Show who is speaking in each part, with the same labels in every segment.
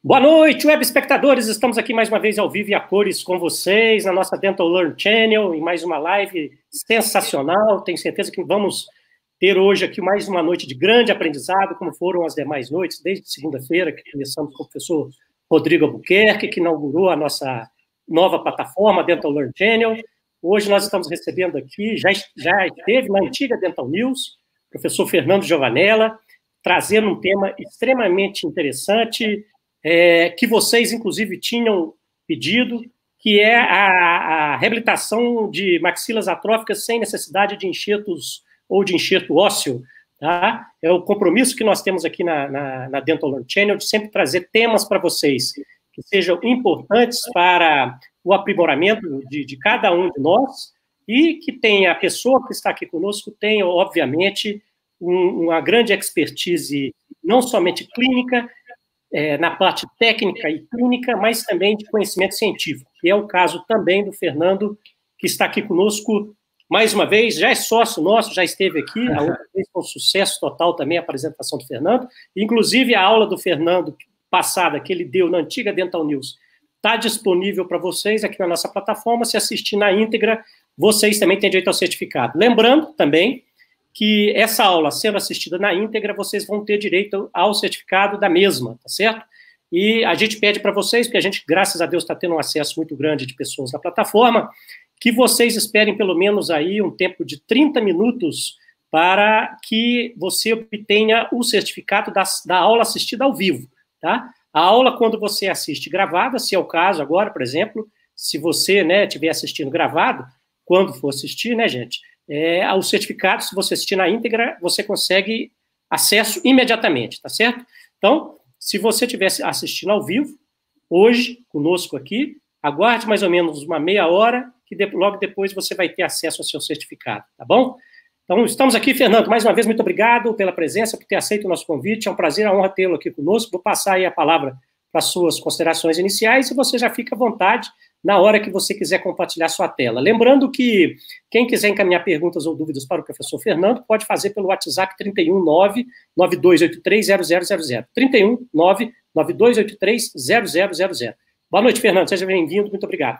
Speaker 1: Boa noite, web espectadores. Estamos aqui mais uma vez ao vivo e a cores com vocês na nossa Dental Learn Channel em mais uma live sensacional. Tenho certeza que vamos ter hoje aqui mais uma noite de grande aprendizado, como foram as demais noites desde segunda-feira que começamos com o professor Rodrigo Albuquerque, que inaugurou a nossa nova plataforma Dental Learn Channel. Hoje nós estamos recebendo aqui, já já esteve na antiga Dental News, professor Fernando Giovanella, trazendo um tema extremamente interessante é, que vocês, inclusive, tinham pedido, que é a, a, reabilitação de maxilas atróficas sem necessidade de enxertos ou de enxerto ósseo. Tá? É o compromisso que nós temos aqui na, na, na Dental Learn Channel de sempre trazer temas para vocês que sejam importantes para o aprimoramento de, de cada um de nós e que tenha a pessoa que está aqui conosco tenha, obviamente, um, uma grande expertise, não somente clínica, é, na parte técnica e clínica, mas também de conhecimento científico, E é o caso também do Fernando, que está aqui conosco mais uma vez, já é sócio nosso, já esteve aqui, a outra vez foi um sucesso total também a apresentação do Fernando, inclusive a aula do Fernando passada que ele deu na antiga Dental News está disponível para vocês aqui na nossa plataforma, se assistir na íntegra, vocês também têm direito ao certificado. Lembrando também que essa aula sendo assistida na íntegra, vocês vão ter direito ao certificado da mesma, tá certo? E a gente pede para vocês, porque a gente, graças a Deus, está tendo um acesso muito grande de pessoas na plataforma, que vocês esperem pelo menos aí um tempo de 30 minutos para que você obtenha o certificado da, da aula assistida ao vivo, tá? A aula, quando você assiste gravada, se é o caso agora, por exemplo, se você né, estiver assistindo gravado, quando for assistir, né, gente? é, o certificado, se você assistir na íntegra, você consegue acesso imediatamente, tá certo? Então, se você estiver assistindo ao vivo, hoje, conosco aqui, aguarde mais ou menos uma meia hora, que de, logo depois você vai ter acesso ao seu certificado, tá bom? Então, estamos aqui, Fernando, mais uma vez, muito obrigado pela presença, por ter aceito o nosso convite, é um prazer, a honra tê-lo aqui conosco, vou passar aí a palavra para suas considerações iniciais e você já fica à vontade na hora que você quiser compartilhar sua tela. Lembrando que quem quiser encaminhar perguntas ou dúvidas para o professor Fernando, pode fazer pelo WhatsApp 319-9283-0000. 319-9283-0000. Boa noite, Fernando. Seja bem-vindo. Muito obrigado.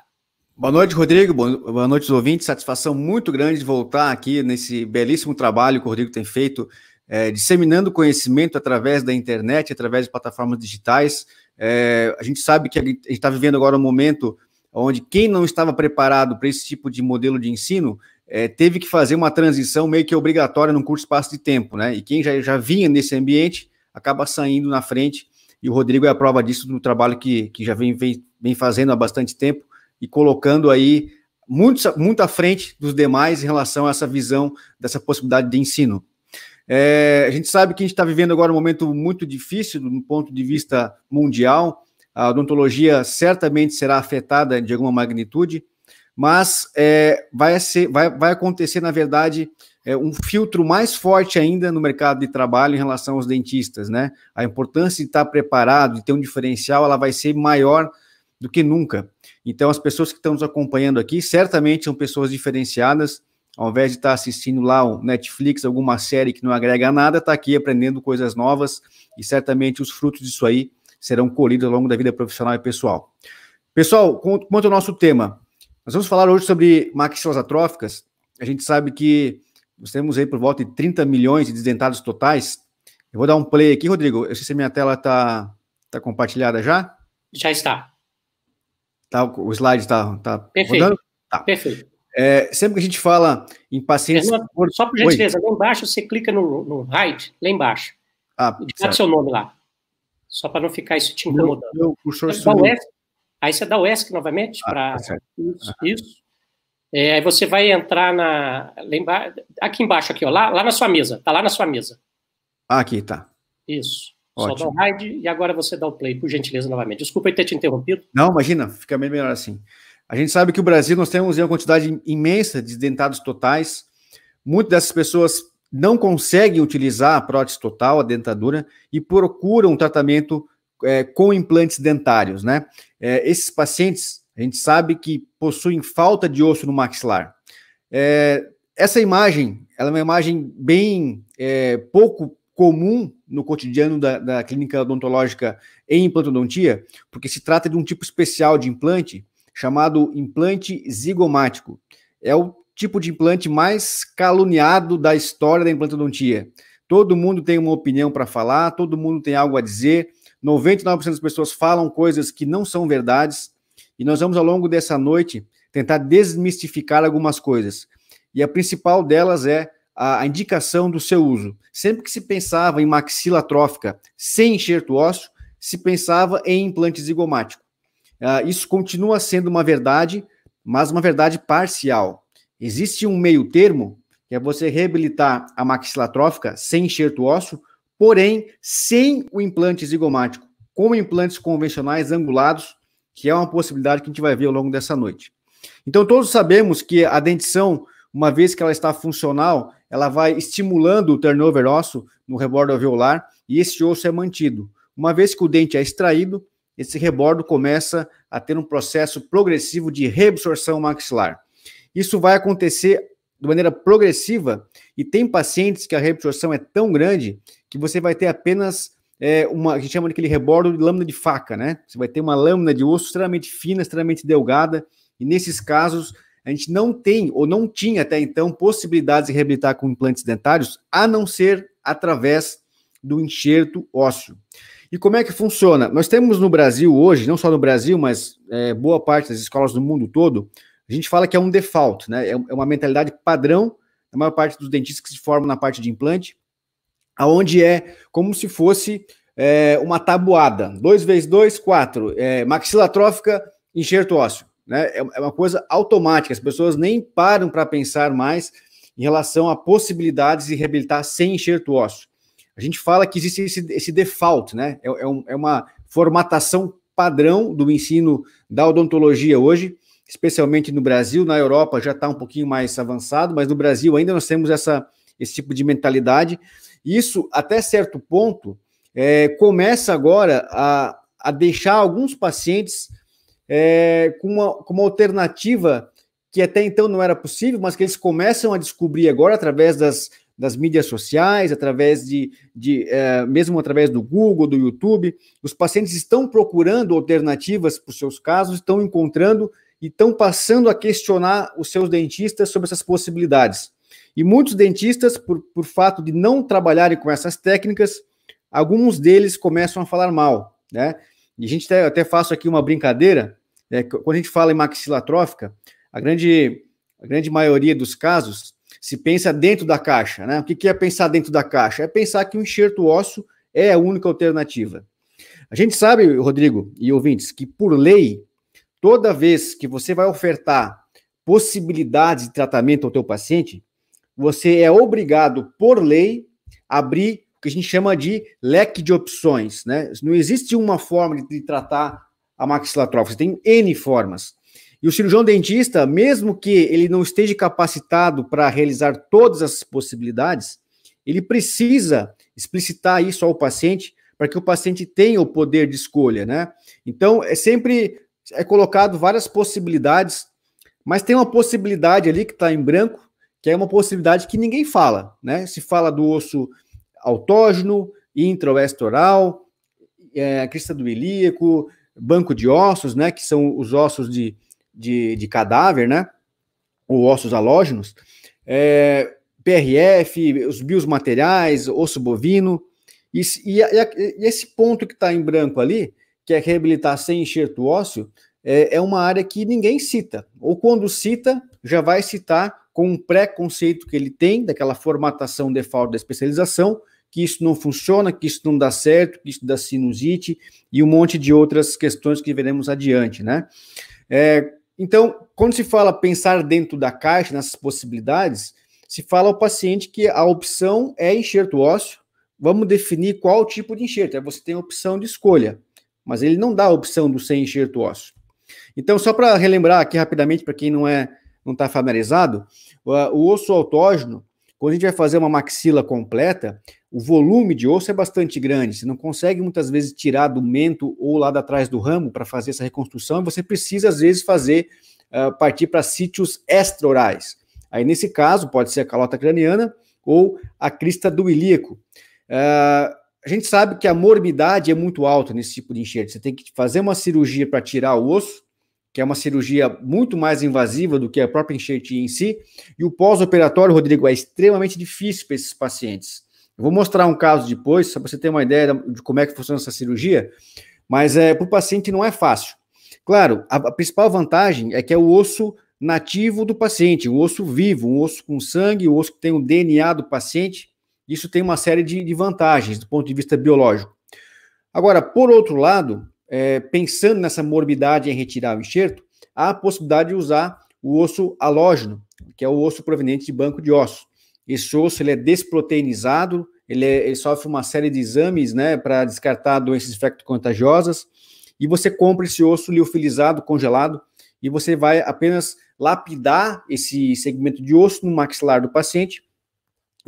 Speaker 2: Boa noite, Rodrigo. Boa noite, os ouvintes. Satisfação muito grande de voltar aqui nesse belíssimo trabalho que o Rodrigo tem feito, é, disseminando conhecimento através da internet, através de plataformas digitais. É, a gente sabe que a gente está vivendo agora um momento onde quem não estava preparado para esse tipo de modelo de ensino é, teve que fazer uma transição meio que obrigatória num curto espaço de tempo, né? E quem já, já vinha nesse ambiente acaba saindo na frente, e o Rodrigo é a prova disso do trabalho que, que já vem, vem, vem fazendo há bastante tempo e colocando aí muito, muito à frente dos demais em relação a essa visão dessa possibilidade de ensino. É, a gente sabe que a gente está vivendo agora um momento muito difícil do ponto de vista mundial, a odontologia certamente será afetada de alguma magnitude, mas é, vai, ser, vai, vai acontecer, na verdade, é, um filtro mais forte ainda no mercado de trabalho em relação aos dentistas, né? A importância de estar preparado, de ter um diferencial, ela vai ser maior do que nunca. Então, as pessoas que estão nos acompanhando aqui certamente são pessoas diferenciadas. Ao invés de estar assistindo lá o Netflix, alguma série que não agrega nada, está aqui aprendendo coisas novas e certamente os frutos disso aí serão colhidos ao longo da vida profissional e pessoal. Pessoal, quanto ao nosso tema, nós vamos falar hoje sobre maxilas atróficas. A gente sabe que nós temos aí por volta de 30 milhões de desdentados totais. Eu vou dar um play aqui, Rodrigo. Eu sei se a minha tela está tá compartilhada já. Já está. Tá, o slide está tá Perfeito. rodando? Tá. Perfeito. É, sempre que a gente fala em pacientes... Só por gentileza,
Speaker 1: Oi. lá embaixo você clica no, no right, lá embaixo. Ah, e seu nome lá. Só para não ficar isso te incomodando. Meu, meu aí você dá o ESC novamente ah, para tá isso. isso. É, aí você vai entrar na. aqui embaixo, aqui, ó, lá, lá na sua mesa. Tá lá na sua mesa. Ah, aqui, tá. Isso. Ótimo. Só dá o hide e agora você dá o play, por gentileza, novamente. Desculpa eu ter te interrompido.
Speaker 2: Não, imagina, fica meio melhor assim. A gente sabe que o Brasil nós temos uma quantidade imensa de dentados totais. Muitas dessas pessoas não conseguem utilizar a prótese total, a dentadura, e procuram tratamento é, com implantes dentários, né? É, esses pacientes, a gente sabe que possuem falta de osso no maxilar. É, essa imagem, ela é uma imagem bem é, pouco comum no cotidiano da, da clínica odontológica em implantodontia, porque se trata de um tipo especial de implante chamado implante zigomático. É o tipo de implante mais caluniado da história da implantodontia. Todo mundo tem uma opinião para falar, todo mundo tem algo a dizer. 99% das pessoas falam coisas que não são verdades. E nós vamos, ao longo dessa noite, tentar desmistificar algumas coisas. E a principal delas é a indicação do seu uso. Sempre que se pensava em maxila trófica sem enxerto ósseo, se pensava em implante zigomático. Ah, isso continua sendo uma verdade, mas uma verdade parcial. Existe um meio termo, que é você reabilitar a maxila trófica sem enxerto ósseo, porém sem o implante zigomático, com implantes convencionais angulados, que é uma possibilidade que a gente vai ver ao longo dessa noite. Então, todos sabemos que a dentição, uma vez que ela está funcional, ela vai estimulando o turnover ósseo no rebordo alveolar e esse osso é mantido. Uma vez que o dente é extraído, esse rebordo começa a ter um processo progressivo de reabsorção maxilar. Isso vai acontecer de maneira progressiva e tem pacientes que a reabsorção é tão grande que você vai ter apenas é, uma, a gente chama aquele rebordo de lâmina de faca, né? Você vai ter uma lâmina de osso extremamente fina, extremamente delgada, e nesses casos a gente não tem ou não tinha até então possibilidades de reabilitar com implantes dentários, a não ser através do enxerto ósseo. E como é que funciona? Nós temos no Brasil hoje, não só no Brasil, mas é, boa parte das escolas do mundo todo, a gente fala que é um default, né? É, é uma mentalidade padrão da maior parte dos dentistas que se formam na parte de implante, aonde é como se fosse é, uma tabuada. 2 vezes 2, 4. É, maxilatrófica, enxerto ósseo. Né? É, é uma coisa automática, as pessoas nem param para pensar mais em relação a possibilidades de reabilitar sem enxerto ósseo. A gente fala que existe esse, esse default, né? É, é, um, é, uma formatação padrão do ensino da odontologia hoje, especialmente no Brasil, na Europa já está um pouquinho mais avançado, mas no Brasil ainda nós temos essa, esse tipo de mentalidade. Isso, até certo ponto, é, começa agora a, a deixar alguns pacientes é, com, uma, com uma alternativa que até então não era possível, mas que eles começam a descobrir agora através das, das mídias sociais, através de, de é, mesmo através do Google, do YouTube. Os pacientes estão procurando alternativas para os seus casos, estão encontrando e estão passando a questionar os seus dentistas sobre essas possibilidades. E muitos dentistas, por, por fato de não trabalharem com essas técnicas, alguns deles começam a falar mal, né? E a gente até, até faço aqui uma brincadeira, né? quando a gente fala em maxilatrófica, a grande, a grande maioria dos casos se pensa dentro da caixa, né? O que é pensar dentro da caixa? É pensar que o enxerto ósseo é a única alternativa. A gente sabe, Rodrigo e ouvintes, que por lei toda vez que você vai ofertar possibilidades de tratamento ao teu paciente, você é obrigado, por lei, a abrir o que a gente chama de leque de opções. Né? Não existe uma forma de, tratar a maxilatrofia, você tem N formas. E o cirurgião dentista, mesmo que ele não esteja capacitado para realizar todas as possibilidades, ele precisa explicitar isso ao paciente para que o paciente tenha o poder de escolha, né? Então, é sempre é colocado várias possibilidades, mas tem uma possibilidade ali que está em branco, que é uma possibilidade que ninguém fala, né? Se fala do osso autógeno, intraoestoral, é, crista do ilíaco, banco de ossos, né? Que são os ossos de, de, de cadáver, né? Ou ossos halógenos, é, PRF, os materiais, osso bovino, e, e, e esse ponto que está em branco ali que reabilitar sem enxerto ósseo, é, é uma área que ninguém cita, ou quando cita, já vai citar com um preconceito que ele tem, daquela formatação default da especialização, que isso não funciona, que isso não dá certo, que isso dá sinusite e um monte de outras questões que veremos adiante, né? É, então, quando se fala pensar dentro da caixa, nessas possibilidades, se fala ao paciente que a opção é enxerto ósseo, vamos definir qual tipo de enxerto, Aí você tem a opção de escolha mas ele não dá a opção do sem enxerto ósseo. Então, só para relembrar aqui rapidamente, para quem não é não está familiarizado, o, osso autógeno, quando a gente vai fazer uma maxila completa, o volume de osso é bastante grande. Você não consegue muitas vezes tirar do mento ou lá da trás do ramo para fazer essa reconstrução. Você precisa, às vezes, fazer uh, partir para sítios extraorais. Aí, nesse caso, pode ser a calota craniana ou a crista do ilíaco. Uh, a gente sabe que a morbidade é muito alta nesse tipo de enxerto. Você tem que fazer uma cirurgia para tirar o osso, que é uma cirurgia muito mais invasiva do que a própria enxertia em si. E o pós-operatório, Rodrigo, é extremamente difícil para esses pacientes. Eu vou mostrar um caso depois, para você ter uma ideia de como é que funciona essa cirurgia, mas é, eh, para o paciente não é fácil. Claro, a, a, principal vantagem é que é o osso nativo do paciente, o osso vivo, um osso com sangue, o osso que tem o DNA do paciente, isso tem uma série de, de vantagens do ponto de vista biológico. Agora, por outro lado, é, pensando nessa morbidade em retirar o enxerto, há a possibilidade de usar o osso alógeno, que é o osso proveniente de banco de ossos. Esse osso ele é desproteinizado, ele, é, ele sofre uma série de exames né, para descartar doenças infecto-contagiosas, e você compra esse osso liofilizado, congelado, e você vai apenas lapidar esse segmento de osso no maxilar do paciente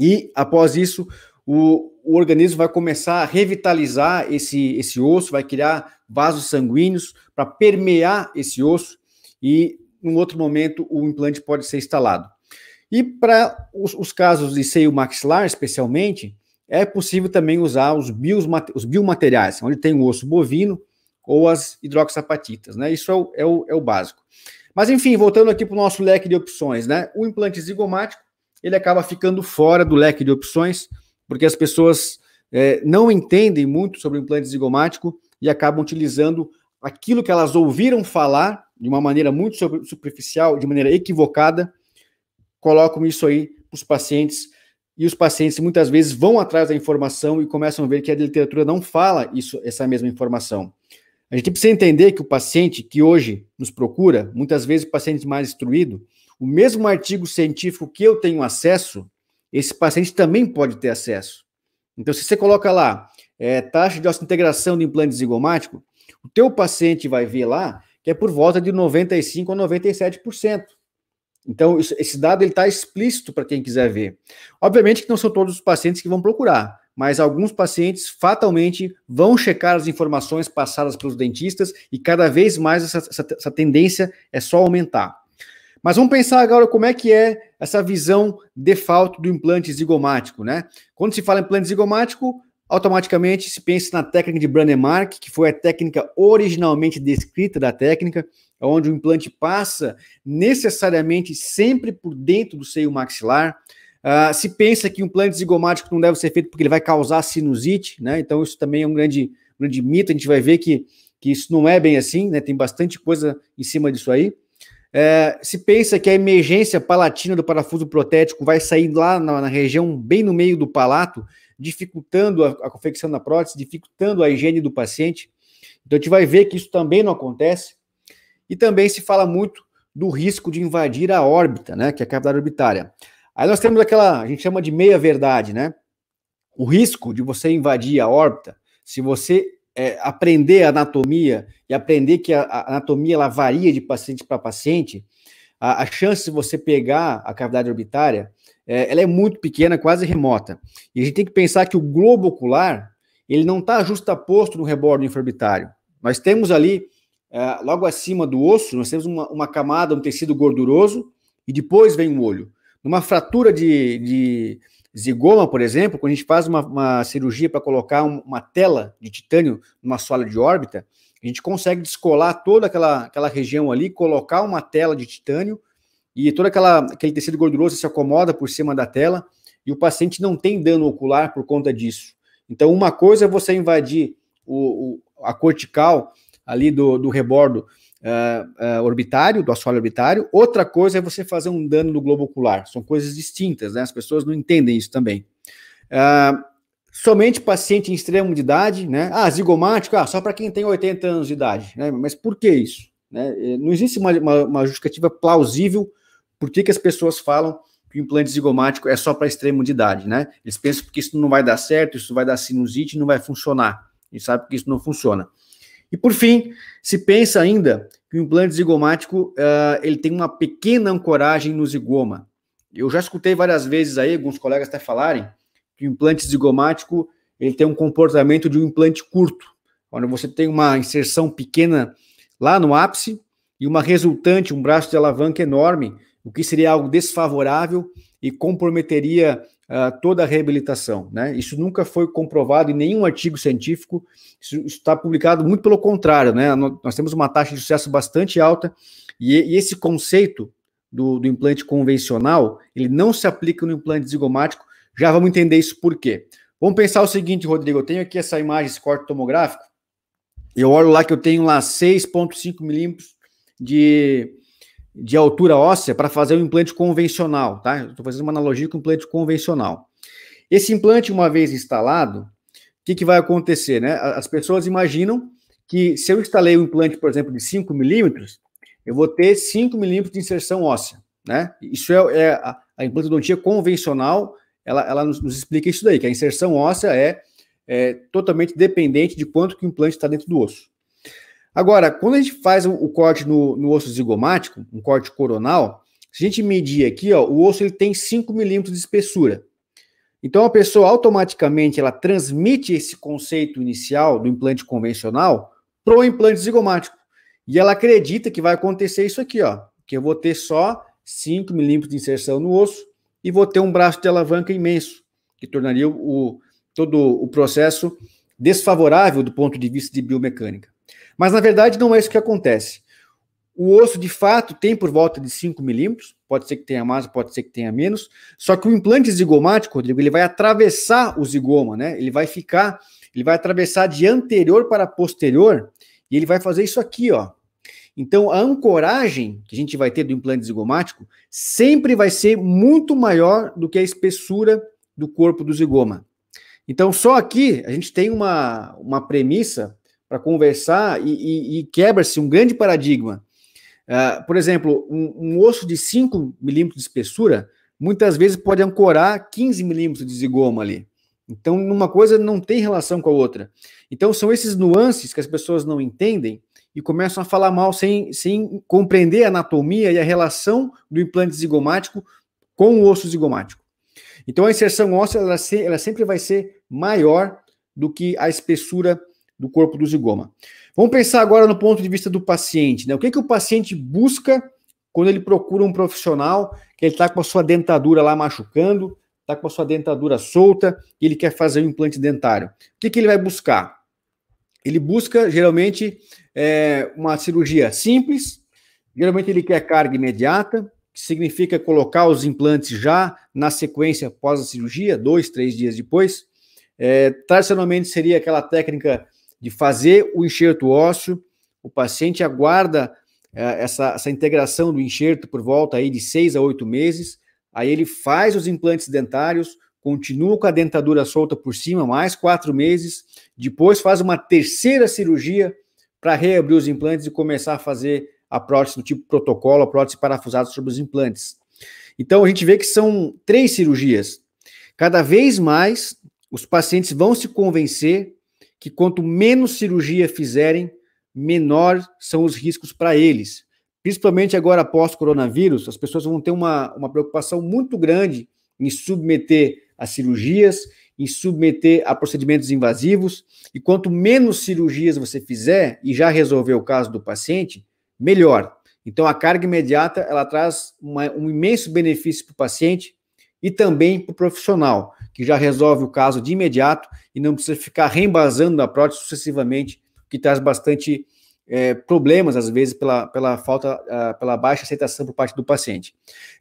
Speaker 2: e após isso, o, o organismo vai começar a revitalizar esse, esse osso, vai criar vasos sanguíneos para permear esse osso e, num outro momento, o implante pode ser instalado. E para os, os, casos de seio maxilar, especialmente, é possível também usar os, bios, os biomateriais, onde tem o osso bovino ou as hidroxapatitas, né? Isso é o, é o, é o básico. Mas, enfim, voltando aqui para o nosso leque de opções, né? O implante zigomático ele acaba ficando fora do leque de opções, porque as pessoas é, não entendem muito sobre o implante zigomático e acabam utilizando aquilo que elas ouviram falar de uma maneira muito superficial, de maneira equivocada, colocam isso aí para os pacientes e os pacientes muitas vezes vão atrás da informação e começam a ver que a literatura não fala isso, essa mesma informação. A gente precisa entender que o paciente que hoje nos procura, muitas vezes o paciente mais instruído, o mesmo artigo científico que eu tenho acesso, esse paciente também pode ter acesso. Então, se você coloca lá é, taxa de osteointegração de implante zigomático, o teu paciente vai ver lá que é por volta de 95% a 97%. Então, isso, esse dado está explícito para quem quiser ver. Obviamente que não são todos os pacientes que vão procurar, mas alguns pacientes fatalmente vão checar as informações passadas pelos dentistas e cada vez mais essa, essa, essa tendência é só aumentar. Mas vamos pensar agora como é que é essa visão default do implante zigomático, né? Quando se fala em implante zigomático, automaticamente se pensa na técnica de Brandemark, que foi a técnica originalmente descrita da técnica, onde o implante passa necessariamente sempre por dentro do seio maxilar. Uh, se pensa que um implante zigomático não deve ser feito porque ele vai causar sinusite, né? Então isso também é um grande, grande mito, a gente vai ver que, que isso não é bem assim, né? Tem bastante coisa em cima disso aí. É, se pensa que a emergência palatina do parafuso protético vai sair lá na, na região bem no meio do palato, dificultando a, a, confecção da prótese, dificultando a higiene do paciente. Então a gente vai ver que isso também não acontece. E também se fala muito do risco de invadir a órbita, né, que é a cavidade orbitária. Aí nós temos aquela, a gente chama de meia verdade, né? O risco de você invadir a órbita, se você é, aprender anatomia e aprender que a, a anatomia ela varia de paciente para paciente, a, a, chance de você pegar a cavidade orbitária é, ela é muito pequena, quase remota. E a gente tem que pensar que o globo ocular ele não está justaposto no rebordo infraorbitário. Nós temos ali, é, logo acima do osso, nós temos uma, uma, camada, um tecido gorduroso, e depois vem o olho. Numa fratura de, de Zigoma, por exemplo, quando a gente faz uma, uma cirurgia para colocar um, uma tela de titânio numa sola de órbita, a gente consegue descolar toda aquela, aquela região ali, colocar uma tela de titânio e todo aquela, aquele tecido gorduroso se acomoda por cima da tela e o paciente não tem dano ocular por conta disso. Então, uma coisa é você invadir o, o a cortical ali do, do rebordo uh, orbitário, do assoalho orbitário, outra coisa é você fazer um dano no globo ocular. São coisas distintas, né? As pessoas não entendem isso também. Uh, somente paciente em extremo de idade, né? Ah, zigomático, ah, só para quem tem 80 anos de idade, né? Mas por que isso? Né? Não existe uma, uma, uma, justificativa plausível por que, que as pessoas falam que o implante zigomático é só para extremo de idade, né? Eles pensam que isso não vai dar certo, isso vai dar sinusite, não vai funcionar. E sabe que isso não funciona. E por fim, se pensa ainda que o implante zigomático uh, ele tem uma pequena ancoragem no zigoma. Eu já escutei várias vezes aí, alguns colegas até falarem, que o implante zigomático ele tem um comportamento de um implante curto. Quando você tem uma inserção pequena lá no ápice e uma resultante, um braço de alavanca enorme, o que seria algo desfavorável e comprometeria ah, toda a reabilitação. Né? Isso nunca foi comprovado em nenhum artigo científico, isso está publicado muito pelo contrário. Né? Nós temos uma taxa de sucesso bastante alta e, e esse conceito do, do, implante convencional ele não se aplica no implante zigomático. Já vamos entender isso por quê. Vamos pensar o seguinte, Rodrigo, eu tenho aqui essa imagem, esse corte tomográfico, eu olho lá que eu tenho lá 6,5 milímetros de, de altura óssea para fazer um implante convencional, tá? Estou fazendo uma analogia com implante convencional. Esse implante, uma vez instalado, o que, que vai acontecer, né? As pessoas imaginam que se eu instalei um implante, por exemplo, de 5 milímetros, eu vou ter 5 milímetros de inserção óssea, né? Isso é, é a, a implantodontia convencional, ela, ela nos, nos, explica isso daí, que a inserção óssea é, é totalmente dependente de quanto que o implante está dentro do osso. Agora, quando a gente faz o, corte no, no osso zigomático, um corte coronal, se a gente medir aqui, ó, o osso ele tem 5 milímetros de espessura. Então a pessoa automaticamente ela transmite esse conceito inicial do implante convencional para o implante zigomático. E ela acredita que vai acontecer isso aqui, ó. Que eu vou ter só 5 milímetros de inserção no osso e vou ter um braço de alavanca imenso, que tornaria o, todo o processo desfavorável do ponto de vista de biomecânica. Mas na verdade não é isso que acontece. O osso de fato tem por volta de 5 milímetros, pode ser que tenha mais, pode ser que tenha menos. Só que o implante zigomático, Rodrigo, ele vai atravessar o zigoma, né? Ele vai ficar, ele vai atravessar de anterior para posterior e ele vai fazer isso aqui, ó. Então, a ancoragem que a gente vai ter do implante zigomático sempre vai ser muito maior do que a espessura do corpo do zigoma. Então, só aqui a gente tem uma, uma premissa para conversar e, e, e quebra-se um grande paradigma. Uh, por exemplo, um, um, osso de 5 milímetros de espessura muitas vezes pode ancorar 15 milímetros de zigoma ali. Então, uma coisa não tem relação com a outra. Então, são esses nuances que as pessoas não entendem e começam a falar mal sem, sem compreender a anatomia e a relação do implante zigomático com o osso zigomático. Então, a inserção óssea ela, ela sempre vai ser maior do que a espessura do corpo do zigoma. Vamos pensar agora no ponto de vista do paciente, né? O que, que o paciente busca quando ele procura um profissional que ele está com a sua dentadura lá machucando, está com a sua dentadura solta e ele quer fazer um implante dentário. O que, que ele vai buscar? Ele busca geralmente é, uma cirurgia simples, geralmente ele quer carga imediata, que significa colocar os implantes já na sequência após a cirurgia, dois, três dias depois. É, tradicionalmente seria aquela técnica de fazer o enxerto ósseo, o paciente aguarda é, essa, essa integração do enxerto por volta aí de seis a oito meses, aí ele faz os implantes dentários, continua com a dentadura solta por cima, mais quatro meses, depois faz uma terceira cirurgia para reabrir os implantes e começar a fazer a prótese do tipo protocolo, a prótese parafusada sobre os implantes. Então a gente vê que são três cirurgias. Cada vez mais os pacientes vão se convencer que quanto menos cirurgia fizerem, menor são os riscos para eles. Principalmente agora após coronavírus, as pessoas vão ter uma, uma preocupação muito grande em submeter a cirurgias, em submeter a procedimentos invasivos. E quanto menos cirurgias você fizer e já resolver o caso do paciente, melhor. Então a carga imediata ela traz uma, um imenso benefício para o paciente e também para o profissional que já resolve o caso de imediato e não precisa ficar reembasando a prótese sucessivamente, que traz bastante é, problemas, às vezes, pela, pela falta, pela baixa aceitação por parte do paciente.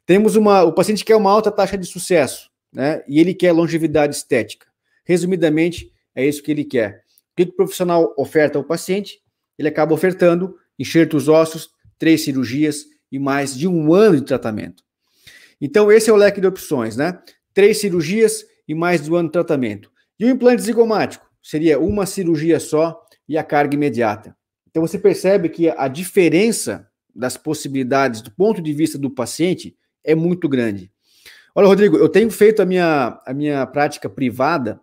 Speaker 2: Temos uma, o paciente quer uma alta taxa de sucesso, né, e ele quer longevidade estética. Resumidamente, é isso que ele quer. O que o profissional oferta ao paciente? Ele acaba ofertando enxertos ósseos, três cirurgias e mais de um ano de tratamento. Então, esse é o leque de opções, né? Três cirurgias, e mais do ano de tratamento. E o implante zigomático seria uma cirurgia só e a carga imediata. Então você percebe que a diferença das possibilidades do ponto de vista do paciente é muito grande. Olha, Rodrigo, eu tenho feito a minha, a minha prática privada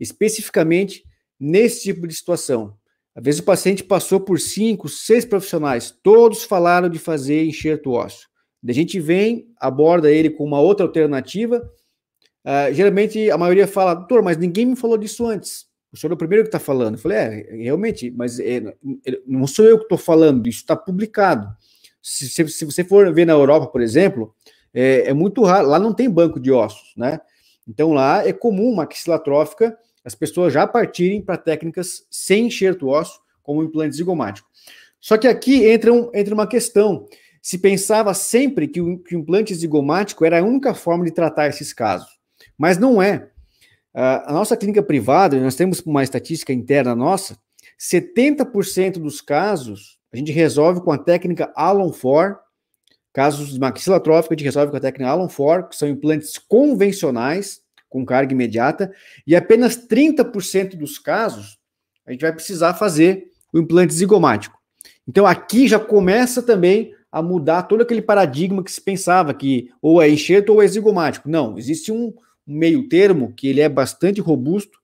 Speaker 2: especificamente nesse tipo de situação. Às vezes o paciente passou por cinco, seis profissionais, todos falaram de fazer enxerto ósseo. A gente vem, aborda ele com uma outra alternativa Uh, geralmente a maioria fala, doutor, mas ninguém me falou disso antes. O senhor é o primeiro que está falando. Eu falei, é, realmente, mas é, não sou eu que estou falando, isso está publicado. Se, se, se, você for ver na Europa, por exemplo, é, é, muito raro, lá não tem banco de ossos, né? Então lá é comum trófica, as pessoas já partirem para técnicas sem enxerto ósseo, como implante zigomático. Só que aqui entra, um, entra uma questão. Se pensava sempre que o, que o implante zigomático era a única forma de tratar esses casos mas não é. A nossa clínica privada, nós temos uma estatística interna nossa, 70% dos casos a gente resolve com a técnica Allen Ford, casos de maxila trófica a gente resolve com a técnica Allen Ford, que são implantes convencionais, com carga imediata, e apenas 30% dos casos a gente vai precisar fazer o implante zigomático. Então aqui já começa também a mudar todo aquele paradigma que se pensava que ou é enxerto ou é zigomático. Não, existe um, meio termo, que ele é bastante robusto,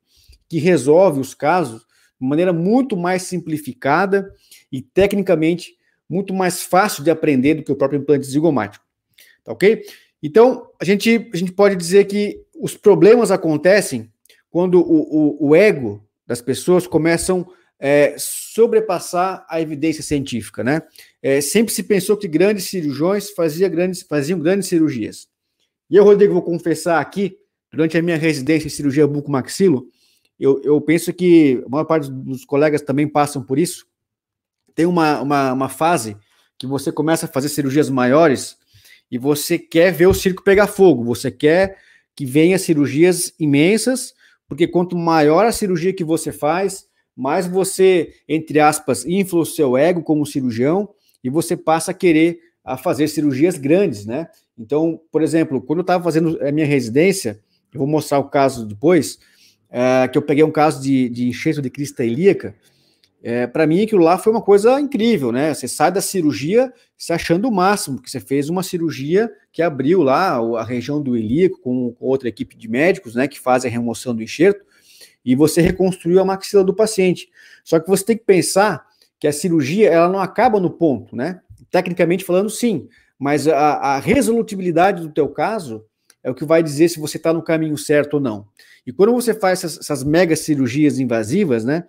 Speaker 2: que resolve os casos de maneira muito mais simplificada e tecnicamente muito mais fácil de aprender do que o próprio implante zigomático. Tá ok? Então, a gente, a gente pode dizer que os problemas acontecem quando o, o, o ego das pessoas começam é, sobrepassar a evidência científica, né? É, sempre se pensou que grandes cirurgiões fazia grandes, faziam grandes cirurgias. E eu, Rodrigo, vou confessar aqui durante a minha residência em cirurgia bucomaxilo, eu, eu penso que a maior parte dos colegas também passam por isso. Tem uma, uma, uma fase que você começa a fazer cirurgias maiores e você quer ver o circo pegar fogo, você quer que venha cirurgias imensas, porque quanto maior a cirurgia que você faz, mais você, entre aspas, infla o seu ego como cirurgião e você passa a querer a fazer cirurgias grandes, né? Então, por exemplo, quando eu estava fazendo a minha residência, eu vou mostrar o caso depois, é, que eu peguei um caso de, de enxerto de crista ilíaca. É, eh, para mim, aquilo lá foi uma coisa incrível, né? Você sai da cirurgia se achando o máximo, porque você fez uma cirurgia que abriu lá a região do ilíaco com outra equipe de médicos, né, que faz a remoção do enxerto, e você reconstruiu a maxila do paciente. Só que você tem que pensar que a cirurgia ela não acaba no ponto, né? Tecnicamente falando, sim, mas a, a resolutibilidade do teu caso é o que vai dizer se você está no caminho certo ou não. E quando você faz essas, essas mega cirurgias invasivas, né,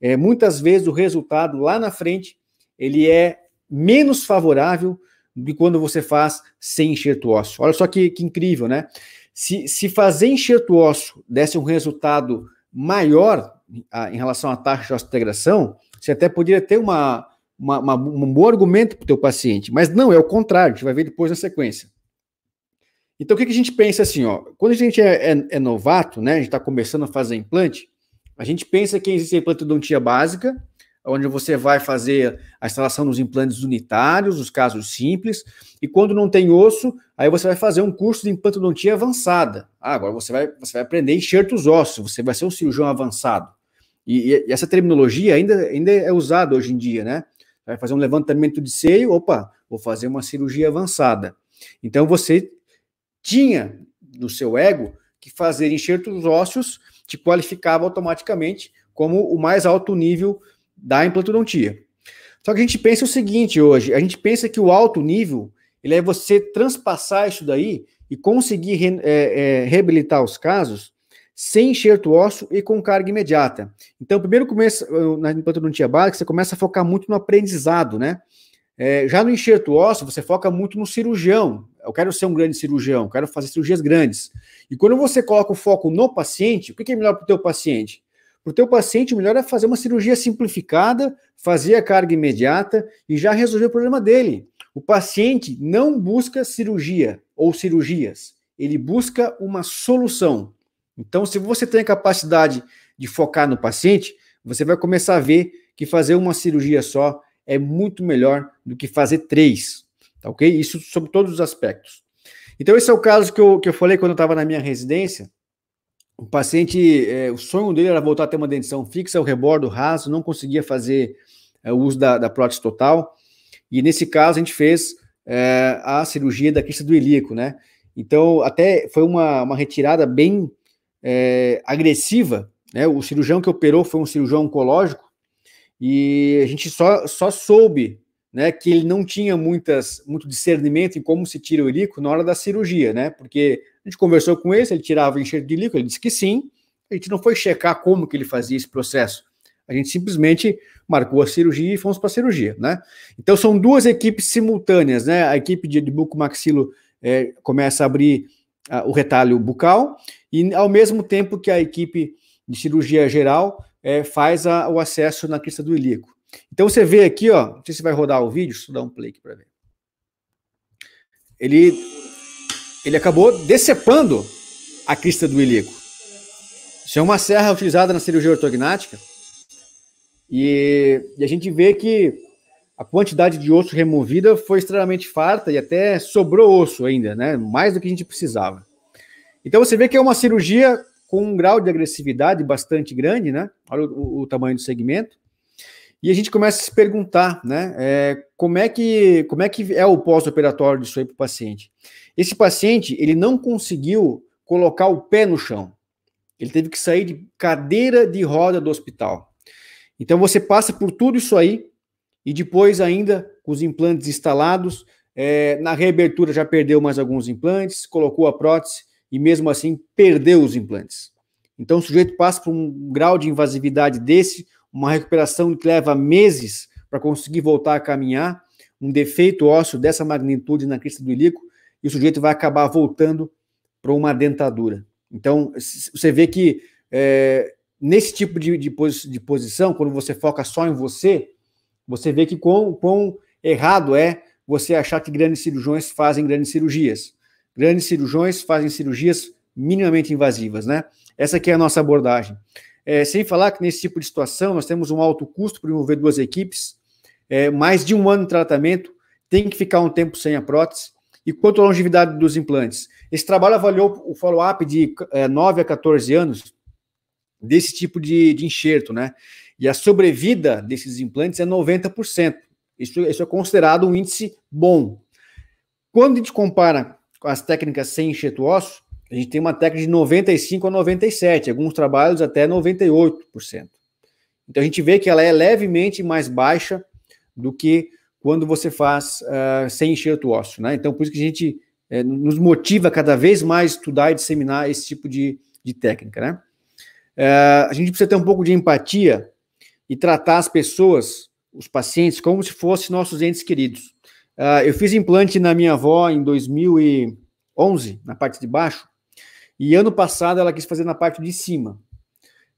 Speaker 2: é, muitas vezes o resultado lá na frente ele é menos favorável do que quando você faz sem enxerto ósseo. Olha só que, que incrível, né? Se, se fazer enxerto ósseo desse um resultado maior a, em relação à taxa de osteointegração, você até poderia ter uma, uma, uma um bom argumento para o teu paciente, mas não, é o contrário, a gente vai ver depois na sequência. Então, o que, que, a gente pensa assim, ó? Quando a gente é, é, é novato, né? A gente está começando a fazer implante, a gente pensa que existe a implantodontia básica, onde você vai fazer a instalação dos implantes unitários, os casos simples, e quando não tem osso, aí você vai fazer um curso de implantodontia avançada. Ah, agora você vai, você vai aprender enxertos ósseos, você vai ser um cirurgião avançado. E, e, essa terminologia ainda, ainda é usada hoje em dia, né? Vai fazer um levantamento de seio, opa, vou fazer uma cirurgia avançada. Então você tinha no seu ego que fazer enxertos ósseos te qualificava automaticamente como o mais alto nível da implantodontia. Só que a gente pensa o seguinte hoje, a gente pensa que o alto nível ele é você transpassar isso daí e conseguir re, é, é, reabilitar os casos sem enxerto ósseo e com carga imediata. Então, primeiro começa na implantodontia básica, você começa a focar muito no aprendizado, né? É, já no enxerto ósseo, você foca muito no cirurgião. Eu quero ser um grande cirurgião, quero fazer cirurgias grandes. E quando você coloca o foco no paciente, o que é melhor para o teu paciente? Para o teu paciente, o melhor é fazer uma cirurgia simplificada, fazer a carga imediata e já resolver o problema dele. O paciente não busca cirurgia ou cirurgias, ele busca uma solução. Então, se você tem a capacidade de focar no paciente, você vai começar a ver que fazer uma cirurgia só é muito melhor do que fazer três, tá ok? Isso sobre todos os aspectos. Então, esse é o caso que eu, que eu falei quando eu estava na minha residência. O paciente, é, o sonho dele era voltar a ter uma dentição fixa, o rebordo raso, não conseguia fazer é, o uso da, da prótese total. E nesse caso, a gente fez é, a cirurgia da crista do ilíaco, né? Então, até foi uma, uma retirada bem é, agressiva, né? O cirurgião que operou foi um cirurgião oncológico, e a gente só, só soube né, que ele não tinha muitas, muito discernimento em como se tira o ilíquico na hora da cirurgia, né? Porque a gente conversou com ele, ele tirava enxerto de líquido, ele disse que sim. A gente não foi checar como que ele fazia esse processo. A gente simplesmente marcou a cirurgia e fomos para a cirurgia, né? Então são duas equipes simultâneas, né? A equipe de bucomaxilo é, começa a abrir a, o retalho bucal e ao mesmo tempo que a equipe de cirurgia geral é, faz a, o acesso na crista do ilíaco. Então você vê aqui, ó, não sei se vai rodar o vídeo, deixa eu dar um play aqui para ver. Ele, ele acabou decepando a crista do ilíaco. Isso é uma serra utilizada na cirurgia ortognática. E, e a gente vê que a quantidade de osso removida foi extremamente farta e até sobrou osso ainda, né? Mais do que a gente precisava. Então você vê que é uma cirurgia com um grau de agressividade bastante grande, né? Olha o, o tamanho do segmento. E a gente começa a se perguntar, né? É, como, é que, como é que é o pós-operatório disso aí para o paciente? Esse paciente, ele não conseguiu colocar o pé no chão. Ele teve que sair de cadeira de roda do hospital. Então você passa por tudo isso aí e depois ainda com os implantes instalados, é, na reabertura já perdeu mais alguns implantes, colocou a prótese e mesmo assim perdeu os implantes. Então o sujeito passa por um grau de invasividade desse, uma recuperação que leva meses para conseguir voltar a caminhar, um defeito ósseo dessa magnitude na crista do ilíaco, e o sujeito vai acabar voltando para uma dentadura. Então você vê que é, nesse tipo de, de, posi de, posição, quando você foca só em você, você vê que quão, quão errado é você achar que grandes cirurgiões fazem grandes cirurgias grandes cirurgiões fazem cirurgias minimamente invasivas, né? Essa aqui é a nossa abordagem. É, sem falar que nesse tipo de situação nós temos um alto custo para envolver duas equipes, é, mais de um ano de tratamento, tem que ficar um tempo sem a prótese. E quanto à longevidade dos implantes? Esse trabalho avaliou o follow-up de é, 9 a 14 anos desse tipo de, de enxerto, né? E a sobrevida desses implantes é 90%. Isso, isso é considerado um índice bom. Quando a gente compara com as técnicas sem enxerto ósseo, a gente tem uma técnica de 95 a 97, alguns trabalhos até 98%. Então a gente vê que ela é levemente mais baixa do que quando você faz uh, sem enxerto ósseo, né? Então por isso que a gente é, nos motiva cada vez mais estudar e disseminar esse tipo de, de técnica, né? Uh, a gente precisa ter um pouco de empatia e tratar as pessoas, os pacientes, como se fossem nossos entes queridos. Uh, eu fiz implante na minha avó em 2011, na parte de baixo, e ano passado ela quis fazer na parte de cima.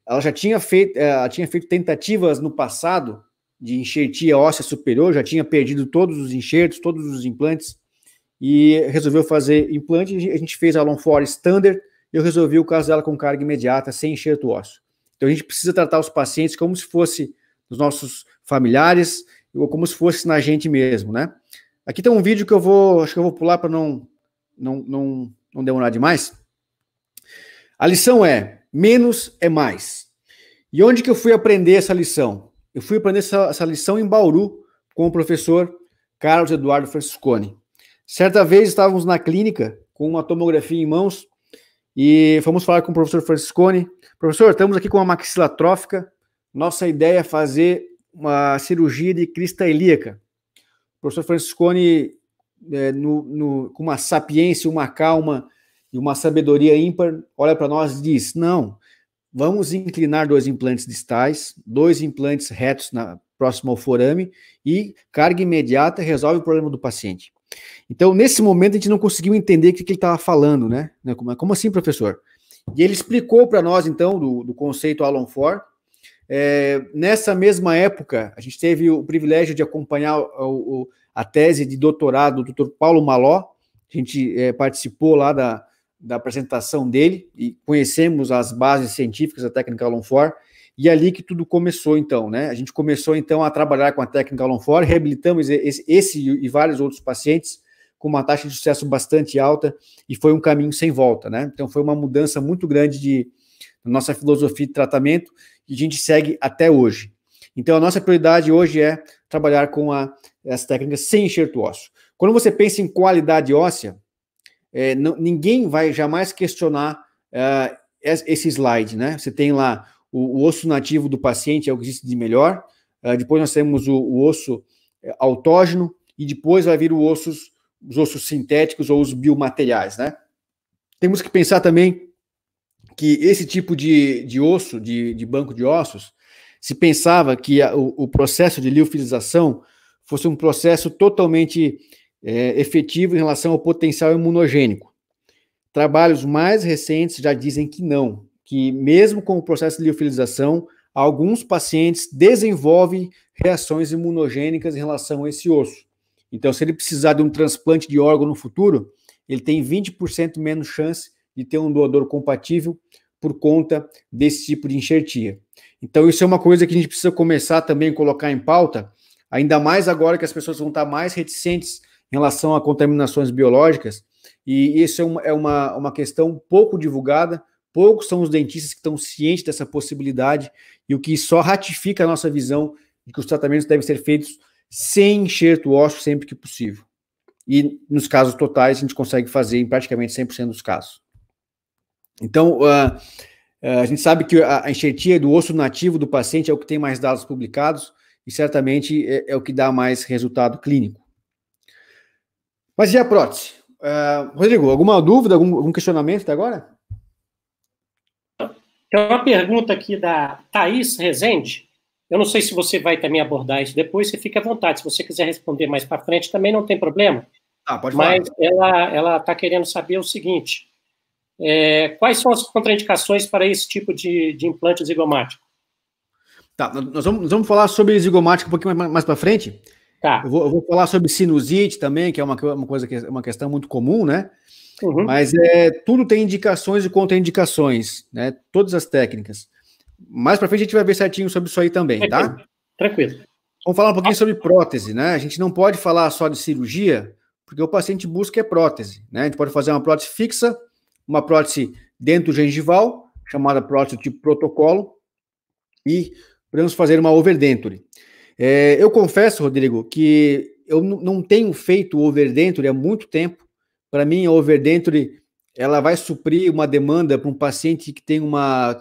Speaker 2: Ela já tinha feito, eh, ela tinha feito tentativas no passado de tia óssea superior, já tinha perdido todos os enxertos, todos os implantes, e resolveu fazer implante. A gente fez a Longfore Standard, e eu resolvi o caso dela com carga imediata, sem enxerto ósseo. Então a gente precisa tratar os pacientes como se fosse os nossos familiares, ou como se fosse na gente mesmo, né? Aqui tem um vídeo que eu vou, acho que eu vou pular para não, não, não, não demorar demais. A lição é: menos é mais. E onde que eu fui aprender essa lição? Eu fui aprender essa, essa lição em Bauru com o professor Carlos Eduardo Franciscone. Certa vez estávamos na clínica com uma tomografia em mãos e fomos falar com o professor Franciscone. Professor, estamos aqui com uma maxila trófica. Nossa ideia é fazer uma cirurgia de crista ilíaca professor Franciscone, é, né, no, no, com uma sapiência, uma calma e uma sabedoria ímpar, olha para nós e diz: não, vamos inclinar dois implantes distais, dois implantes retos na, próximo ao forame e carga imediata resolve o problema do paciente. Então, nesse momento, a gente não conseguiu entender o que, ele estava falando, né? Como, assim, professor? E ele explicou para nós, então, do, do conceito Alon Ford, é, nessa mesma época, a gente teve o privilégio de acompanhar o, o, a tese de doutorado do doutor Paulo Maló. A gente é, participou lá da, da apresentação dele e conhecemos as bases científicas da técnica Longfor. E é ali que tudo começou, então, né? A gente começou, então, a trabalhar com a técnica Longfor, reabilitamos esse, esse e vários outros pacientes com uma taxa de sucesso bastante alta e foi um caminho sem volta, né? Então, foi uma mudança muito grande de nossa filosofia de tratamento e a gente segue até hoje. Então, a nossa prioridade hoje é trabalhar com a, as técnicas sem enxerto ósseo. Quando você pensa em qualidade óssea, é, não, ninguém vai jamais questionar é, esse slide, né? Você tem lá o, o, osso nativo do paciente, é o que existe de melhor. É, depois nós temos o, o, osso é, autógeno e depois vai vir os ossos, os ossos sintéticos ou os biomateriais, né? Temos que pensar também que esse tipo de, de osso, de, de banco de ossos, se pensava que a, o, o, processo de liofilização fosse um processo totalmente é, efetivo em relação ao potencial imunogênico. Trabalhos mais recentes já dizem que não, que mesmo com o processo de liofilização, alguns pacientes desenvolvem reações imunogênicas em relação a esse osso. Então, se ele precisar de um transplante de órgão no futuro, ele tem 20% menos chance de ter um doador compatível por conta desse tipo de enxertia. Então, isso é uma coisa que a gente precisa começar também a colocar em pauta, ainda mais agora que as pessoas vão estar mais reticentes em relação a contaminações biológicas, e isso é uma, é uma, uma questão pouco divulgada, poucos são os dentistas que estão cientes dessa possibilidade, e o que só ratifica a nossa visão de que os tratamentos devem ser feitos sem enxerto ósseo sempre que possível. E nos casos totais, a gente consegue fazer em praticamente 100% dos casos. Então, uh, a gente sabe que a enxertia do osso nativo do paciente é o que tem mais dados publicados e certamente é, é o que dá mais resultado clínico. Mas e a prótese? Uh, Rodrigo, alguma dúvida, algum, algum questionamento até
Speaker 1: agora? Tem uma pergunta aqui da Thaís Rezende. Eu não sei se você vai também abordar isso depois, você fica à vontade. Se você quiser responder mais para frente, também não tem problema. Ah, pode Mas ela está querendo saber o seguinte: é, quais são as contraindicações para esse tipo de, de implante zigomático?
Speaker 2: Tá, nós vamos, nós vamos falar sobre zigomático um pouquinho mais, mais para frente. Tá. Eu vou, eu vou, falar sobre sinusite também, que é uma, uma coisa que é uma questão muito comum, né? Uhum. Mas é, tudo tem indicações e contraindicações, né? Todas as técnicas. Mais para frente a gente vai ver certinho sobre isso aí também, tá? Tranquilo. tá? Tranquilo. Vamos falar um pouquinho sobre prótese, né? A gente não pode falar só de cirurgia, porque o paciente busca é prótese, né? A gente pode fazer uma prótese fixa, uma prótese dentro gengival, chamada prótese de protocolo, e podemos fazer uma overdenture. É, eu confesso, Rodrigo, que eu não tenho feito overdenture há muito tempo. Para mim, a overdenture ela vai suprir uma demanda para um paciente que tem uma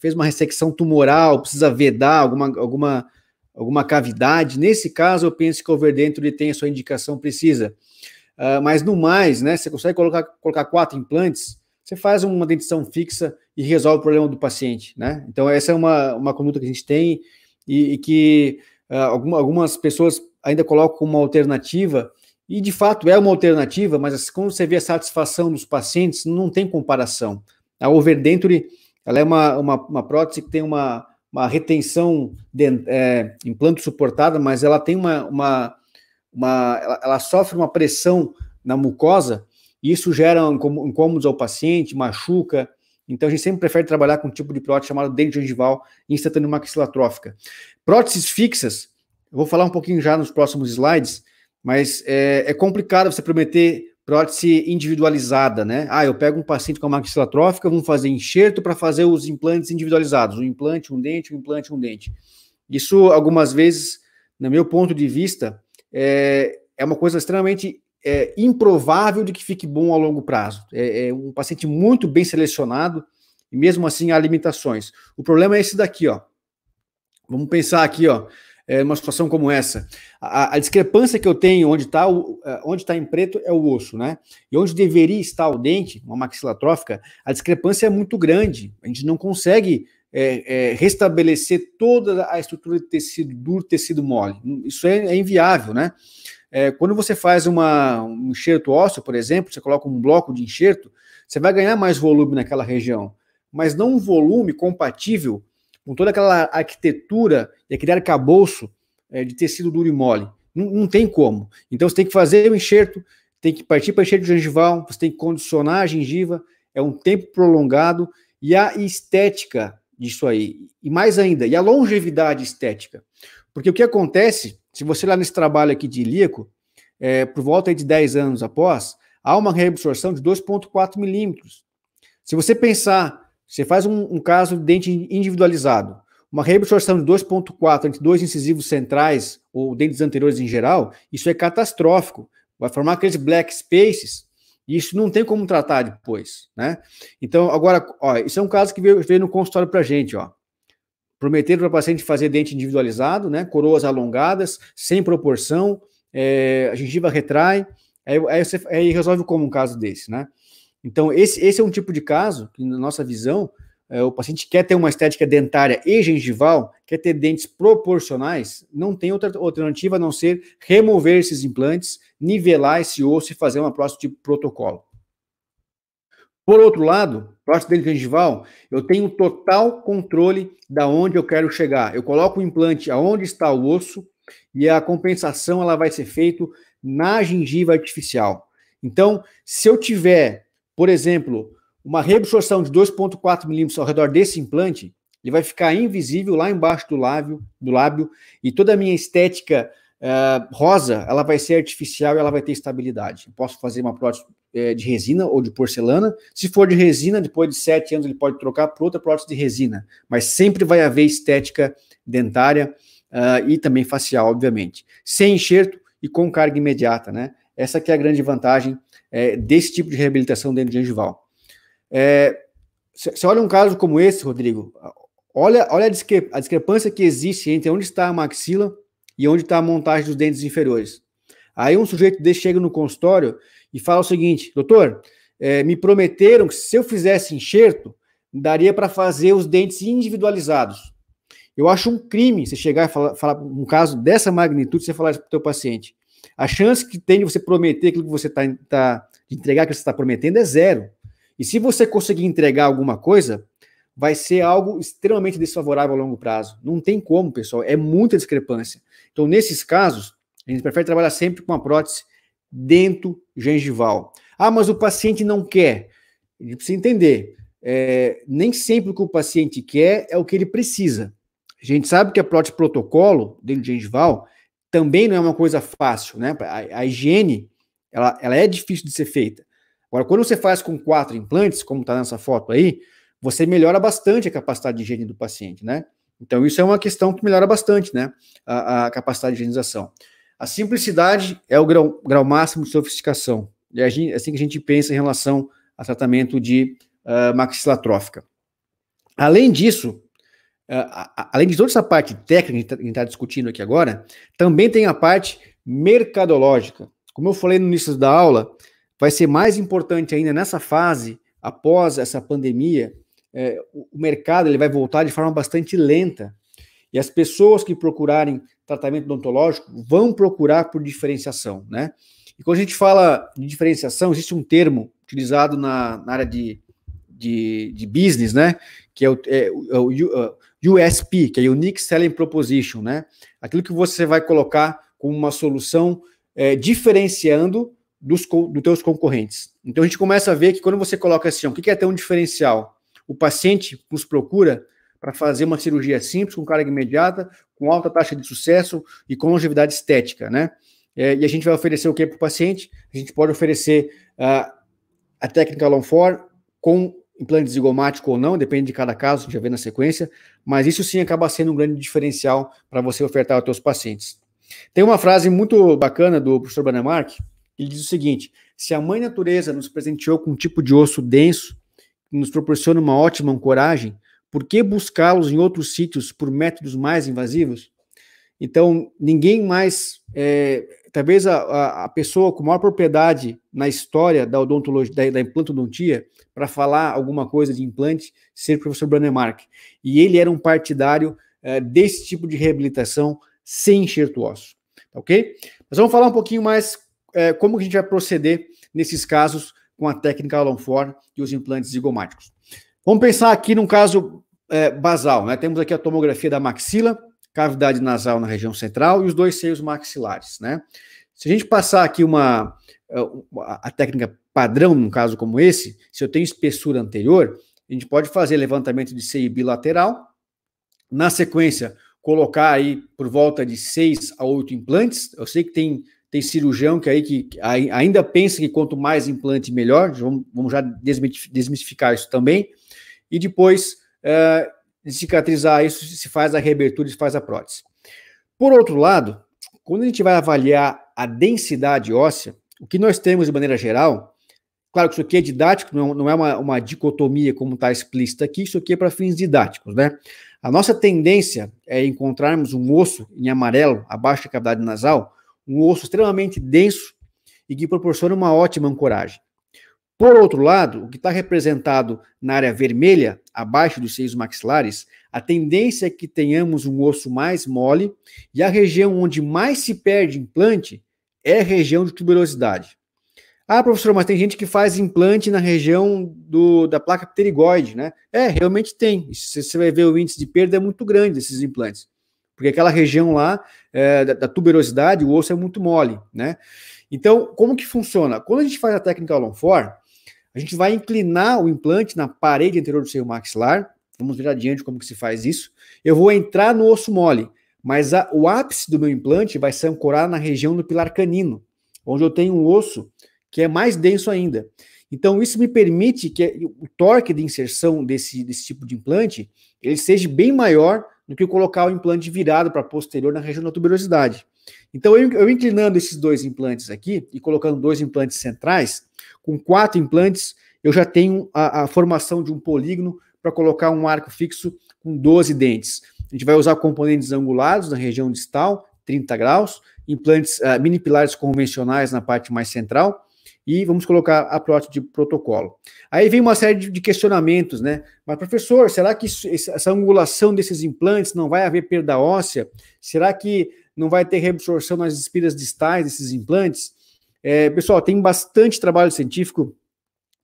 Speaker 2: fez uma ressecção tumoral, precisa vedar alguma, alguma, alguma cavidade. Nesse caso, eu penso que o overdenture tem a sua indicação precisa. Uh, mas no mais, né, você consegue colocar, colocar quatro implantes, você faz uma dentição fixa e resolve o problema do paciente, né? Então, essa é uma, uma conduta que a gente tem e, e que uh, algumas pessoas ainda colocam como uma alternativa, e de fato é uma alternativa, mas assim, quando você vê a satisfação dos pacientes, não tem comparação. A Overdenture, ela é uma, uma, uma prótese que tem uma, uma retenção de, é, eh, implanto suportada, mas ela tem uma, uma, uma, ela, ela sofre uma pressão na mucosa e isso gera incômodos ao paciente, machuca. Então a gente sempre prefere trabalhar com um tipo de prótese chamado dente gengival maxilatrófica Próteses fixas, eu vou falar um pouquinho já nos próximos slides, mas é, é, complicado você prometer prótese individualizada, né? Ah, eu pego um paciente com a maxila trófica, vamos fazer enxerto para fazer os implantes individualizados, um implante, um dente, um implante, um dente. Isso, algumas vezes, no meu ponto de vista, é, é uma coisa extremamente é, improvável de que fique bom a longo prazo. É, é, um paciente muito bem selecionado e mesmo assim há limitações. O problema é esse daqui, ó. Vamos pensar aqui, ó, é uma situação como essa. A, a discrepância que eu tenho onde está é, onde tá em preto é o osso, né? E onde deveria estar o dente, uma maxila trófica, a discrepância é muito grande. A gente não consegue é, é, restabelecer toda a estrutura de tecido duro, tecido mole. Isso é, é inviável, né? É, quando você faz uma, um enxerto ósseo, por exemplo, você coloca um bloco de enxerto, você vai ganhar mais volume naquela região, mas não um volume compatível com toda aquela arquitetura e aquele arcabouço é, de tecido duro e mole. Não, não tem como. Então você tem que fazer o enxerto, tem que partir para enxerto gengival, você tem que condicionar a gengiva, é um tempo prolongado e a estética disso aí. E mais ainda, e a longevidade estética. Porque o que acontece, se você lá nesse trabalho aqui de ilíaco, é, por volta de 10 anos após, há uma reabsorção de 2,4 milímetros. Se você pensar, você faz um, um caso de dente individualizado, uma reabsorção de 2,4 entre dois incisivos centrais ou dentes anteriores em geral, isso é catastrófico. Vai formar aqueles black spaces e isso não tem como tratar depois, né? Então, agora, ó, isso é um caso que veio, veio no consultório pra gente, ó. Prometeram para o paciente fazer dente individualizado, né? Coroas alongadas, sem proporção, é, a gengiva retrai, aí, aí, você, aí resolve como um caso desse, né? Então, esse, esse é um tipo de caso que, na nossa visão, é, o paciente quer ter uma estética dentária e gengival, quer ter dentes proporcionais, não tem outra alternativa a não ser remover esses implantes, nivelar esse osso e fazer uma próstata de protocolo. Por outro lado, próstata dente gengival, eu tenho total controle da onde eu quero chegar. Eu coloco o implante aonde está o osso e a compensação ela vai ser feita na gengiva artificial. Então, se eu tiver, por exemplo, uma reabsorção de 2,4 milímetros ao redor desse implante, ele vai ficar invisível lá embaixo do lábio, do lábio e toda a minha estética uh, rosa, ela vai ser artificial e ela vai ter estabilidade. Eu posso fazer uma prótese eh, de resina ou de porcelana. Se for de resina, depois de sete anos ele pode trocar por outra prótese de resina, mas sempre vai haver estética dentária uh, e também facial, obviamente. Sem enxerto e com carga imediata, né? Essa que é a grande vantagem eh, desse tipo de reabilitação dentro de gengival. É, você olha um caso como esse, Rodrigo, olha, olha a, discre a discrepância que existe entre onde está a maxila e onde está a montagem dos dentes inferiores. Aí um sujeito desse chega no consultório e fala o seguinte, doutor, é, me prometeram que se eu fizesse enxerto, daria para fazer os dentes individualizados. Eu acho um crime você chegar e falar, falar um caso dessa magnitude, você falar isso para o teu paciente. A chance que tem de você prometer aquilo que você está, tá, tá entregar que você está prometendo é zero. E se você conseguir entregar alguma coisa, vai ser algo extremamente desfavorável a longo prazo. Não tem como, pessoal, é muita discrepância. Então, nesses casos, a gente prefere trabalhar sempre com a prótese dentro gengival. Ah, mas o paciente não quer. Ele precisa entender. É, nem sempre o que o paciente quer é o que ele precisa. A gente sabe que a prótese protocolo dentro gengival também não é uma coisa fácil, né? A, a higiene, ela, ela é difícil de ser feita. Agora, quando você faz com quatro implantes, como está nessa foto aí, você melhora bastante a capacidade de higiene do paciente, né? Então, isso é uma questão que melhora bastante, né? A, a capacidade de higienização. A simplicidade é o grau, grau máximo de sofisticação. é assim que a gente pensa em relação a tratamento de uh, ah, trófica. Além disso, ah, além de toda essa parte técnica que a gente está tá discutindo aqui agora, também tem a parte mercadológica. Como eu falei no início da aula, vai ser mais importante ainda nessa fase, após essa pandemia, é, o mercado ele vai voltar de forma bastante lenta. E as pessoas que procurarem tratamento odontológico vão procurar por diferenciação, né? E quando a gente fala de diferenciação, existe um termo utilizado na, na área de, de, de, business, né? Que é o, é, é o, o, é, USP, que é Unique Selling Proposition, né? Aquilo que você vai colocar como uma solução é, diferenciando dos, dos teus concorrentes. Então a gente começa a ver que quando você coloca assim, o que é ter um diferencial? O paciente nos procura para fazer uma cirurgia simples, com carga imediata, com alta taxa de sucesso e com longevidade estética, né? É, e a gente vai oferecer o que para o paciente? A gente pode oferecer uh, a técnica Lonfor com implante zigomático ou não, depende de cada caso, a gente já vê na sequência, mas isso sim acaba sendo um grande diferencial para você ofertar aos seus pacientes. Tem uma frase muito bacana do professor Banemark, ele diz o seguinte: se a mãe natureza nos presenteou com um tipo de osso denso, que nos proporciona uma ótima ancoragem, por que buscá-los em outros sítios por métodos mais invasivos? Então, ninguém mais. É, talvez a, a, pessoa com maior propriedade na história da odontologia, da, da implantodontia, para falar alguma coisa de implante, ser o professor Brandemark. E ele era um partidário é, desse tipo de reabilitação sem enxerto ósseo. Tá ok? Mas vamos falar um pouquinho mais é, como que a gente vai proceder nesses casos com a técnica Longfor e os implantes zigomáticos. Vamos pensar aqui num caso é, basal, né? Temos aqui a tomografia da maxila, cavidade nasal na região central e os dois seios maxilares, né? Se a gente passar aqui uma, é, a técnica padrão, num caso como esse, se eu tenho espessura anterior, a gente pode fazer levantamento de seio bilateral, na sequência, colocar aí por volta de seis a oito implantes. Eu sei que tem tem cirurgião que é aí que ainda pensa que quanto mais implante, melhor. Vamos já desmistificar isso também. E depois é, cicatrizar isso, se faz a reabertura, se faz a prótese. Por outro lado, quando a gente vai avaliar a densidade óssea, o que nós temos de maneira geral, claro que isso aqui é didático, não, não é uma, uma dicotomia como está explícita aqui, isso aqui é para fins didáticos, né? A nossa tendência é encontrarmos um osso em amarelo abaixo da cavidade nasal um osso extremamente denso e que proporciona uma ótima ancoragem. Por outro lado, o que está representado na área vermelha, abaixo dos seios maxilares, a tendência é que tenhamos um osso mais mole e a região onde mais se perde implante é a região de tuberosidade. Ah, professor, mas tem gente que faz implante na região do, da placa pterigoide, né? É, realmente tem. Você vai ver o índice de perda é muito grande desses implantes porque aquela região lá é, da, da, tuberosidade, o osso é muito mole, né? Então, como que funciona? Quando a gente faz a técnica Alonfor, a gente vai inclinar o implante na parede anterior do seio maxilar, vamos ver adiante como que se faz isso, eu vou entrar no osso mole, mas a, o ápice do meu implante vai se ancorar na região do pilar canino, onde eu tenho um osso que é mais denso ainda. Então, isso me permite que o torque de inserção desse, desse tipo de implante ele seja bem maior do que colocar o implante virado para posterior na região da tuberosidade. Então, eu, eu, inclinando esses dois implantes aqui e colocando dois implantes centrais, com quatro implantes, eu já tenho a, a formação de um polígono para colocar um arco fixo com 12 dentes. A gente vai usar componentes angulados na região distal, 30 graus, implantes uh, mini pilares convencionais na parte mais central e vamos colocar a prótese de protocolo. Aí vem uma série de questionamentos, né? Mas, professor, será que essa angulação desses implantes não vai haver perda óssea? Será que não vai ter reabsorção nas espiras distais desses implantes? É, pessoal, tem bastante trabalho científico.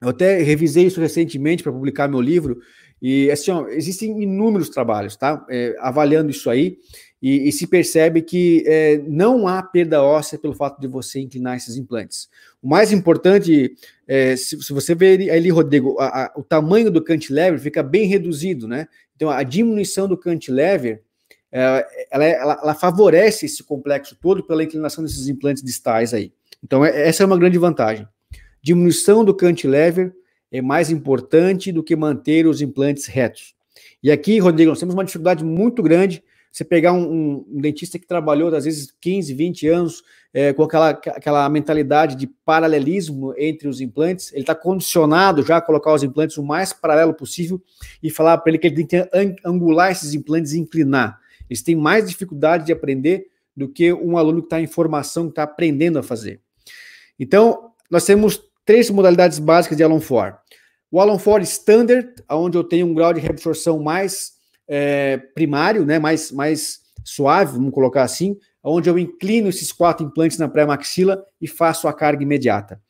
Speaker 2: Eu até revisei isso recentemente para publicar meu livro. E assim, ó, existem inúmeros trabalhos, tá? É, avaliando isso aí. E, e, se percebe que é, não há perda óssea pelo fato de você inclinar esses implantes. O mais importante, é, se, se, você ver ali, Rodrigo, a, a, o tamanho do cantilever fica bem reduzido, né? Então, a diminuição do cantilever, é, ela, é, ela, ela, favorece esse complexo todo pela inclinação desses implantes distais aí. Então, é, essa é uma grande vantagem. Diminuição do cantilever é mais importante do que manter os implantes retos. E aqui, Rodrigo, nós temos uma dificuldade muito grande você pegar um, um dentista que trabalhou, às vezes, 15, 20 anos é, com aquela, aquela mentalidade de paralelismo entre os implantes, ele está condicionado já a colocar os implantes o mais paralelo possível e falar para ele que ele tem que angular esses implantes e inclinar. Eles têm mais dificuldade de aprender do que um aluno que está em formação, que está aprendendo a fazer. Então, nós temos três modalidades básicas de Alonfor. O Alonfor Ford Standard, onde eu tenho um grau de reabsorção mais é, primário, né, mais, mais suave, vamos colocar assim, onde eu inclino esses quatro implantes na pré-maxila e faço a carga imediata.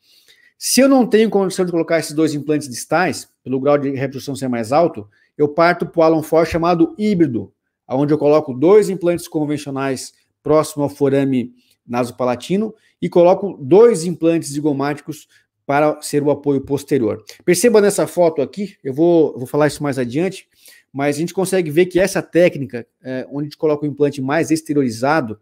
Speaker 2: Se eu não tenho condição de colocar esses dois implantes distais, pelo grau de reabsorção ser mais alto, eu parto para o Alan Ford chamado híbrido, onde eu coloco dois implantes convencionais próximo ao forame nasopalatino e coloco dois implantes zigomáticos para ser o apoio posterior. Perceba nessa foto aqui, eu vou, vou falar isso mais adiante, mas a gente consegue ver que essa técnica, é, onde a gente coloca o implante mais exteriorizado,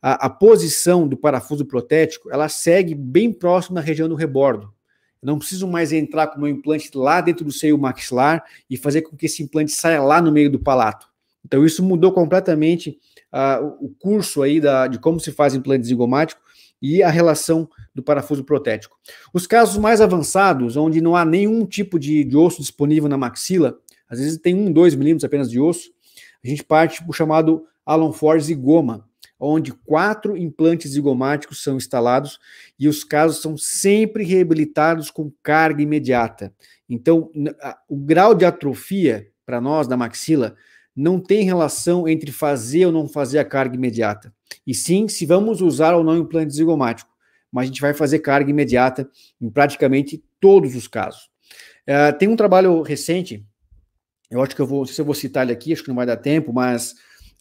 Speaker 2: a, a, posição do parafuso protético, ela segue bem próximo da região do rebordo. Eu não preciso mais entrar com o meu implante lá dentro do seio maxilar e fazer com que esse implante saia lá no meio do palato. Então isso mudou completamente uh, o curso aí da, de como se faz implante zigomático e a relação do parafuso protético. Os casos mais avançados, onde não há nenhum tipo de, de osso disponível na maxila, às vezes tem um, dois milímetros apenas de osso, a gente parte para o chamado Allen goma, zigoma, onde quatro implantes zigomáticos são instalados e os casos são sempre reabilitados com carga imediata. Então, o grau de atrofia para nós da maxila não tem relação entre fazer ou não fazer a carga imediata. E sim, se vamos usar ou não implante zigomático, mas a gente vai fazer carga imediata em praticamente todos os casos. Uh, tem um trabalho recente eu acho que eu vou, não sei se eu vou citar ele aqui, acho que não vai dar tempo, mas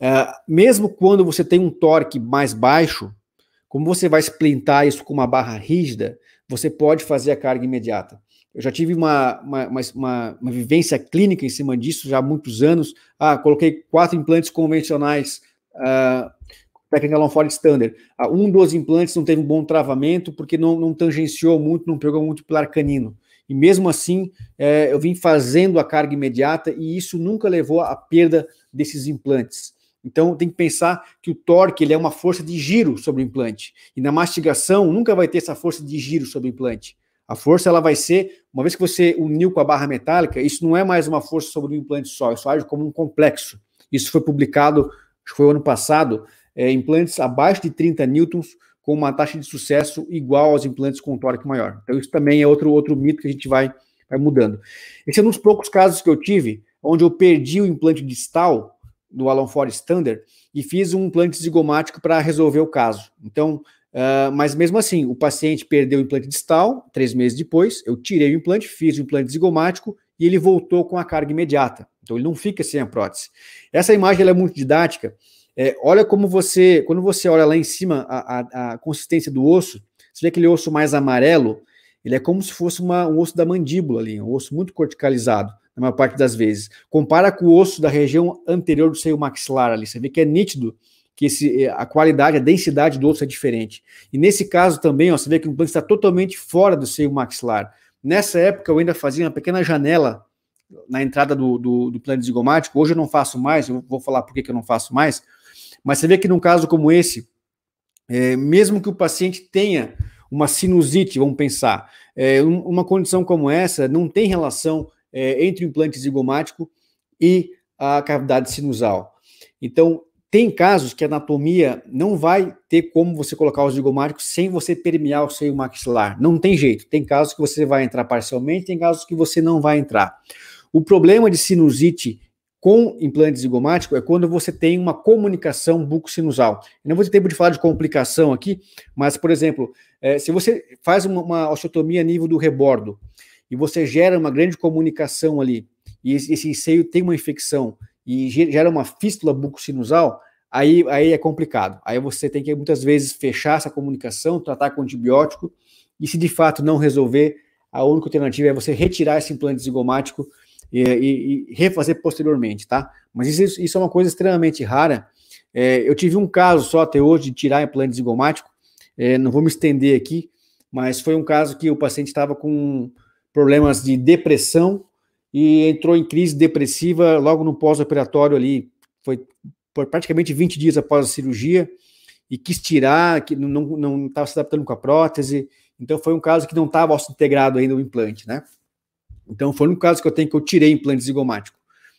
Speaker 2: uh, mesmo quando você tem um torque mais baixo, como você vai splintar isso com uma barra rígida, você pode fazer a carga imediata. Eu já tive uma, uma, uma, uma vivência clínica em cima disso já há muitos anos. Ah, coloquei quatro implantes convencionais, uh, técnica Longford Standard. Uh, um dos implantes não teve um bom travamento porque não, não tangenciou muito, não pegou muito pilar canino e mesmo assim é, eu vim fazendo a carga imediata e isso nunca levou à perda desses implantes. Então tem que pensar que o torque ele é uma força de giro sobre o implante e na mastigação nunca vai ter essa força de giro sobre o implante. A força ela vai ser, uma vez que você uniu com a barra metálica, isso não é mais uma força sobre o implante só, isso age como um complexo. Isso foi publicado, acho que foi ano passado, é, implantes abaixo de 30 newtons com uma taxa de sucesso igual aos implantes com tórax maior. Então, isso também é outro, outro mito que a gente vai, vai mudando. Esse é um dos poucos casos que eu tive onde eu perdi o implante distal do Alan Ford Standard e fiz um implante zigomático para resolver o caso. Então, uh, mas mesmo assim, o paciente perdeu o implante distal, três meses depois, eu tirei o implante, fiz o implante zigomático e ele voltou com a carga imediata. Então, ele não fica sem a prótese. Essa imagem é muito didática, é, olha como você, quando você olha lá em cima a, a, a, consistência do osso, você vê aquele osso mais amarelo, ele é como se fosse uma, um osso da mandíbula ali, um osso muito corticalizado, na maior parte das vezes. Compara com o osso da região anterior do seio maxilar ali, você vê que é nítido que esse, é, a qualidade, a densidade do osso é diferente. E nesse caso também, ó, você vê que o implante está totalmente fora do seio maxilar. Nessa época eu ainda fazia uma pequena janela na entrada do, do, do plano zigomático, hoje eu não faço mais, eu vou falar por que, que eu não faço mais, mas você vê que num caso como esse, é, mesmo que o paciente tenha uma sinusite, vamos pensar, é, uma condição como essa não tem relação é, entre o implante zigomático e a cavidade sinusal. Então, tem casos que a anatomia não vai ter como você colocar os zigomáticos sem você permear o seio maxilar. Não tem jeito. Tem casos que você vai entrar parcialmente, tem casos que você não vai entrar. O problema de sinusite com implante zigomático é quando você tem uma comunicação buco-sinusal não vou ter tempo de falar de complicação aqui, mas, por exemplo, é, se você faz uma, uma osteotomia a nível do rebordo e você gera uma grande comunicação ali, e esse, seio tem uma infecção e gera uma fístula sinusal aí, aí é complicado. Aí você tem que, muitas vezes, fechar essa comunicação, tratar com antibiótico, e se de fato não resolver, a única alternativa é você retirar esse implante zigomático e, e, e refazer posteriormente, tá? Mas isso, isso é uma coisa extremamente rara. É, eu tive um caso só até hoje de tirar implante zigomático, é, não vou me estender aqui, mas foi um caso que o paciente estava com problemas de depressão e entrou em crise depressiva logo no pós-operatório ali, foi por praticamente 20 dias após a cirurgia, e quis tirar, que não estava se adaptando com a prótese, então foi um caso que não estava integrado ainda o implante, né? Então, foi um caso que eu tenho que eu tirei implante zigomático.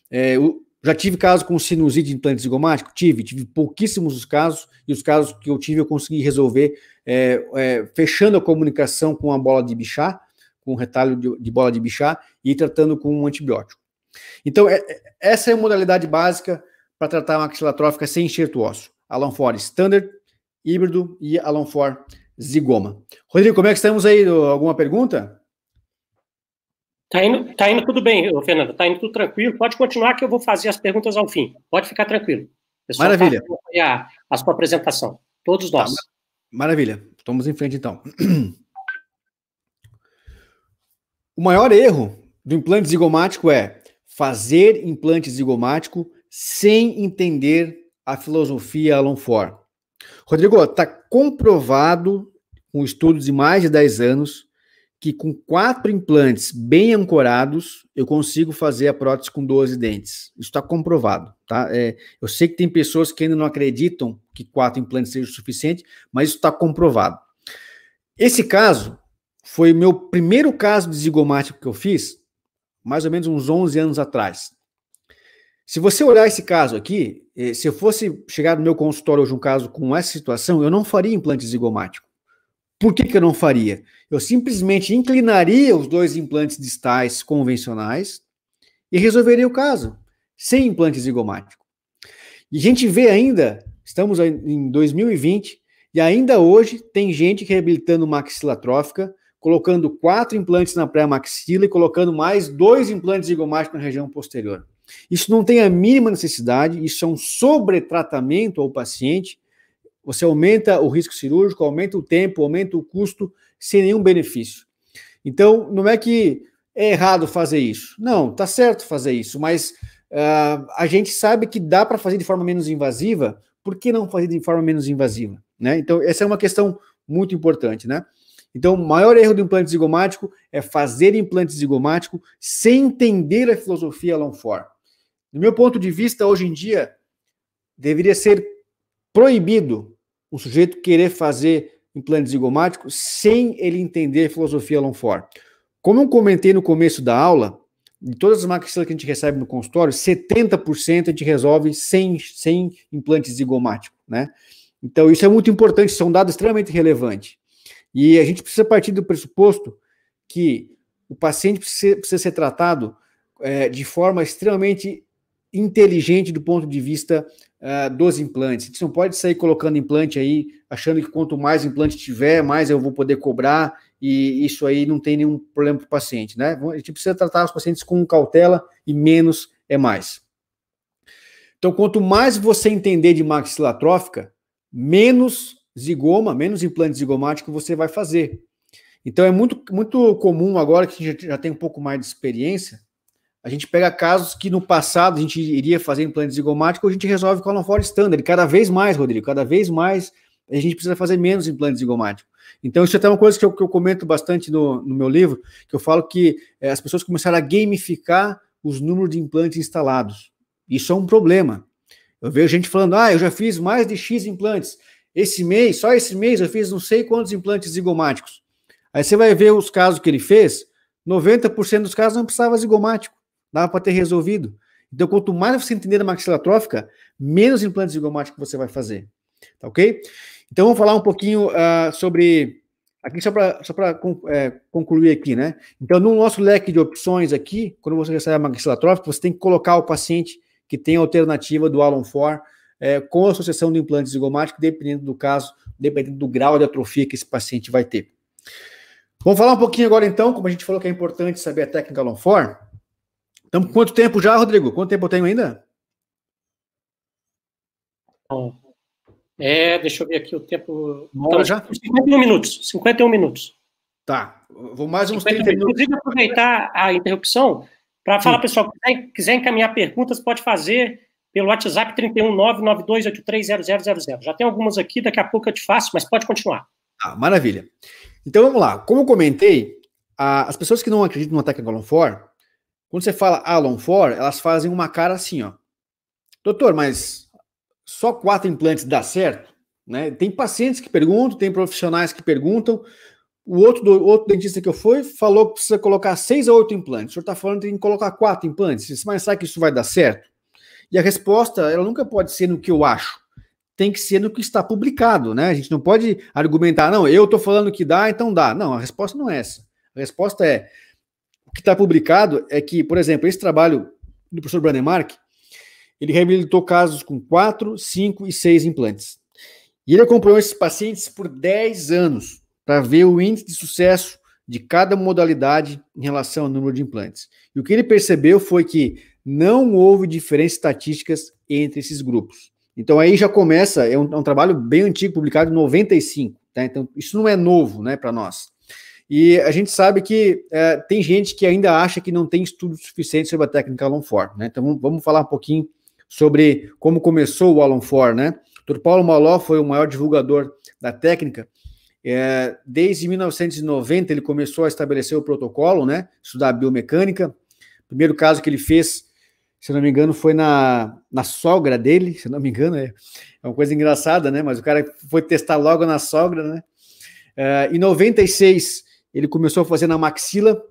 Speaker 2: É, eu já tive caso com sinusite de implante zigomático? Tive, tive pouquíssimos os casos, e os casos que eu tive eu consegui resolver é, é, fechando a comunicação com a bola de bichá, com o retalho de, de bola de bichá, e tratando com um antibiótico. Então, é, é, essa é a modalidade básica para tratar uma axilotrófica sem enxerto ósseo. Alonfor Standard, híbrido e Alonfor Zigoma. Rodrigo, como é que estamos aí? Alguma pergunta?
Speaker 1: Tá indo, tá indo tudo bem, Fernanda, tá indo tudo tranquilo. Pode continuar que eu vou fazer as perguntas ao fim. Pode ficar tranquilo. Pessoal Maravilha. Tá a, a, sua apresentação. Todos tá, nós. Tá,
Speaker 2: maravilha. Estamos em frente então. O maior erro do implante zigomático é fazer implante zigomático sem entender a filosofia Alon Rodrigo, está comprovado com estudos de mais de 10 anos que com quatro implantes bem ancorados, eu consigo fazer a prótese com 12 dentes. Isso está comprovado, tá? É, eu sei que tem pessoas que ainda não acreditam que quatro implantes sejam o suficiente, mas isso está comprovado. Esse caso foi o meu primeiro caso de zigomático que eu fiz, mais ou menos uns 11 anos atrás. Se você olhar esse caso aqui, eh, se eu fosse chegar no meu consultório hoje um caso com essa situação, eu não faria implante zigomático. Por que, que eu não faria? Eu simplesmente inclinaria os dois implantes distais convencionais e resolveria o caso, sem implante zigomático. E a gente vê ainda, estamos em 2020, e ainda hoje tem gente reabilitando maxila trófica, colocando quatro implantes na pré-maxila e colocando mais dois implantes zigomáticos na região posterior. Isso não tem a mínima necessidade, isso é um sobretratamento ao paciente você aumenta o risco cirúrgico, aumenta o tempo, aumenta o custo, sem nenhum benefício. Então, não é que é errado fazer isso. Não, tá certo fazer isso, mas uh, a gente sabe que dá para fazer de forma menos invasiva, por que não fazer de forma menos invasiva? Né? Então, essa é uma questão muito importante, né? Então, o maior erro do implante zigomático é fazer implante zigomático sem entender a filosofia long form. Do meu ponto de vista, hoje em dia, deveria ser proibido o sujeito querer fazer implante zigomático sem ele entender filosofia form Como eu comentei no começo da aula, de todas as maxilas que a gente recebe no consultório, 70% a gente resolve sem, sem implante zigomático, né? Então, isso é muito importante, são dados extremamente relevantes. E a gente precisa partir do pressuposto que o paciente precisa, precisa ser tratado é, de forma extremamente inteligente do ponto de vista ah, dos implantes. A gente não pode sair colocando implante aí, achando que quanto mais implante tiver, mais eu vou poder cobrar, e isso aí não tem nenhum problema para o paciente, né? A gente precisa tratar os pacientes com cautela e menos é mais. Então, quanto mais você entender de maxila trófica, menos zigoma, menos implante zigomático você vai fazer. Então, é muito, muito comum agora que a gente já tem um pouco mais de experiência, a gente pega casos que no passado a gente iria fazer implante zigomático, a gente resolve com a Longfor Standard. Cada vez mais, Rodrigo, cada vez mais a gente precisa fazer menos implante zigomático. Então, isso é até uma coisa que eu, que eu comento bastante no, no, meu livro, que eu falo que é, as pessoas começaram a gamificar os números de implantes instalados. Isso é um problema. Eu vejo gente falando, ah, eu já fiz mais de X implantes. Esse mês, só esse mês, eu fiz não sei quantos implantes zigomáticos. Aí você vai ver os casos que ele fez, 90% dos casos não precisava zigomático. Dava para ter resolvido. Então, quanto mais você entender da maxila trófica, menos implantes zigomáticos você vai fazer. Tá ok? Então, vamos falar um pouquinho uh, sobre. Aqui, só para só é, concluir aqui, né? Então, no nosso leque de opções aqui, quando você recebe a maxila trófica, você tem que colocar o paciente que tem a alternativa do Alon 4 é, com associação do implante zigomático, dependendo do caso, dependendo do grau de atrofia que esse paciente vai ter. Vamos falar um pouquinho agora, então, como a gente falou que é importante saber a técnica Alon 4 Estamos com quanto tempo já, Rodrigo? Quanto tempo eu tenho ainda?
Speaker 1: Bom, é, deixa eu ver aqui o tempo. Bora então, já? 51 minutos. 51 minutos. Tá. Vou mais uns 30 minutos. Inclusive, aproveitar a interrupção para falar, pessoal, quem quiser encaminhar perguntas, pode fazer pelo WhatsApp 31992830000. Já tem algumas aqui, daqui a pouco eu te faço, mas pode continuar.
Speaker 2: Ah, maravilha. Então vamos lá. Como eu comentei, as pessoas que não acreditam no ataque a Golonfor, quando você fala Alon For, elas fazem uma cara assim, ó. Doutor, mas só quatro implantes dá certo? Né? Tem pacientes que perguntam, tem profissionais que perguntam. O outro, do, outro dentista que eu fui falou que precisa colocar seis a oito implantes. O senhor está falando que tem que colocar quatro implantes. Mas sabe que isso vai dar certo? E a resposta, ela nunca pode ser no que eu acho. Tem que ser no que está publicado, né? A gente não pode argumentar, não, eu estou falando que dá, então dá. Não, a resposta não é essa. A resposta é, que está publicado é que, por exemplo, esse trabalho do professor Brandemark, ele reabilitou casos com 4, 5 e 6 implantes. E ele acompanhou esses pacientes por 10 anos para ver o índice de sucesso de cada modalidade em relação ao número de implantes. E o que ele percebeu foi que não houve diferenças estatísticas entre esses grupos. Então aí já começa, é um, é um trabalho bem antigo, publicado em 95, tá? Então isso não é novo, né, para nós. E a gente sabe que é, tem gente que ainda acha que não tem estudo suficiente sobre a técnica Alon Ford, né? Então vamos falar um pouquinho sobre como começou o Alon Ford, né? Dr. Paulo Maló foi o maior divulgador da técnica. É, desde 1990 ele começou a estabelecer o protocolo, né? Estudar a biomecânica. O primeiro caso que ele fez, se não me engano, foi na, na sogra dele, se não me engano, é, é uma coisa engraçada, né? Mas o cara foi testar logo na sogra, né? É, em 96 ele começou a fazer na maxila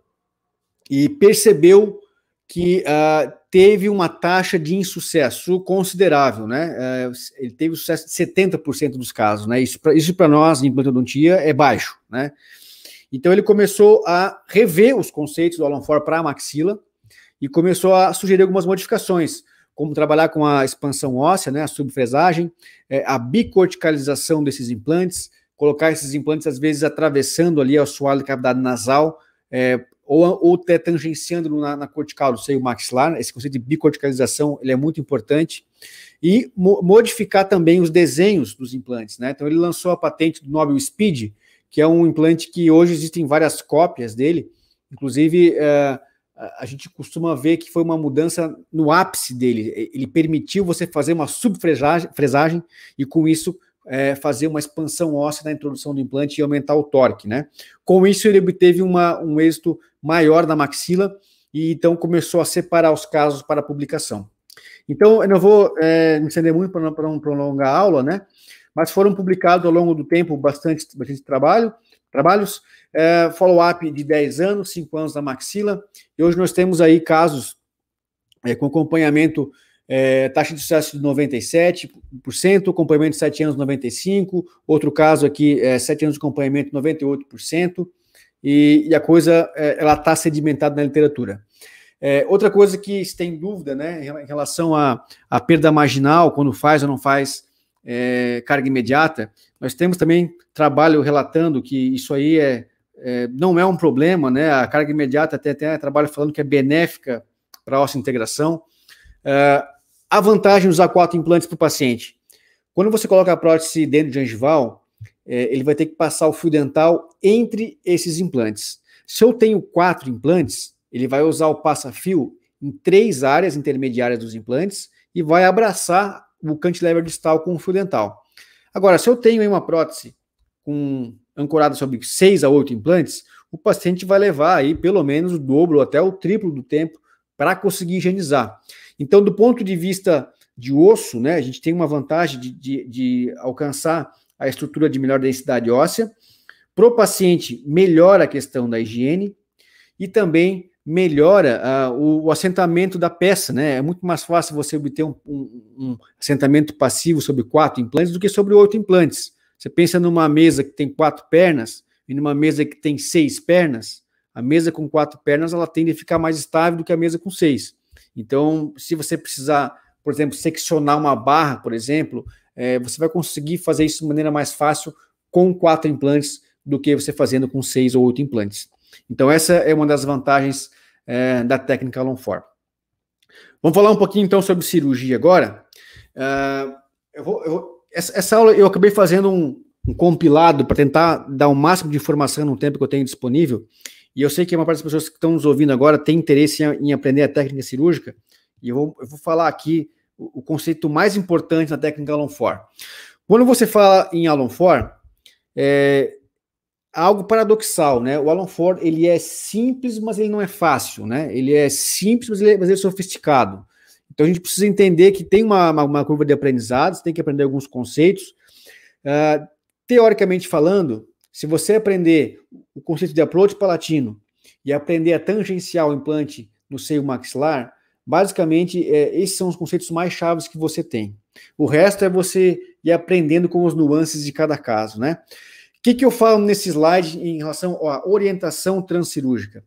Speaker 2: e percebeu que uh, teve uma taxa de insucesso considerável, né? Uh, ele teve sucesso de 70% dos casos, né? Isso para isso nós, em implantodontia, é baixo, né? Então ele começou a rever os conceitos do Alan para a maxila e começou a sugerir algumas modificações, como trabalhar com a expansão óssea, né, a subfresagem, é, a bicorticalização desses implantes, colocar esses implantes, às vezes, atravessando ali o assoalho de cavidade nasal, é, ou, ou até tangenciando na, na cortical do seio maxilar. Esse conceito de bicorticalização ele é muito importante. E mo modificar também os desenhos dos implantes. Né? Então, ele lançou a patente do Nobel Speed, que é um implante que hoje existem várias cópias dele. Inclusive, é, a gente costuma ver que foi uma mudança no ápice dele. Ele permitiu você fazer uma subfresagem e, com isso, é, fazer uma expansão óssea na introdução do implante e aumentar o torque, né? Com isso, ele obteve uma, um êxito maior na maxila e então começou a separar os casos para publicação. Então, eu não vou é, me estender muito para não, não, prolongar a aula, né? Mas foram publicados ao longo do tempo bastante, bastante trabalho, trabalhos, é, follow-up de 10 anos, 5 anos na maxila, e hoje nós temos aí casos é, com acompanhamento é, taxa de sucesso de 97%, acompanhamento de 7 anos 95%, outro caso aqui, é, 7 anos de acompanhamento 98%, e, e a coisa é, ela está sedimentada na literatura. É, outra coisa que se tem dúvida né, em relação à, perda marginal, quando faz ou não faz é, carga imediata, nós temos também trabalho relatando que isso aí é, é não é um problema, né? A carga imediata até tem trabalho falando que é benéfica para a nossa integração. É, a vantagem de usar quatro implantes para o paciente. Quando você coloca a prótese dentro de angival, é, ele vai ter que passar o fio dental entre esses implantes. Se eu tenho quatro implantes, ele vai usar o passa-fio em três áreas intermediárias dos implantes e vai abraçar o cantilever distal com o fio dental. Agora, se eu tenho uma prótese com ancorada sobre seis a oito implantes, o paciente vai levar aí pelo menos o dobro até o triplo do tempo para conseguir higienizar. Então, do ponto de vista de osso, né, a gente tem uma vantagem de, de, de alcançar a estrutura de melhor densidade óssea. Para o paciente, melhora a questão da higiene e também melhora uh, o, o, assentamento da peça, né? É muito mais fácil você obter um, um, um, assentamento passivo sobre quatro implantes do que sobre oito implantes. Você pensa numa mesa que tem quatro pernas e numa mesa que tem seis pernas. A mesa com quatro pernas ela tende a ficar mais estável do que a mesa com seis. Então, se você precisar, por exemplo, seccionar uma barra, por exemplo, é, você vai conseguir fazer isso de maneira mais fácil com quatro implantes do que você fazendo com seis ou oito implantes. Então, essa é uma das vantagens é, da técnica form. Vamos falar um pouquinho então sobre cirurgia agora. Uh, eu vou, eu, essa, essa, aula eu acabei fazendo um, um compilado para tentar dar o máximo de informação no tempo que eu tenho disponível. E eu sei que uma parte das pessoas que estão nos ouvindo agora tem interesse em, em aprender a técnica cirúrgica, e eu vou, eu vou falar aqui o, o, conceito mais importante na técnica Alonfor Quando você fala em Alonfor é, é algo paradoxal, né? O Alonfor ele é simples, mas ele não é fácil, né? Ele é simples, mas ele é, mas ele é sofisticado. Então a gente precisa entender que tem uma, uma, uma curva de aprendizado, você tem que aprender alguns conceitos. Uh, teoricamente falando, se você aprender o conceito de approach palatino e aprender a tangencial o implante no seio maxilar, basicamente é, esses são os conceitos mais chaves que você tem. O resto é você ir aprendendo com as nuances de cada caso, né? O que, que eu falo nesse slide em relação à orientação transcirúrgica?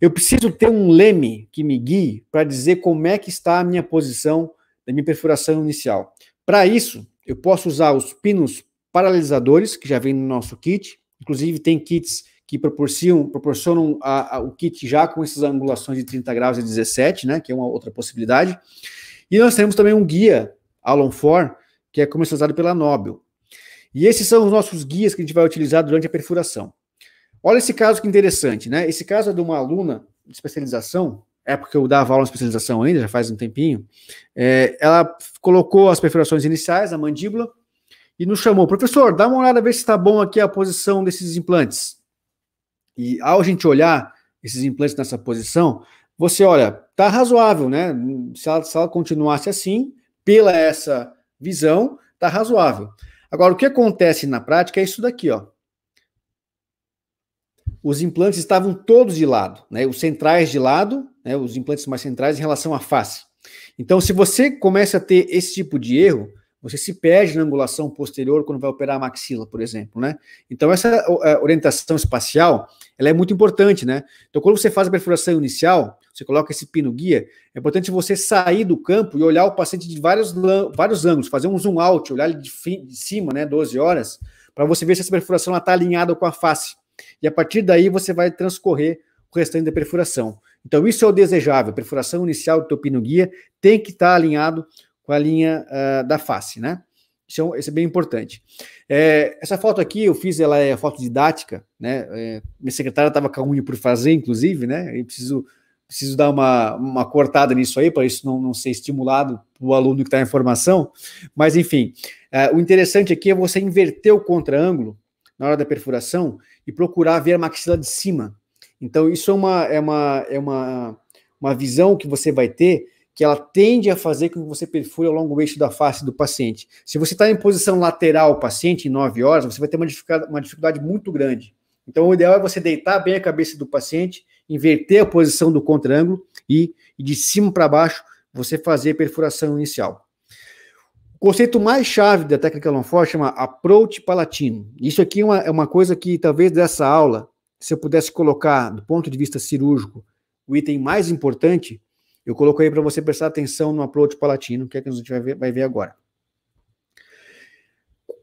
Speaker 2: Eu preciso ter um leme que me guie para dizer como é que está a minha posição da minha perfuração inicial. Para isso, eu posso usar os pinos paralisadores, que já vem no nosso kit, inclusive tem kits que proporcionam, proporcionam a, a, o kit já com essas angulações de 30 graus e 17, né, que é uma outra possibilidade. E nós temos também um guia Alon For, que é comercializado pela Nobel. E esses são os nossos guias que a gente vai utilizar durante a perfuração. Olha esse caso que interessante, né? Esse caso é de uma aluna de especialização, época que eu dava aula de especialização ainda, já faz um tempinho. É, ela colocou as perfurações iniciais, a mandíbula, e nos chamou, professor, dá uma olhada, ver se está bom aqui a posição desses implantes. E ao gente olhar esses implantes nessa posição, você olha, tá razoável, né? Se ela, se ela continuasse assim, pela essa visão, tá razoável. Agora, o que acontece na prática é isso daqui, ó. Os implantes estavam todos de lado, né? Os centrais de lado, né? Os implantes mais centrais em relação à face. Então, se você começa a ter esse tipo de erro, você se perde na angulação posterior quando vai operar a maxila, por exemplo, né? Então, essa é, orientação espacial, ela é muito importante, né? Então, quando você faz a perfuração inicial, você coloca esse pino guia, é importante você sair do campo e olhar o paciente de vários, vários ângulos, fazer um zoom out, olhar ele de, fim, de cima, né, 12 horas, para você ver se essa perfuração está alinhada com a face. E a partir daí, você vai transcorrer o restante da perfuração. Então, isso é o desejável. A perfuração inicial do teu pino guia tem que estar tá alinhado com a linha uh, da face, né? Isso é, isso é bem importante. É, essa foto aqui eu fiz, ela é foto didática, né? É, minha secretária estava com a unha por fazer, inclusive, né? Eu preciso, preciso dar uma, uma cortada nisso aí, para isso não, não ser estimulado o aluno que está em formação. Mas, enfim, é, o interessante aqui é você inverter o contra-ângulo na hora da perfuração e procurar ver a maxila de cima. Então, isso é uma, é uma, é uma, uma visão que você vai ter que ela tende a fazer com que você perfure ao longo do eixo da face do paciente. Se você está em posição lateral ao paciente, em 9 horas, você vai ter uma dificuldade, uma dificuldade muito grande. Então, o ideal é você deitar bem a cabeça do paciente, inverter a posição do contra-ângulo e, de cima para baixo, você fazer a perfuração inicial. O conceito mais chave da técnica Lonfort chama approach palatino. Isso aqui é uma, é uma coisa que, talvez, dessa aula, se eu pudesse colocar, do ponto de vista cirúrgico, o item mais importante, eu coloquei para você prestar atenção no upload palatino, que é que a gente vai ver, vai ver agora.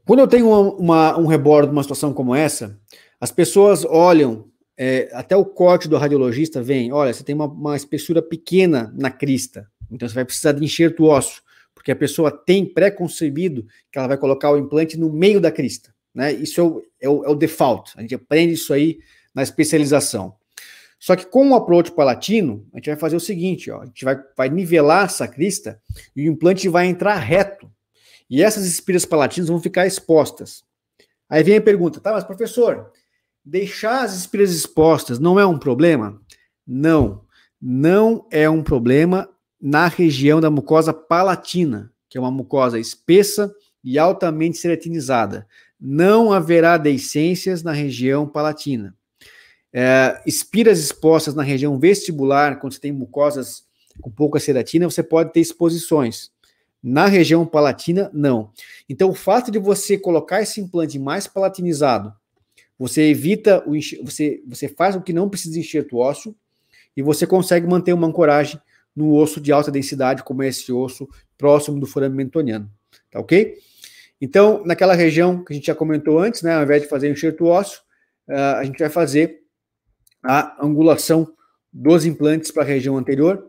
Speaker 2: Quando eu tenho uma, uma, um rebordo, uma situação como essa, as pessoas olham, é, até o corte do radiologista vem, olha, você tem uma, uma espessura pequena na crista, então você vai precisar de enxerto ósseo, porque a pessoa tem pré-concebido que ela vai colocar o implante no meio da crista. Né? Isso é o, é o, é o default, a gente aprende isso aí na especialização. Só que com o approach palatino, a gente vai fazer o seguinte, ó, a gente vai, vai nivelar essa crista e o implante vai entrar reto. E essas espiras palatinas vão ficar expostas. Aí vem a pergunta, tá, mas professor, deixar as espiras expostas não é um problema? Não, não é um problema na região da mucosa palatina, que é uma mucosa espessa e altamente seretinizada. Não haverá deiscências na região palatina. É, espiras expostas na região vestibular, quando você tem mucosas com pouca ceratina, você pode ter exposições. Na região palatina, não. Então, o fato de você colocar esse implante mais palatinizado, você evita, o enxer... você, você faz o que não precisa de enxerto ósseo e você consegue manter uma ancoragem no osso de alta densidade, como é esse osso próximo do forame mentoniano. Tá ok? Então, naquela região que a gente já comentou antes, né, ao invés de fazer enxerto ósseo, uh, a gente vai fazer a angulação dos implantes para a região anterior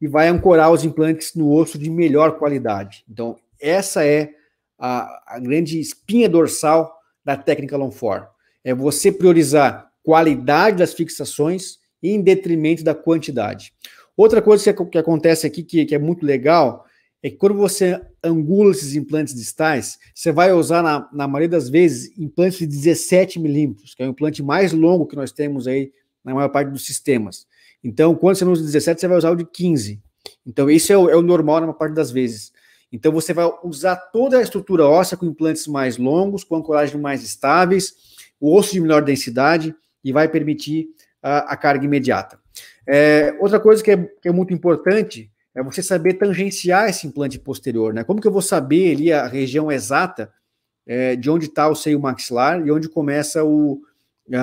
Speaker 2: e vai ancorar os implantes no osso de melhor qualidade. Então, essa é a, a grande espinha dorsal da técnica Longform. É você priorizar qualidade das fixações em detrimento da quantidade. Outra coisa que, que acontece aqui que, que é muito legal é que quando você angula esses implantes distais, você vai usar, na, na maioria das vezes, implantes de 17 milímetros, que é o implante mais longo que nós temos aí na maior parte dos sistemas. Então, quando você não usa o 17, você vai usar o de 15. Então, isso é o, é o normal na maior parte das vezes. Então, você vai usar toda a estrutura óssea com implantes mais longos, com ancoragem mais estáveis, o osso de melhor densidade e vai permitir a, a carga imediata. É, outra coisa que é, que é, muito importante é você saber tangenciar esse implante posterior, né? Como que eu vou saber ali a região exata é, de onde está o seio maxilar e onde começa o,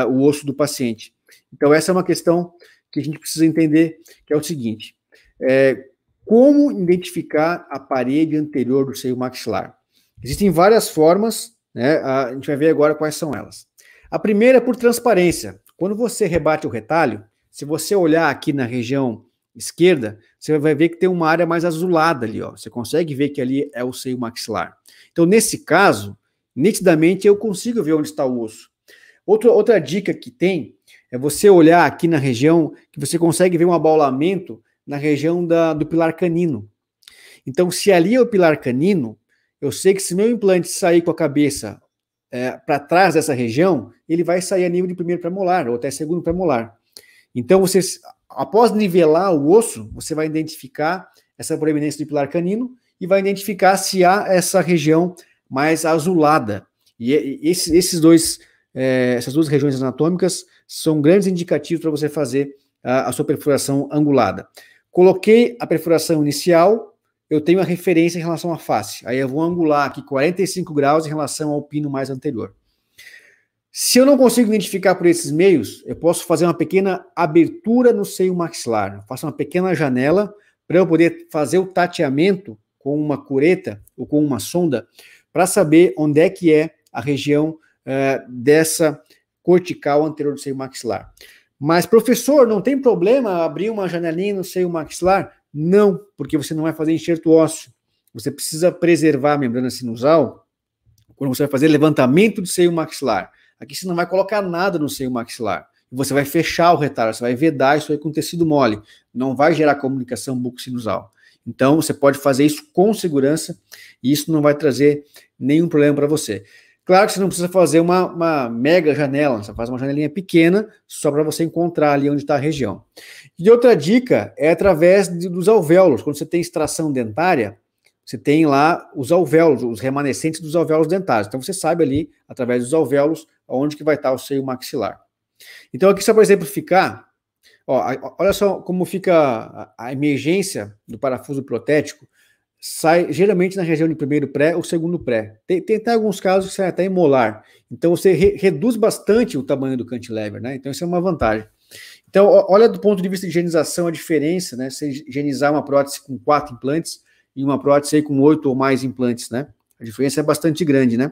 Speaker 2: o osso do paciente? Então, essa é uma questão que a gente precisa entender, que é o seguinte: é, como identificar a parede anterior do seio maxilar? Existem várias formas, né? A gente vai ver agora quais são elas. A primeira é por transparência. Quando você rebate o retalho, se você olhar aqui na região esquerda, você vai ver que tem uma área mais azulada ali, ó. Você consegue ver que ali é o seio maxilar. Então, nesse caso, nitidamente eu consigo ver onde está o osso. Outra, outra dica que tem é você olhar aqui na região que você consegue ver um abaulamento na região da, do pilar canino. Então, se ali é o pilar canino, eu sei que se meu implante sair com a cabeça é, para trás dessa região, ele vai sair a nível de primeiro premolar ou até segundo premolar. Então, você, após nivelar o osso, você vai identificar essa proeminência do pilar canino e vai identificar se há essa região mais azulada. E, e esses dois, é, essas duas regiões anatômicas são grandes indicativos para você fazer a, a sua perfuração angulada. Coloquei a perfuração inicial, eu tenho a referência em relação à face. Aí eu vou angular aqui 45 graus em relação ao pino mais anterior. Se eu não consigo identificar por esses meios, eu posso fazer uma pequena abertura no seio maxilar. Eu faço uma pequena janela para eu poder fazer o tateamento com uma cureta ou com uma sonda para saber onde é que é a região uh, dessa cortical anterior do seio maxilar. Mas, professor, não tem problema abrir uma janelinha no seio maxilar? Não, porque você não vai fazer enxerto ósseo. Você precisa preservar a membrana sinusal quando você vai fazer levantamento do seio maxilar. Aqui você não vai colocar nada no seio maxilar. Você vai fechar o retalho, você vai vedar isso aí com tecido mole. Não vai gerar comunicação buco-sinusal. Então, você pode fazer isso com segurança e isso não vai trazer nenhum problema para você. Claro que você não precisa fazer uma, uma mega janela, você faz uma janelinha pequena só para você encontrar ali onde está a região. E outra dica é através de, dos alvéolos. Quando você tem extração dentária, você tem lá os alvéolos, os remanescentes dos alvéolos dentários. Então você sabe ali, através dos alvéolos, onde que vai estar tá o seio maxilar. Então aqui só para exemplificar, ó, olha só como fica a, a emergência do parafuso protético sai geralmente na região de primeiro pré ou segundo pré. Tem, tem até alguns casos que sai até em molar. Então você re, reduz bastante o tamanho do cantilever, né? Então isso é uma vantagem. Então, olha do ponto de vista de higienização a diferença, né? Você higienizar uma prótese com quatro implantes e uma prótese com oito ou mais implantes, né? A diferença é bastante grande, né?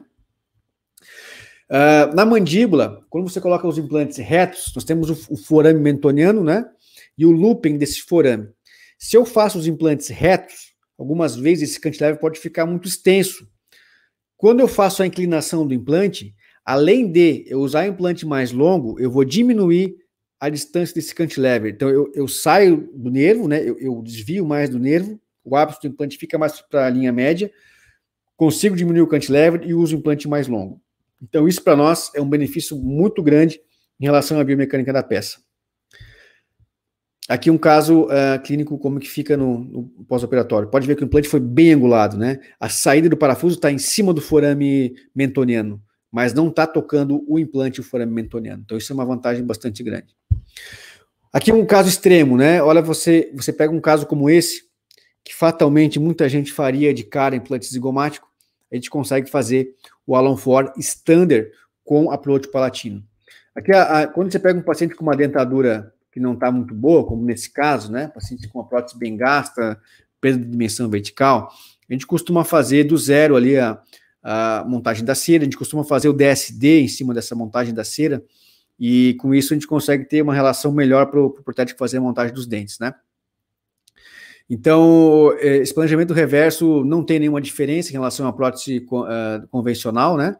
Speaker 2: Uh, na mandíbula, quando você coloca os implantes retos, nós temos o, o forame mentoniano, né? E o looping desse forame. Se eu faço os implantes retos, algumas vezes esse cantilever pode ficar muito extenso. Quando eu faço a inclinação do implante, além de eu usar o implante mais longo, eu vou diminuir a distância desse cantilever. Então, eu, eu saio do nervo, né? Eu, eu, desvio mais do nervo, o ápice do implante fica mais para a linha média, consigo diminuir o cantilever e uso o implante mais longo. Então, isso para nós é um benefício muito grande em relação à biomecânica da peça. Aqui um caso uh, clínico como que fica no, no pós-operatório. Pode ver que o implante foi bem angulado, né? A saída do parafuso está em cima do forame mentoniano, mas não está tocando o implante e o forame mentoniano. Então isso é uma vantagem bastante grande. Aqui um caso extremo, né? Olha, você, você pega um caso como esse, que fatalmente muita gente faria de cara implante zigomático, a gente consegue fazer o Alan Ford Standard com a palatino. Aqui, a, a, quando você pega um paciente com uma dentadura que não está muito boa, como nesse caso, né? Paciente com uma prótese bem gasta, perda de dimensão vertical, a gente costuma fazer do zero ali a, a montagem da cera, a gente costuma fazer o DSD em cima dessa montagem da cera, e com isso a gente consegue ter uma relação melhor para o protético fazer a montagem dos dentes, né? Então, é, esse planejamento reverso não tem nenhuma diferença em relação à prótese é, convencional, né?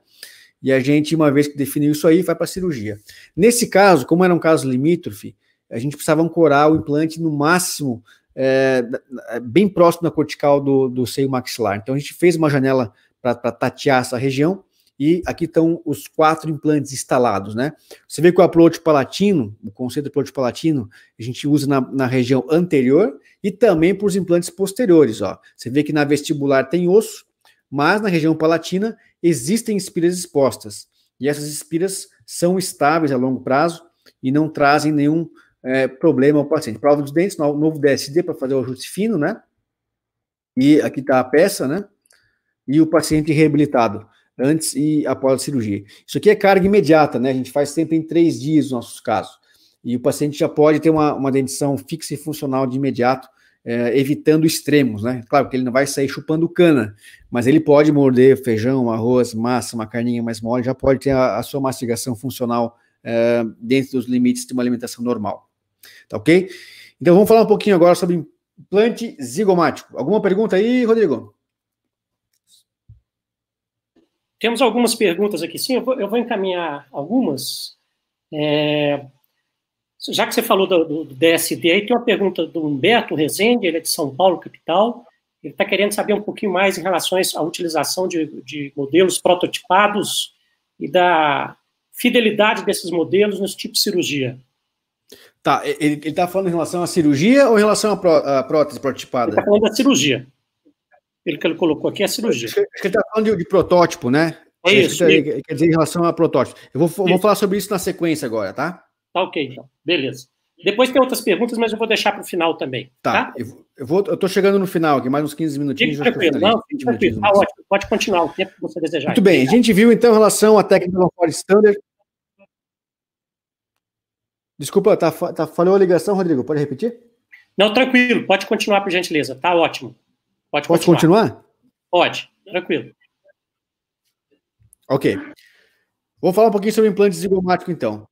Speaker 2: E a gente, uma vez que definiu isso aí, vai para a cirurgia. Nesse caso, como era um caso limítrofe, a gente precisava ancorar o implante no máximo, é, é, bem próximo da cortical do, do seio maxilar. Então a gente fez uma janela para tatear essa região e aqui estão os quatro implantes instalados, né? Você vê que o aplote palatino, o conceito de aplote palatino, a gente usa na, na região anterior e também para os implantes posteriores, ó. Você vê que na vestibular tem osso, mas na região palatina existem espiras expostas. E essas espiras são estáveis a longo prazo e não trazem nenhum é, problema ao paciente. Prova dos dentes, novo DSD para fazer o ajuste fino, né? E aqui está a peça, né? E o paciente reabilitado antes e após a cirurgia. Isso aqui é carga imediata, né? A gente faz sempre em três dias os nossos casos. E o paciente já pode ter uma, uma dentição fixa e funcional de imediato, é, evitando extremos, né? Claro que ele não vai sair chupando cana, mas ele pode morder feijão, arroz, massa, uma carninha mais mole, já pode ter a, a sua mastigação funcional é, dentro dos limites de uma alimentação normal. Tá ok? Então vamos falar um pouquinho agora sobre implante zigomático. Alguma pergunta aí, Rodrigo?
Speaker 1: Temos algumas perguntas aqui, sim. Eu vou, eu vou encaminhar algumas. É, já que você falou do, do, DSD, aí tem uma pergunta do Humberto Rezende, ele é de São Paulo, capital. Ele está querendo saber um pouquinho mais em relação à utilização de, de modelos prototipados e da fidelidade desses modelos nos tipos de cirurgia. Tá, ele, ele tá falando em relação
Speaker 2: à cirurgia ou em relação à, pró à prótese participada? Ele tá falando da cirurgia. Ele que ele colocou aqui é a cirurgia. Acho que ele tá falando de, de protótipo, né? É isso. e... Quer dizer, em relação a protótipo. Eu vou, vou falar sobre isso na sequência agora, tá?
Speaker 1: Tá ok, então. Beleza. Depois tem outras perguntas, mas eu vou deixar para o final também. Tá, tá? Eu, eu,
Speaker 2: vou, eu tô chegando no final aqui, mais uns 15 minutinhos. Fique tranquilo, não,
Speaker 1: tranquilo. Tá ótimo, pode continuar o tempo que você desejar. Muito bem,
Speaker 2: a gente viu então em relação à técnica do Ford Standard, Desculpa, tá, tá, falhou a ligação, Rodrigo. Pode repetir?
Speaker 1: Não, tranquilo. Pode continuar, por gentileza. Tá ótimo. Pode Posso continuar. continuar? Pode, tranquilo.
Speaker 2: Ok. Vou falar um pouquinho sobre implante zigomático, então.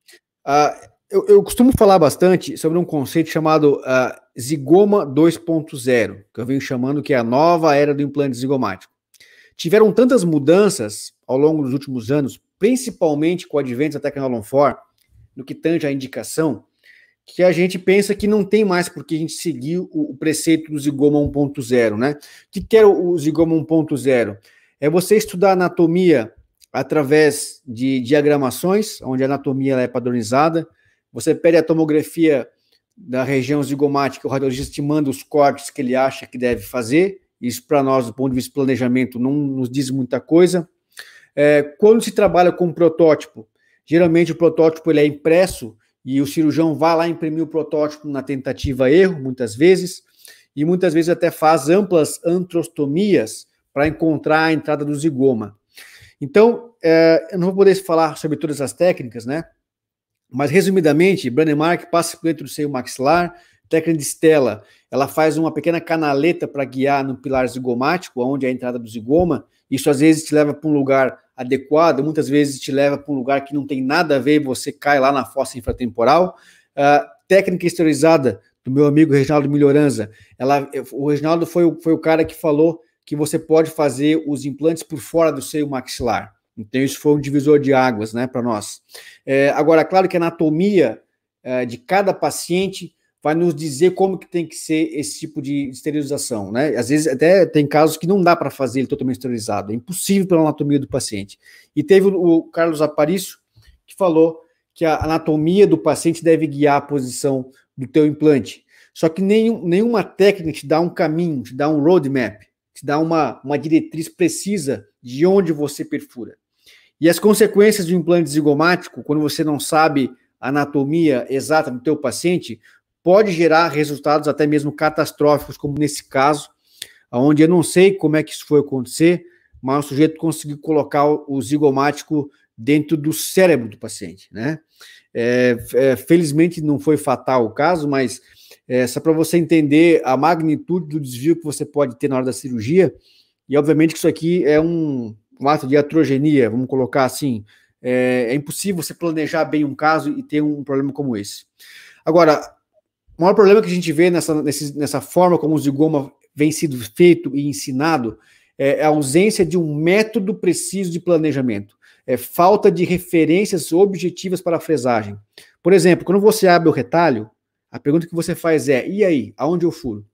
Speaker 2: Uh, eu, eu, costumo falar bastante sobre um conceito chamado uh, zigoma 2.0, que eu venho chamando que é a nova era do implante zigomático. Tiveram tantas mudanças ao longo dos últimos anos, principalmente com o advento da tecnologia no que tange à indicação, que a gente pensa que não tem mais porque a gente seguir o, o preceito do Zigoma 1.0, né? O que, é o, o Zigoma 1.0? É você estudar anatomia através de diagramações, onde a anatomia é padronizada. Você pede a tomografia da região zigomática, o radiologista te manda os cortes que ele acha que deve fazer. Isso, para nós, do ponto de vista do planejamento, não nos diz muita coisa. É, quando se trabalha com um protótipo, Geralmente o protótipo ele é impresso e o cirurgião vai lá imprimir o protótipo na tentativa erro, muitas vezes, e muitas vezes até faz amplas antrostomias para encontrar a entrada do zigoma. Então, é, eu não vou poder falar sobre todas as técnicas, né? Mas, resumidamente, Brandemark passa por dentro do seio maxilar, técnica de estela, ela faz uma pequena canaleta para guiar no pilar zigomático, onde é a entrada do zigoma, isso às vezes te leva para um lugar adequado, muitas vezes te leva para um lugar que não tem nada a ver e você cai lá na fossa infratemporal. Uh, técnica historizada do meu amigo Reginaldo Melhoranza. Ela, o Reginaldo foi, foi o cara que falou que você pode fazer os implantes por fora do seio maxilar. Então, isso foi um divisor de águas né, para nós. É, agora, claro que a anatomia é, de cada paciente vai nos dizer como que tem que ser esse tipo de esterilização, né? Às vezes até tem casos que não dá para fazer ele totalmente esterilizado, é impossível pela anatomia do paciente. E teve o Carlos Aparício que falou que a anatomia do paciente deve guiar a posição do teu implante. Só que nenhum, nenhuma técnica te dá um caminho, te dá um roadmap, te dá uma, uma diretriz precisa de onde você perfura. E as consequências do implante zigomático, quando você não sabe a anatomia exata do teu paciente, pode gerar resultados até mesmo catastróficos, como nesse caso, onde eu não sei como é que isso foi acontecer, mas o sujeito conseguiu colocar o zigomático dentro do cérebro do paciente, né? É, é, felizmente não foi fatal o caso, mas é, só para você entender a magnitude do desvio que você pode ter na hora da cirurgia, e obviamente que isso aqui é um, um ato de atrogenia, vamos colocar assim, é, é, impossível você planejar bem um caso e ter um problema como esse. Agora, o maior problema que a gente vê nessa, nessa forma como o uso de goma vem sido feito e ensinado é a ausência de um método preciso de planejamento, é falta de referências objetivas para a fresagem. Por exemplo, quando você abre o retalho, a pergunta que você faz é: e aí, aonde eu furo?